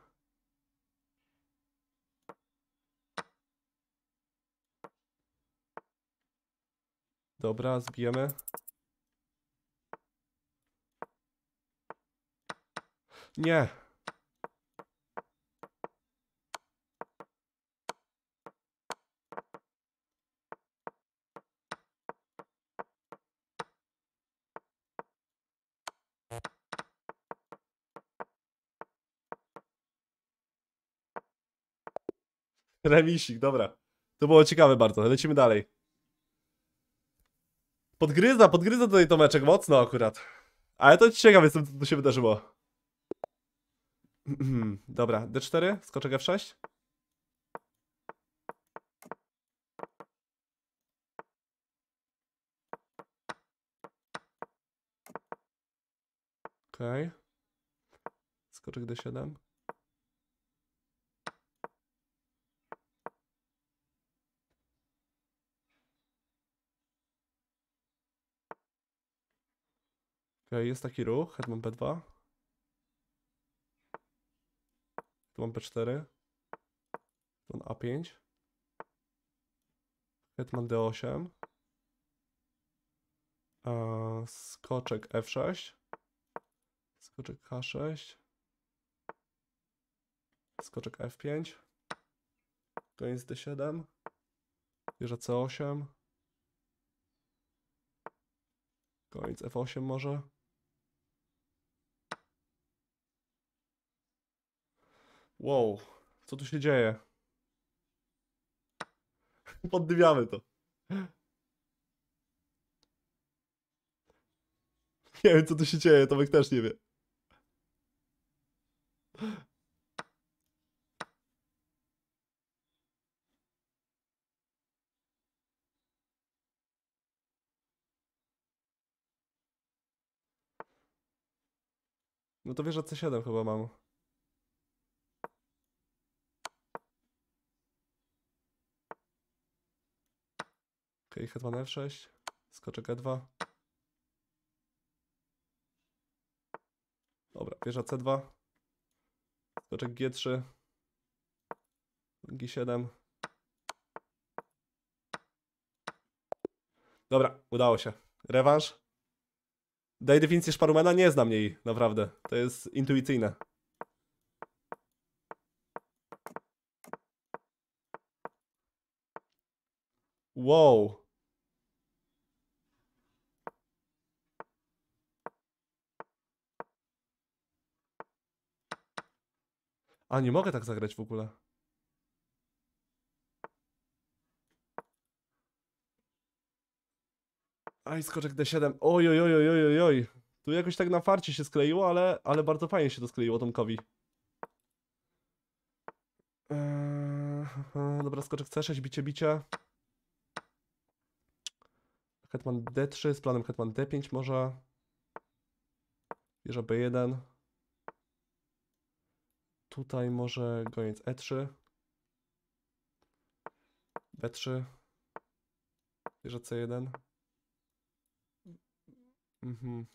Dobra, zbijemy. Nie. Remisik, dobra. To było ciekawe bardzo, lecimy dalej. Podgryza, podgryza tutaj Tomeczek mocno akurat. Ale to ciekawe jestem, co tu się wydarzyło. [CLEARS THROAT] Dobra, D4, skoczek F6. Okej. Okay. Skoczek D7. Czekaj, jest taki ruch. Hetman b 2 Hetman P4. Hetman A5. Hetman D8. Eee, skoczek F6. Skoczek H6. Skoczek F5. Koniec D7. Wieża C8. Koniec F8 może. Wow, co tu się dzieje? [LAUGHS] Poddywiamy to. [LAUGHS] Nie wiem, co tu się dzieje, Tomek też nie wie. No to wiesz, że C7 chyba mam. Ok, Hetman F6, skoczek E2. Dobra, wieża C2, skoczek G3, G7. Dobra, udało się. Rewanż. Daj definicję Szparumana, nie znam jej, naprawdę. To jest intuicyjne. Wow. A, nie mogę tak zagrać w ogóle. Aj, skoczek D7. Oj, oj, oj, oj, oj, oj. Tu jakoś tak na farcie się skleiło, ale, ale bardzo fajnie się to skleiło Tomkowi. Eee, dobra, skoczek C6, bicie, bicie. Hetman D3 z planem Hetman D5 może. Wieża B1. Tutaj może goniec E3. B3. Bierze C1. Mhm.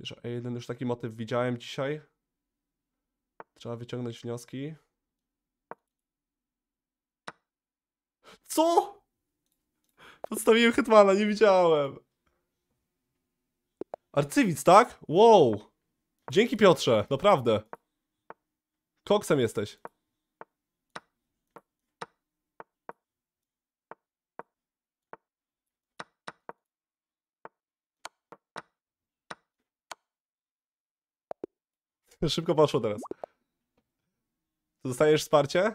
Bierze E1. Już taki motyw widziałem dzisiaj. Trzeba wyciągnąć wnioski. Co? Podstawiłem Hetmana, nie widziałem. Arcywic, tak? Wow. Dzięki Piotrze, naprawdę. Koksem jesteś. Szybko poszło teraz. Dostajesz wsparcie?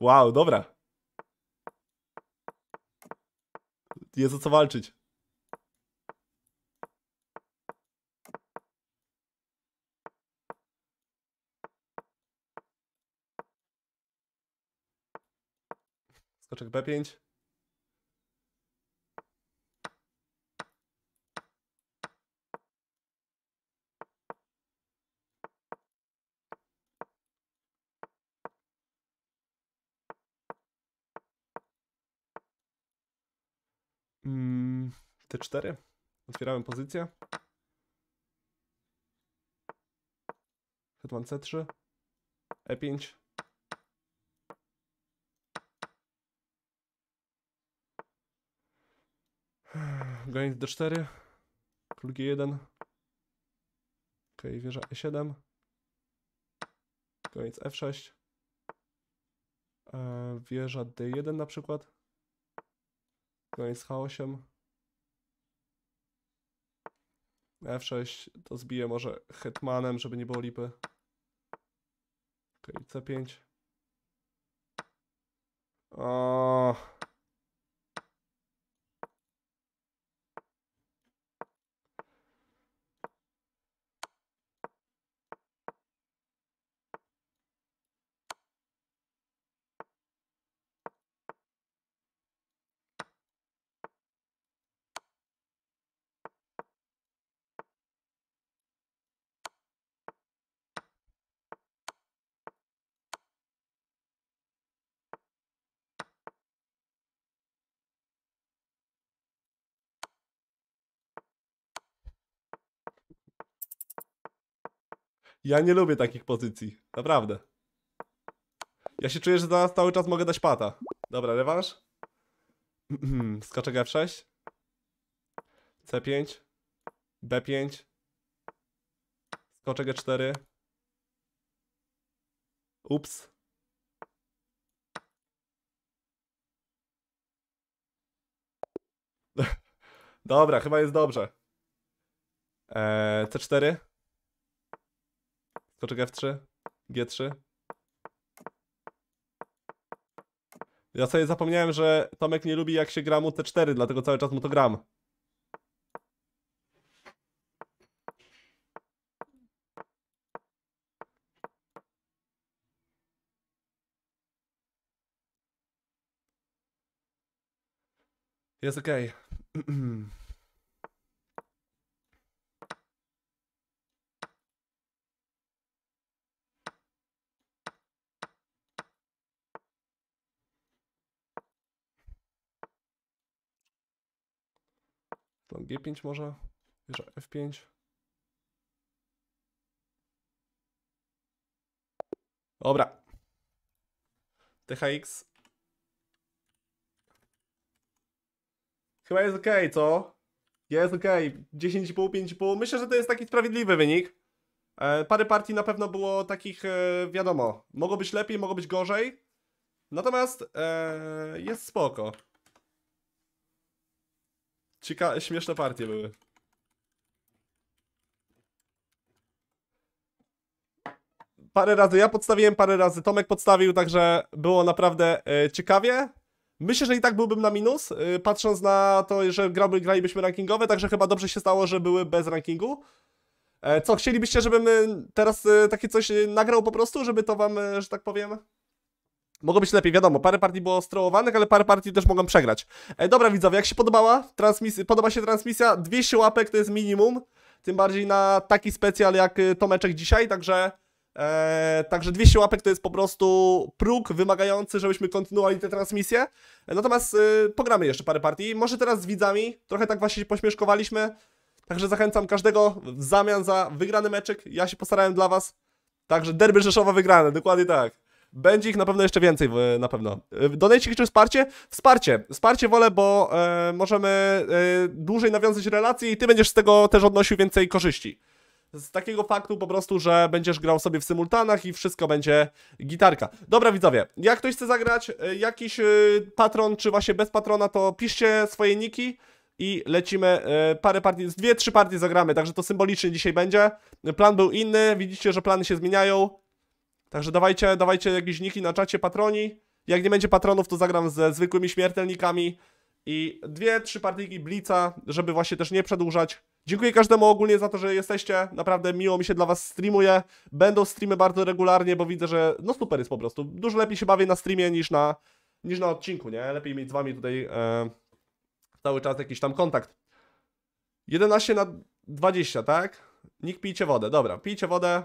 Wow, dobra. Jest o co walczyć. Skoczek B5. Mm, T4. pozycję. Hetman C3. E5. Granit d4. Król g1. Ok, wieża e7. Granit f6. E, wieża d1 na przykład. Granit h8. F6 to zbiję może hetmanem, żeby nie było lipy. Ok, C5. O. Ja nie lubię takich pozycji. Naprawdę. Ja się czuję, że za cały czas mogę dać pata. Dobra, rewanż. Skoczek F6. C5. B5. Skoczek E4. Ups. [LAUGHS] Dobra, chyba jest dobrze. Eee, C4. Skoczek F3, G3. Ja sobie zapomniałem, że Tomek nie lubi jak się gra mu T4, dlatego cały czas mu to gram. Jest okej. Okay. [CLEARS THROAT] No G5 może? Wieża F5. Dobra. THX. Chyba jest ok, co? Jest ok. 10,5, 5,5. Myślę, że to jest taki sprawiedliwy wynik. E, parę partii na pewno było takich, e, wiadomo, mogło być lepiej, mogło być gorzej. Natomiast e, jest spoko. Cieka śmieszne partie były. Parę razy ja podstawiłem, parę razy Tomek podstawił, także było naprawdę y, ciekawie. Myślę, że i tak byłbym na minus, y, patrząc na to, że graby, gralibyśmy rankingowe, także chyba dobrze się stało, że były bez rankingu. E, co, chcielibyście, żebym y, teraz y, takie coś y, nagrał po prostu, żeby to wam, y, że tak powiem... Mogło być lepiej, wiadomo, parę partii było strołowanych, ale parę partii też mogłem przegrać. E, dobra widzowie, jak się podobała transmisja, podoba się transmisja? 200 łapek to jest minimum, tym bardziej na taki specjal jak y, Tomeczek dzisiaj, także... E, także 200 łapek to jest po prostu próg wymagający, żebyśmy kontynuowali tę transmisję. E, natomiast yy, pogramy jeszcze parę partii. Może teraz z widzami. Trochę tak właśnie się pośmieszkowaliśmy. Także zachęcam każdego w zamian za wygrany meczek. Ja się postarałem dla Was. Także derby Rzeszowa wygrane, dokładnie tak. Będzie ich na pewno jeszcze więcej, na pewno. Y, Donajcik czy wsparcie? Wsparcie. Wsparcie wolę, bo e, możemy e, dłużej nawiązać relacje i ty będziesz z tego też odnosił więcej korzyści. Z takiego faktu po prostu, że będziesz grał sobie w symultanach i wszystko będzie gitarka. Dobra widzowie, jak ktoś chce zagrać, e, jakiś e, patron czy właśnie bez patrona, to piszcie swoje niki i lecimy e, parę partii, dwie, trzy partie zagramy, także to symbolicznie dzisiaj będzie. Plan był inny, widzicie, że plany się zmieniają, Także dawajcie, dawajcie jakieś niki na czacie, patroni. Jak nie będzie patronów, to zagram ze zwykłymi śmiertelnikami. I dwie, trzy partyjki Blica, żeby właśnie też nie przedłużać. Dziękuję każdemu ogólnie za to, że jesteście. Naprawdę miło mi się dla was streamuje. Będą streamy bardzo regularnie, bo widzę, że no super jest po prostu. Dużo lepiej się bawię na streamie niż na, niż na odcinku, nie? Lepiej mieć z wami tutaj e, cały czas jakiś tam kontakt. 11 na 20, tak? Nikt pijcie wodę. Dobra, pijcie wodę.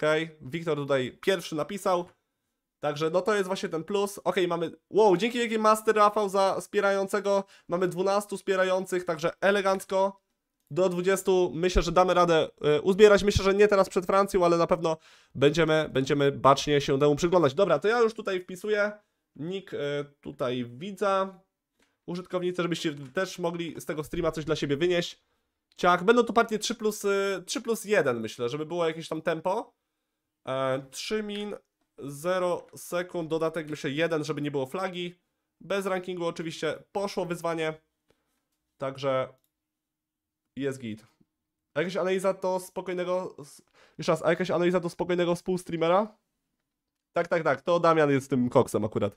Okej, okay. Wiktor tutaj pierwszy napisał. Także no to jest właśnie ten plus. Okej, okay, mamy... Wow, dzięki Wielki Master Rafał za wspierającego. Mamy 12 wspierających, także elegancko. Do 20 myślę, że damy radę e, uzbierać. Myślę, że nie teraz przed Francją, ale na pewno będziemy, będziemy bacznie się temu przyglądać. Dobra, to ja już tutaj wpisuję. Nick e, tutaj widza. Użytkownicy, żebyście też mogli z tego streama coś dla siebie wynieść. Ciach, będą to partie 3 plus, 3 e, plus 1 myślę, żeby było jakieś tam tempo. E, 3 min, 0 sekund, dodatek myślę 1, żeby nie było flagi. Bez rankingu oczywiście poszło wyzwanie. Także jest git. A jakaś analiza do spokojnego... Jeszcze raz, a jakaś analiza do spokojnego współstreamera? Tak, tak, tak, to Damian jest tym koksem akurat.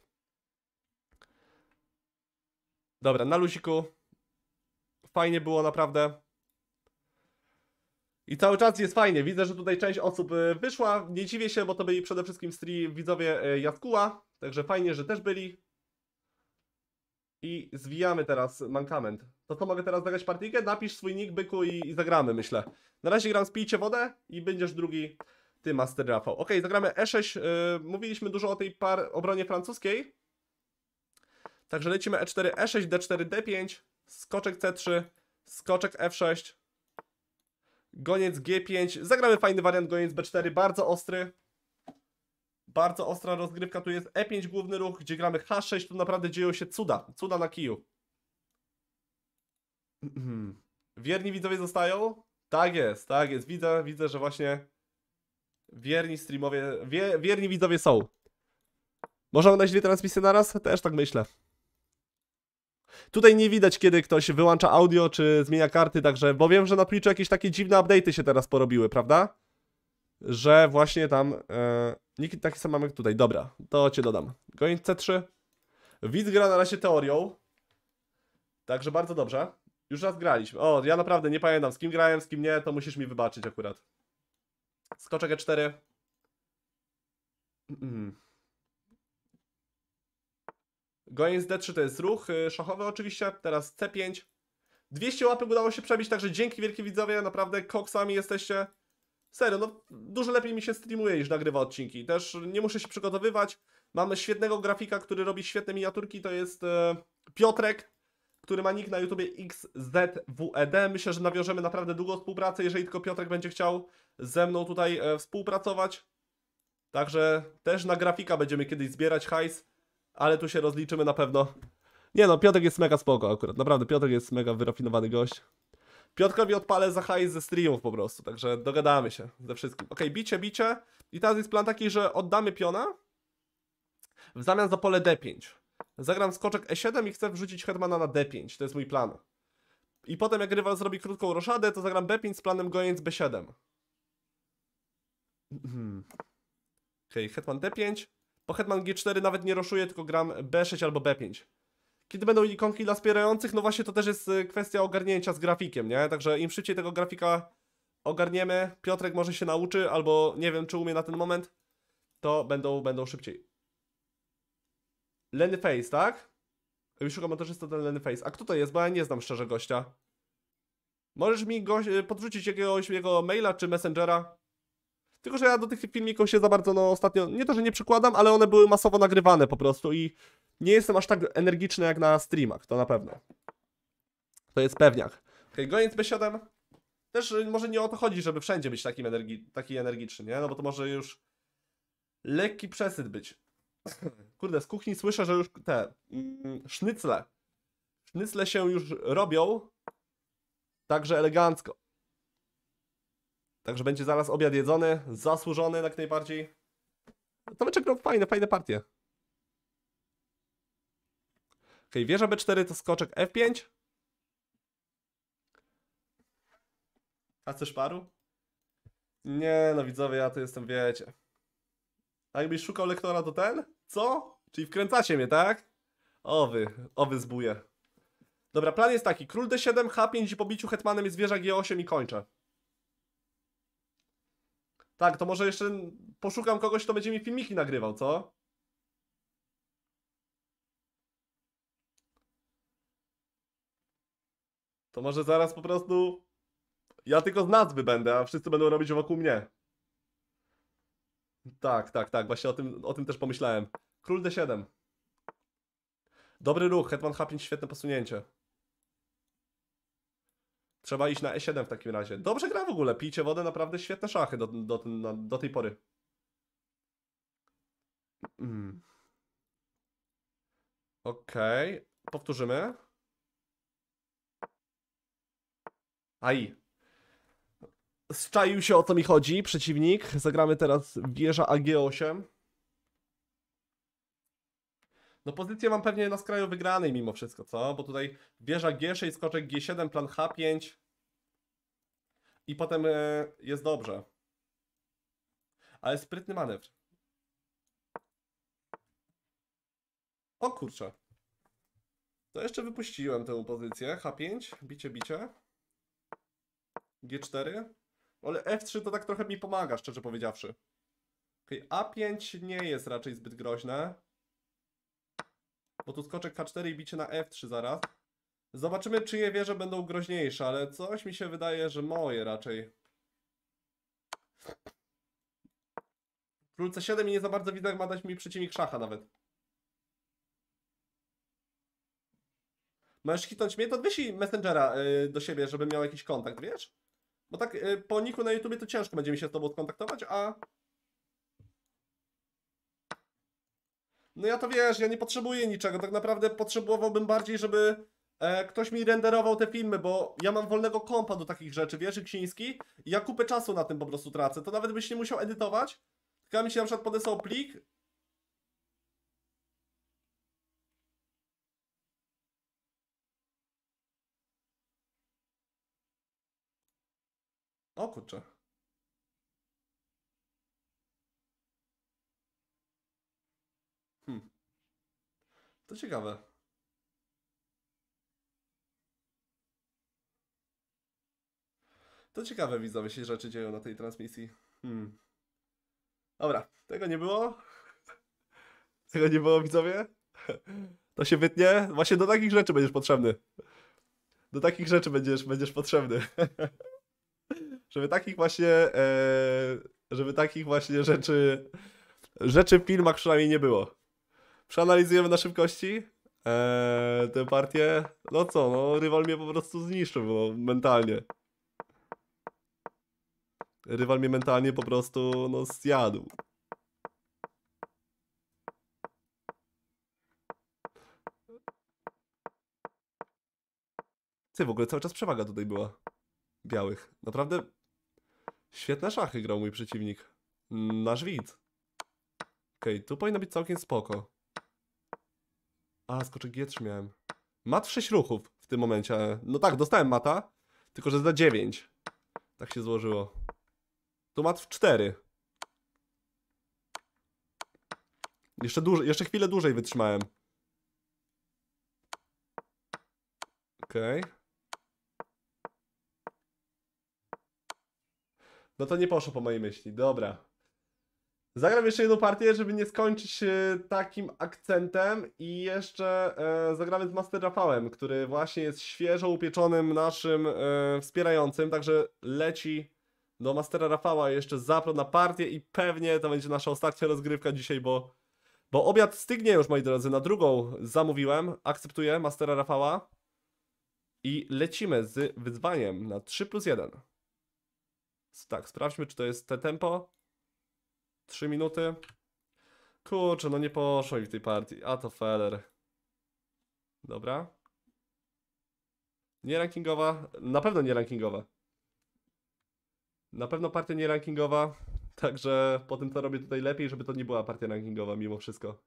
Dobra, na luziku. Fajnie było naprawdę. I cały czas jest fajnie. Widzę, że tutaj część osób e, wyszła. Nie dziwię się, bo to byli przede wszystkim stream widzowie e, Jaskuła. Także fajnie, że też byli. I zwijamy teraz mankament. To co mogę teraz zagrać partyjkę? Napisz swój nick, byku i, i zagramy, myślę. Na razie gram spijcie wodę i będziesz drugi ty, Master Rafał. Ok, zagramy E6. Yy, e, mówiliśmy dużo o tej par obronie francuskiej. Także lecimy E4, E6, D4, D5, skoczek C3, skoczek F6, Goniec G5. Zagramy fajny wariant, goniec B4, bardzo ostry. Bardzo ostra rozgrywka, tu jest E5 główny ruch, gdzie gramy H6, tu naprawdę dzieją się cuda, cuda na kiju. [CLEARS THROAT] Wierni widzowie zostają? Tak jest, tak jest, widzę, widzę, że właśnie wierni streamowie, wie, wierni widzowie są. Można oglądać dwie transmisje naraz? Też tak myślę. Tutaj nie widać, kiedy ktoś wyłącza audio czy zmienia karty, także, bo wiem, że na Twitchu jakieś takie dziwne update'y się teraz porobiły, prawda? Że właśnie tam, e, nikt taki sam mamy tutaj, dobra, to cię dodam. Going C3. Widz gra na razie teorią, także bardzo dobrze. Już raz graliśmy. O, ja naprawdę nie pamiętam, z kim grałem, z kim nie, to musisz mi wybaczyć akurat. Skoczek E4. Mm. Goniec D3 to jest ruch y, szachowy oczywiście, teraz C5. 200 łapek udało się przebić, także dzięki wielkie widzowie, naprawdę koksami jesteście. Serio, no dużo lepiej mi się streamuje niż nagrywa odcinki. Też nie muszę się przygotowywać. Mamy świetnego grafika, który robi świetne miniaturki, to jest e, Piotrek, który ma nick na YouTubie XZWED. Myślę, że nawiążemy naprawdę długą współpracę, jeżeli tylko Piotrek będzie chciał ze mną tutaj e, współpracować. Także też na grafika będziemy kiedyś zbierać hajs ale tu się rozliczymy na pewno. Nie no, Piotrek jest mega spoko akurat, naprawdę, Piotrek jest mega wyrafinowany gość. Piotrowi odpalę za hajs ze streamów po prostu, także dogadamy się ze wszystkim. Ok, bicie, bicie. I teraz jest plan taki, że oddamy piona w zamian za pole D5. Zagram skoczek E7 i chcę wrzucić hetmana na D5, to jest mój plan. I potem jak rywal zrobi krótką roszadę, to zagram B5 z planem goniec B7. Mhm. Okej, okay, hetman D5. Po Hetman G4 nawet nie roszuje, tylko gram B6 albo B5. Kiedy będą ikonki dla wspierających, no właśnie to też jest y, kwestia ogarnięcia z grafikiem, nie? Także im szybciej tego grafika ogarniemy, Piotrek może się nauczy, albo nie wiem, czy umie na ten moment, to będą, będą szybciej. Lenny Face, tak? Szukam to ten Lenny Face. A kto to jest? Bo ja nie znam szczerze gościa. Możesz mi podrzucić jakiegoś jego maila czy messengera? Tylko, że ja do tych filmików się za bardzo, no ostatnio, nie to, że nie przykładam, ale one były masowo nagrywane po prostu i nie jestem aż tak energiczny jak na streamach, to na pewno. To jest pewniak. Okej, okay, goniec B7. Też y, może nie o to chodzi, żeby wszędzie być takim energi taki energiczny, nie? No bo to może już lekki przesyt być. Kurde, z kuchni słyszę, że już te mm, sznycle. Sznycle się już robią. Także elegancko. Także będzie zaraz obiad jedzony, zasłużony jak najbardziej. To będzie czekamy fajne, fajne partie. Ok, wieża B4 to skoczek F5. A chcesz paru? Nie, no widzowie, ja tu jestem, wiecie. A jakbyś szukał lektora, to ten? Co? Czyli wkręcacie mnie, tak? O wy, o wy zbuje. Dobra, plan jest taki. Król D7, H5 i po biciu hetmanem jest wieża G8 i kończę. Tak, to może jeszcze poszukam kogoś, kto będzie mi filmiki nagrywał, co? To może zaraz po prostu ja tylko z nazwy będę, a wszyscy będą robić wokół mnie. Tak, tak, tak, właśnie o tym, o tym też pomyślałem. Król D7. Dobry ruch, Hetman H5, świetne posunięcie. Trzeba iść na E7 w takim razie. Dobrze gra w ogóle. Pijcie wodę, naprawdę świetne szachy do, do, do, do tej pory. Mm. Okej. Okay. Powtórzymy. Aj. Zczaił się o co mi chodzi przeciwnik. Zagramy teraz wieża AG8. No pozycję mam pewnie na skraju wygranej mimo wszystko, co? Bo tutaj wieża G6, skoczek G7, plan H5 i potem e, jest dobrze. Ale sprytny manewr. O kurczę. To jeszcze wypuściłem tę pozycję. H5, bicie, bicie. G4. Ale F3 to tak trochę mi pomaga, szczerze powiedziawszy. Okay, A5 nie jest raczej zbyt groźne. Bo tu skoczek H4 i bicie na F3 zaraz. Zobaczymy, czyje wieże będą groźniejsze, ale coś mi się wydaje, że moje raczej. Król C7 i nie za bardzo widzę, jak ma dać mi przeciwnik szacha nawet. Możesz hitnąć mnie, to wysi Messengera yy, do siebie, żeby miał jakiś kontakt, wiesz? Bo tak yy, po niku na YouTubie to ciężko będzie mi się z tobą skontaktować, a No ja to wiesz, ja nie potrzebuję niczego. Tak naprawdę potrzebowałbym bardziej, żeby e, ktoś mi renderował te filmy, bo ja mam wolnego kompa do takich rzeczy, wiesz, Ksiński? I ja kupę czasu na tym po prostu tracę. To nawet byś nie musiał edytować. Tylko ja mi się na przykład podesłał plik, O kurczę. To ciekawe. To ciekawe widzowie się rzeczy dzieją na tej transmisji. Hmm. Dobra, tego nie było. [LAUGHS] Tego nie było widzowie. [LAUGHS] To się wytnie. Właśnie do takich rzeczy będziesz potrzebny. Do takich rzeczy będziesz, będziesz potrzebny. [LAUGHS] żeby takich właśnie. E, żeby takich właśnie rzeczy. Rzeczy w filmach przynajmniej nie było przeanalizujemy na szybkości eee, tę partię. No co, no rywal mnie po prostu zniszczył no, mentalnie. Rywal mnie mentalnie po prostu no zjadł. Ty, w ogóle cały czas przewaga tutaj była. Białych. Naprawdę świetne szachy grał mój przeciwnik. Nasz widz. Okej, okay, tu powinno być całkiem spoko. A, skoczek G3 miałem. Mat 6 ruchów w tym momencie. No tak, dostałem mata, tylko że za 9. Tak się złożyło. Tu mat w 4. Jeszcze, dłużej, jeszcze chwilę dłużej wytrzymałem. Okej. Okay. No to nie poszło po mojej myśli. Dobra. Zagram jeszcze jedną partię, żeby nie skończyć e, takim akcentem i jeszcze e, zagramy z Master Rafałem, który właśnie jest świeżo upieczonym naszym e, wspierającym, także leci do Mastera Rafała jeszcze zapro na partię i pewnie to będzie nasza ostatnia rozgrywka dzisiaj, bo, bo obiad stygnie już, moi drodzy, na drugą zamówiłem, akceptuję Mastera Rafała i lecimy z wyzwaniem na 3 plus 1. Tak, sprawdźmy, czy to jest te tempo. 3 minuty. Kurczę, no nie poszło mi w tej partii. A to feller. Dobra. Nie rankingowa. Na pewno nie rankingowa. Na pewno partia nie rankingowa. Także po tym co robię tutaj lepiej, żeby to nie była partia rankingowa mimo wszystko.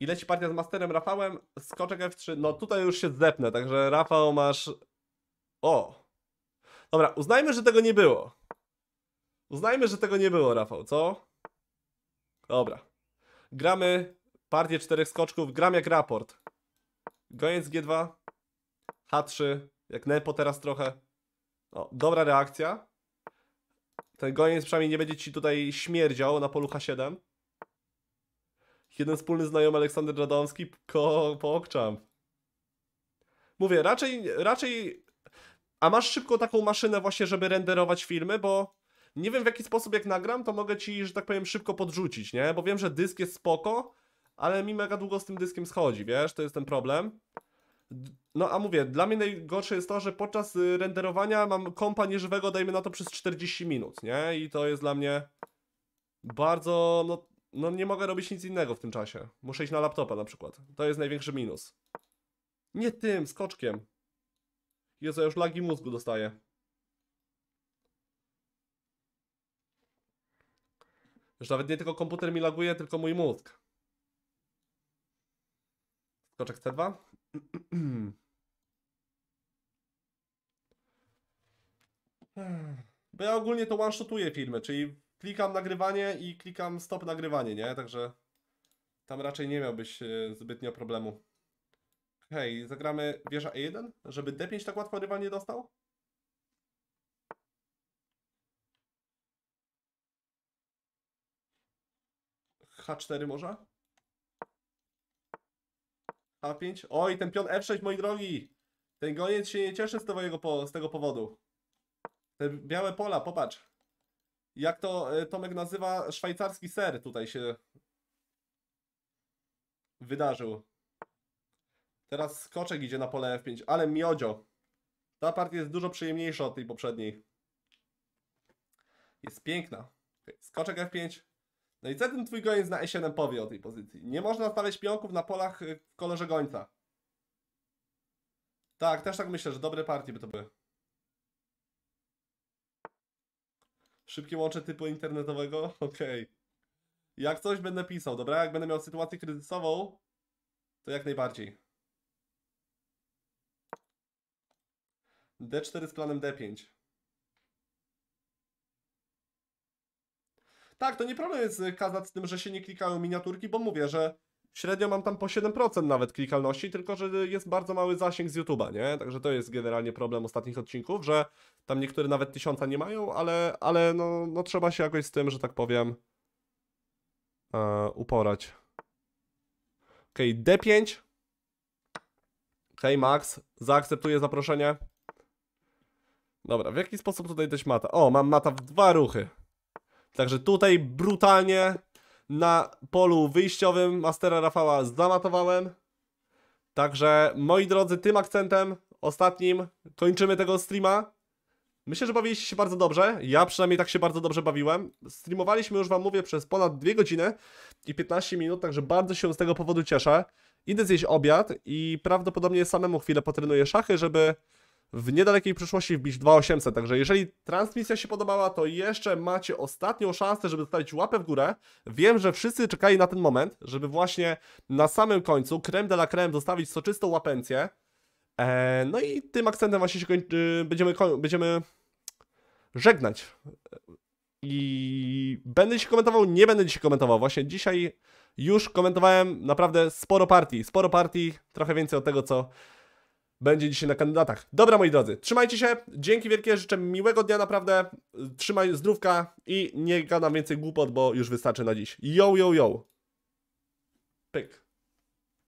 I leci partia z Masterem Rafałem, skoczek F3. No tutaj już się zdepnę, także Rafał masz... O! Dobra, uznajmy, że tego nie było. Uznajmy, że tego nie było, Rafał, co? Dobra. Gramy partię czterech skoczków, gram jak raport. Goniec G2, H3, jak Nepo teraz trochę. O, dobra reakcja. Ten goniec przynajmniej nie będzie ci tutaj śmierdział na polu H7. Jeden wspólny znajomy Aleksander Radomski ko pokczam. Mówię, raczej, raczej... A masz szybko taką maszynę właśnie, żeby renderować filmy, bo nie wiem w jaki sposób jak nagram, to mogę ci, że tak powiem, szybko podrzucić, nie? Bo wiem, że dysk jest spoko, ale mi mega długo z tym dyskiem schodzi, wiesz? To jest ten problem. No a mówię, dla mnie najgorsze jest to, że podczas y, renderowania mam kompa nieżywego, dajmy na to przez 40 minut, nie? I to jest dla mnie bardzo, no, no nie mogę robić nic innego w tym czasie. Muszę iść na laptopa na przykład. To jest największy minus. Nie tym, skoczkiem. Jezu, ja już lagi mózgu dostaję. Już nawet nie tylko komputer mi laguje, tylko mój mózg. Skoczek C2. [CLEARS THROAT] Bo ja ogólnie to one-shotuję filmy, czyli klikam nagrywanie i klikam stop nagrywanie, nie? Także tam raczej nie miałbyś e, zbytnio problemu. Hej, zagramy wieża E1? Żeby D5 tak łatwo rywal nie dostał? H4 może? H5? Oj, ten pion F6, moi drogi! Ten goniec się nie cieszy z, twojego, z tego powodu. Te białe pola, popatrz. Jak to e, Tomek nazywa szwajcarski ser tutaj się wydarzył. Teraz skoczek idzie na pole F5, ale miodzio. Ta partia jest dużo przyjemniejsza od tej poprzedniej. Jest piękna. Skoczek F5, no i co ten twój goniec na E7 powie o tej pozycji? Nie można się pionków na polach y, w kolorze gońca. Tak, też tak myślę, że dobre partie by to były. Szybkie łącze typu internetowego? [LAUGHS] Okej. Okay. Jak coś będę pisał, dobra? Jak będę miał sytuację kryzysową, to jak najbardziej. D4 z planem D5. Tak, to nie problem jest y, kazać z tym, że się nie klikają miniaturki, bo mówię, że średnio mam tam po 7% nawet klikalności, tylko że jest bardzo mały zasięg z YouTube'a, nie? Także to jest generalnie problem ostatnich odcinków, że tam niektóre nawet tysiąca nie mają, ale, ale no, no trzeba się jakoś z tym, że tak powiem, e, uporać. Okej, okay, D5. Hej Max, zaakceptuję zaproszenie. Dobra, w jaki sposób tutaj dać mata? O, mam mata w dwa ruchy. Także tutaj brutalnie na polu wyjściowym Mastera Rafała zamatowałem. Także moi drodzy, tym akcentem ostatnim kończymy tego streama. Myślę, że bawiliście się bardzo dobrze. Ja przynajmniej tak się bardzo dobrze bawiłem. Streamowaliśmy już, wam mówię, przez ponad 2 godziny i 15 minut, także bardzo się z tego powodu cieszę. Idę zjeść obiad i prawdopodobnie samemu chwilę potrenuję szachy, żeby w niedalekiej przyszłości wbić 2800. Także jeżeli transmisja się podobała, to jeszcze macie ostatnią szansę, żeby zostawić łapę w górę. Wiem, że wszyscy czekali na ten moment, żeby właśnie na samym końcu, creme de la creme, zostawić soczystą łapencję. Eee, no i tym akcentem właśnie się kończy, y, będziemy, będziemy żegnać. I będę się komentował, nie będę się komentował. Właśnie dzisiaj już komentowałem naprawdę sporo partii. Sporo partii, trochę więcej od tego, co będzie dzisiaj na kandydatach. Dobra, moi drodzy, trzymajcie się, dzięki wielkie, życzę miłego dnia naprawdę, trzymaj zdrówka i nie gadam więcej głupot, bo już wystarczy na dziś. Yo, yo, yo. Pyk.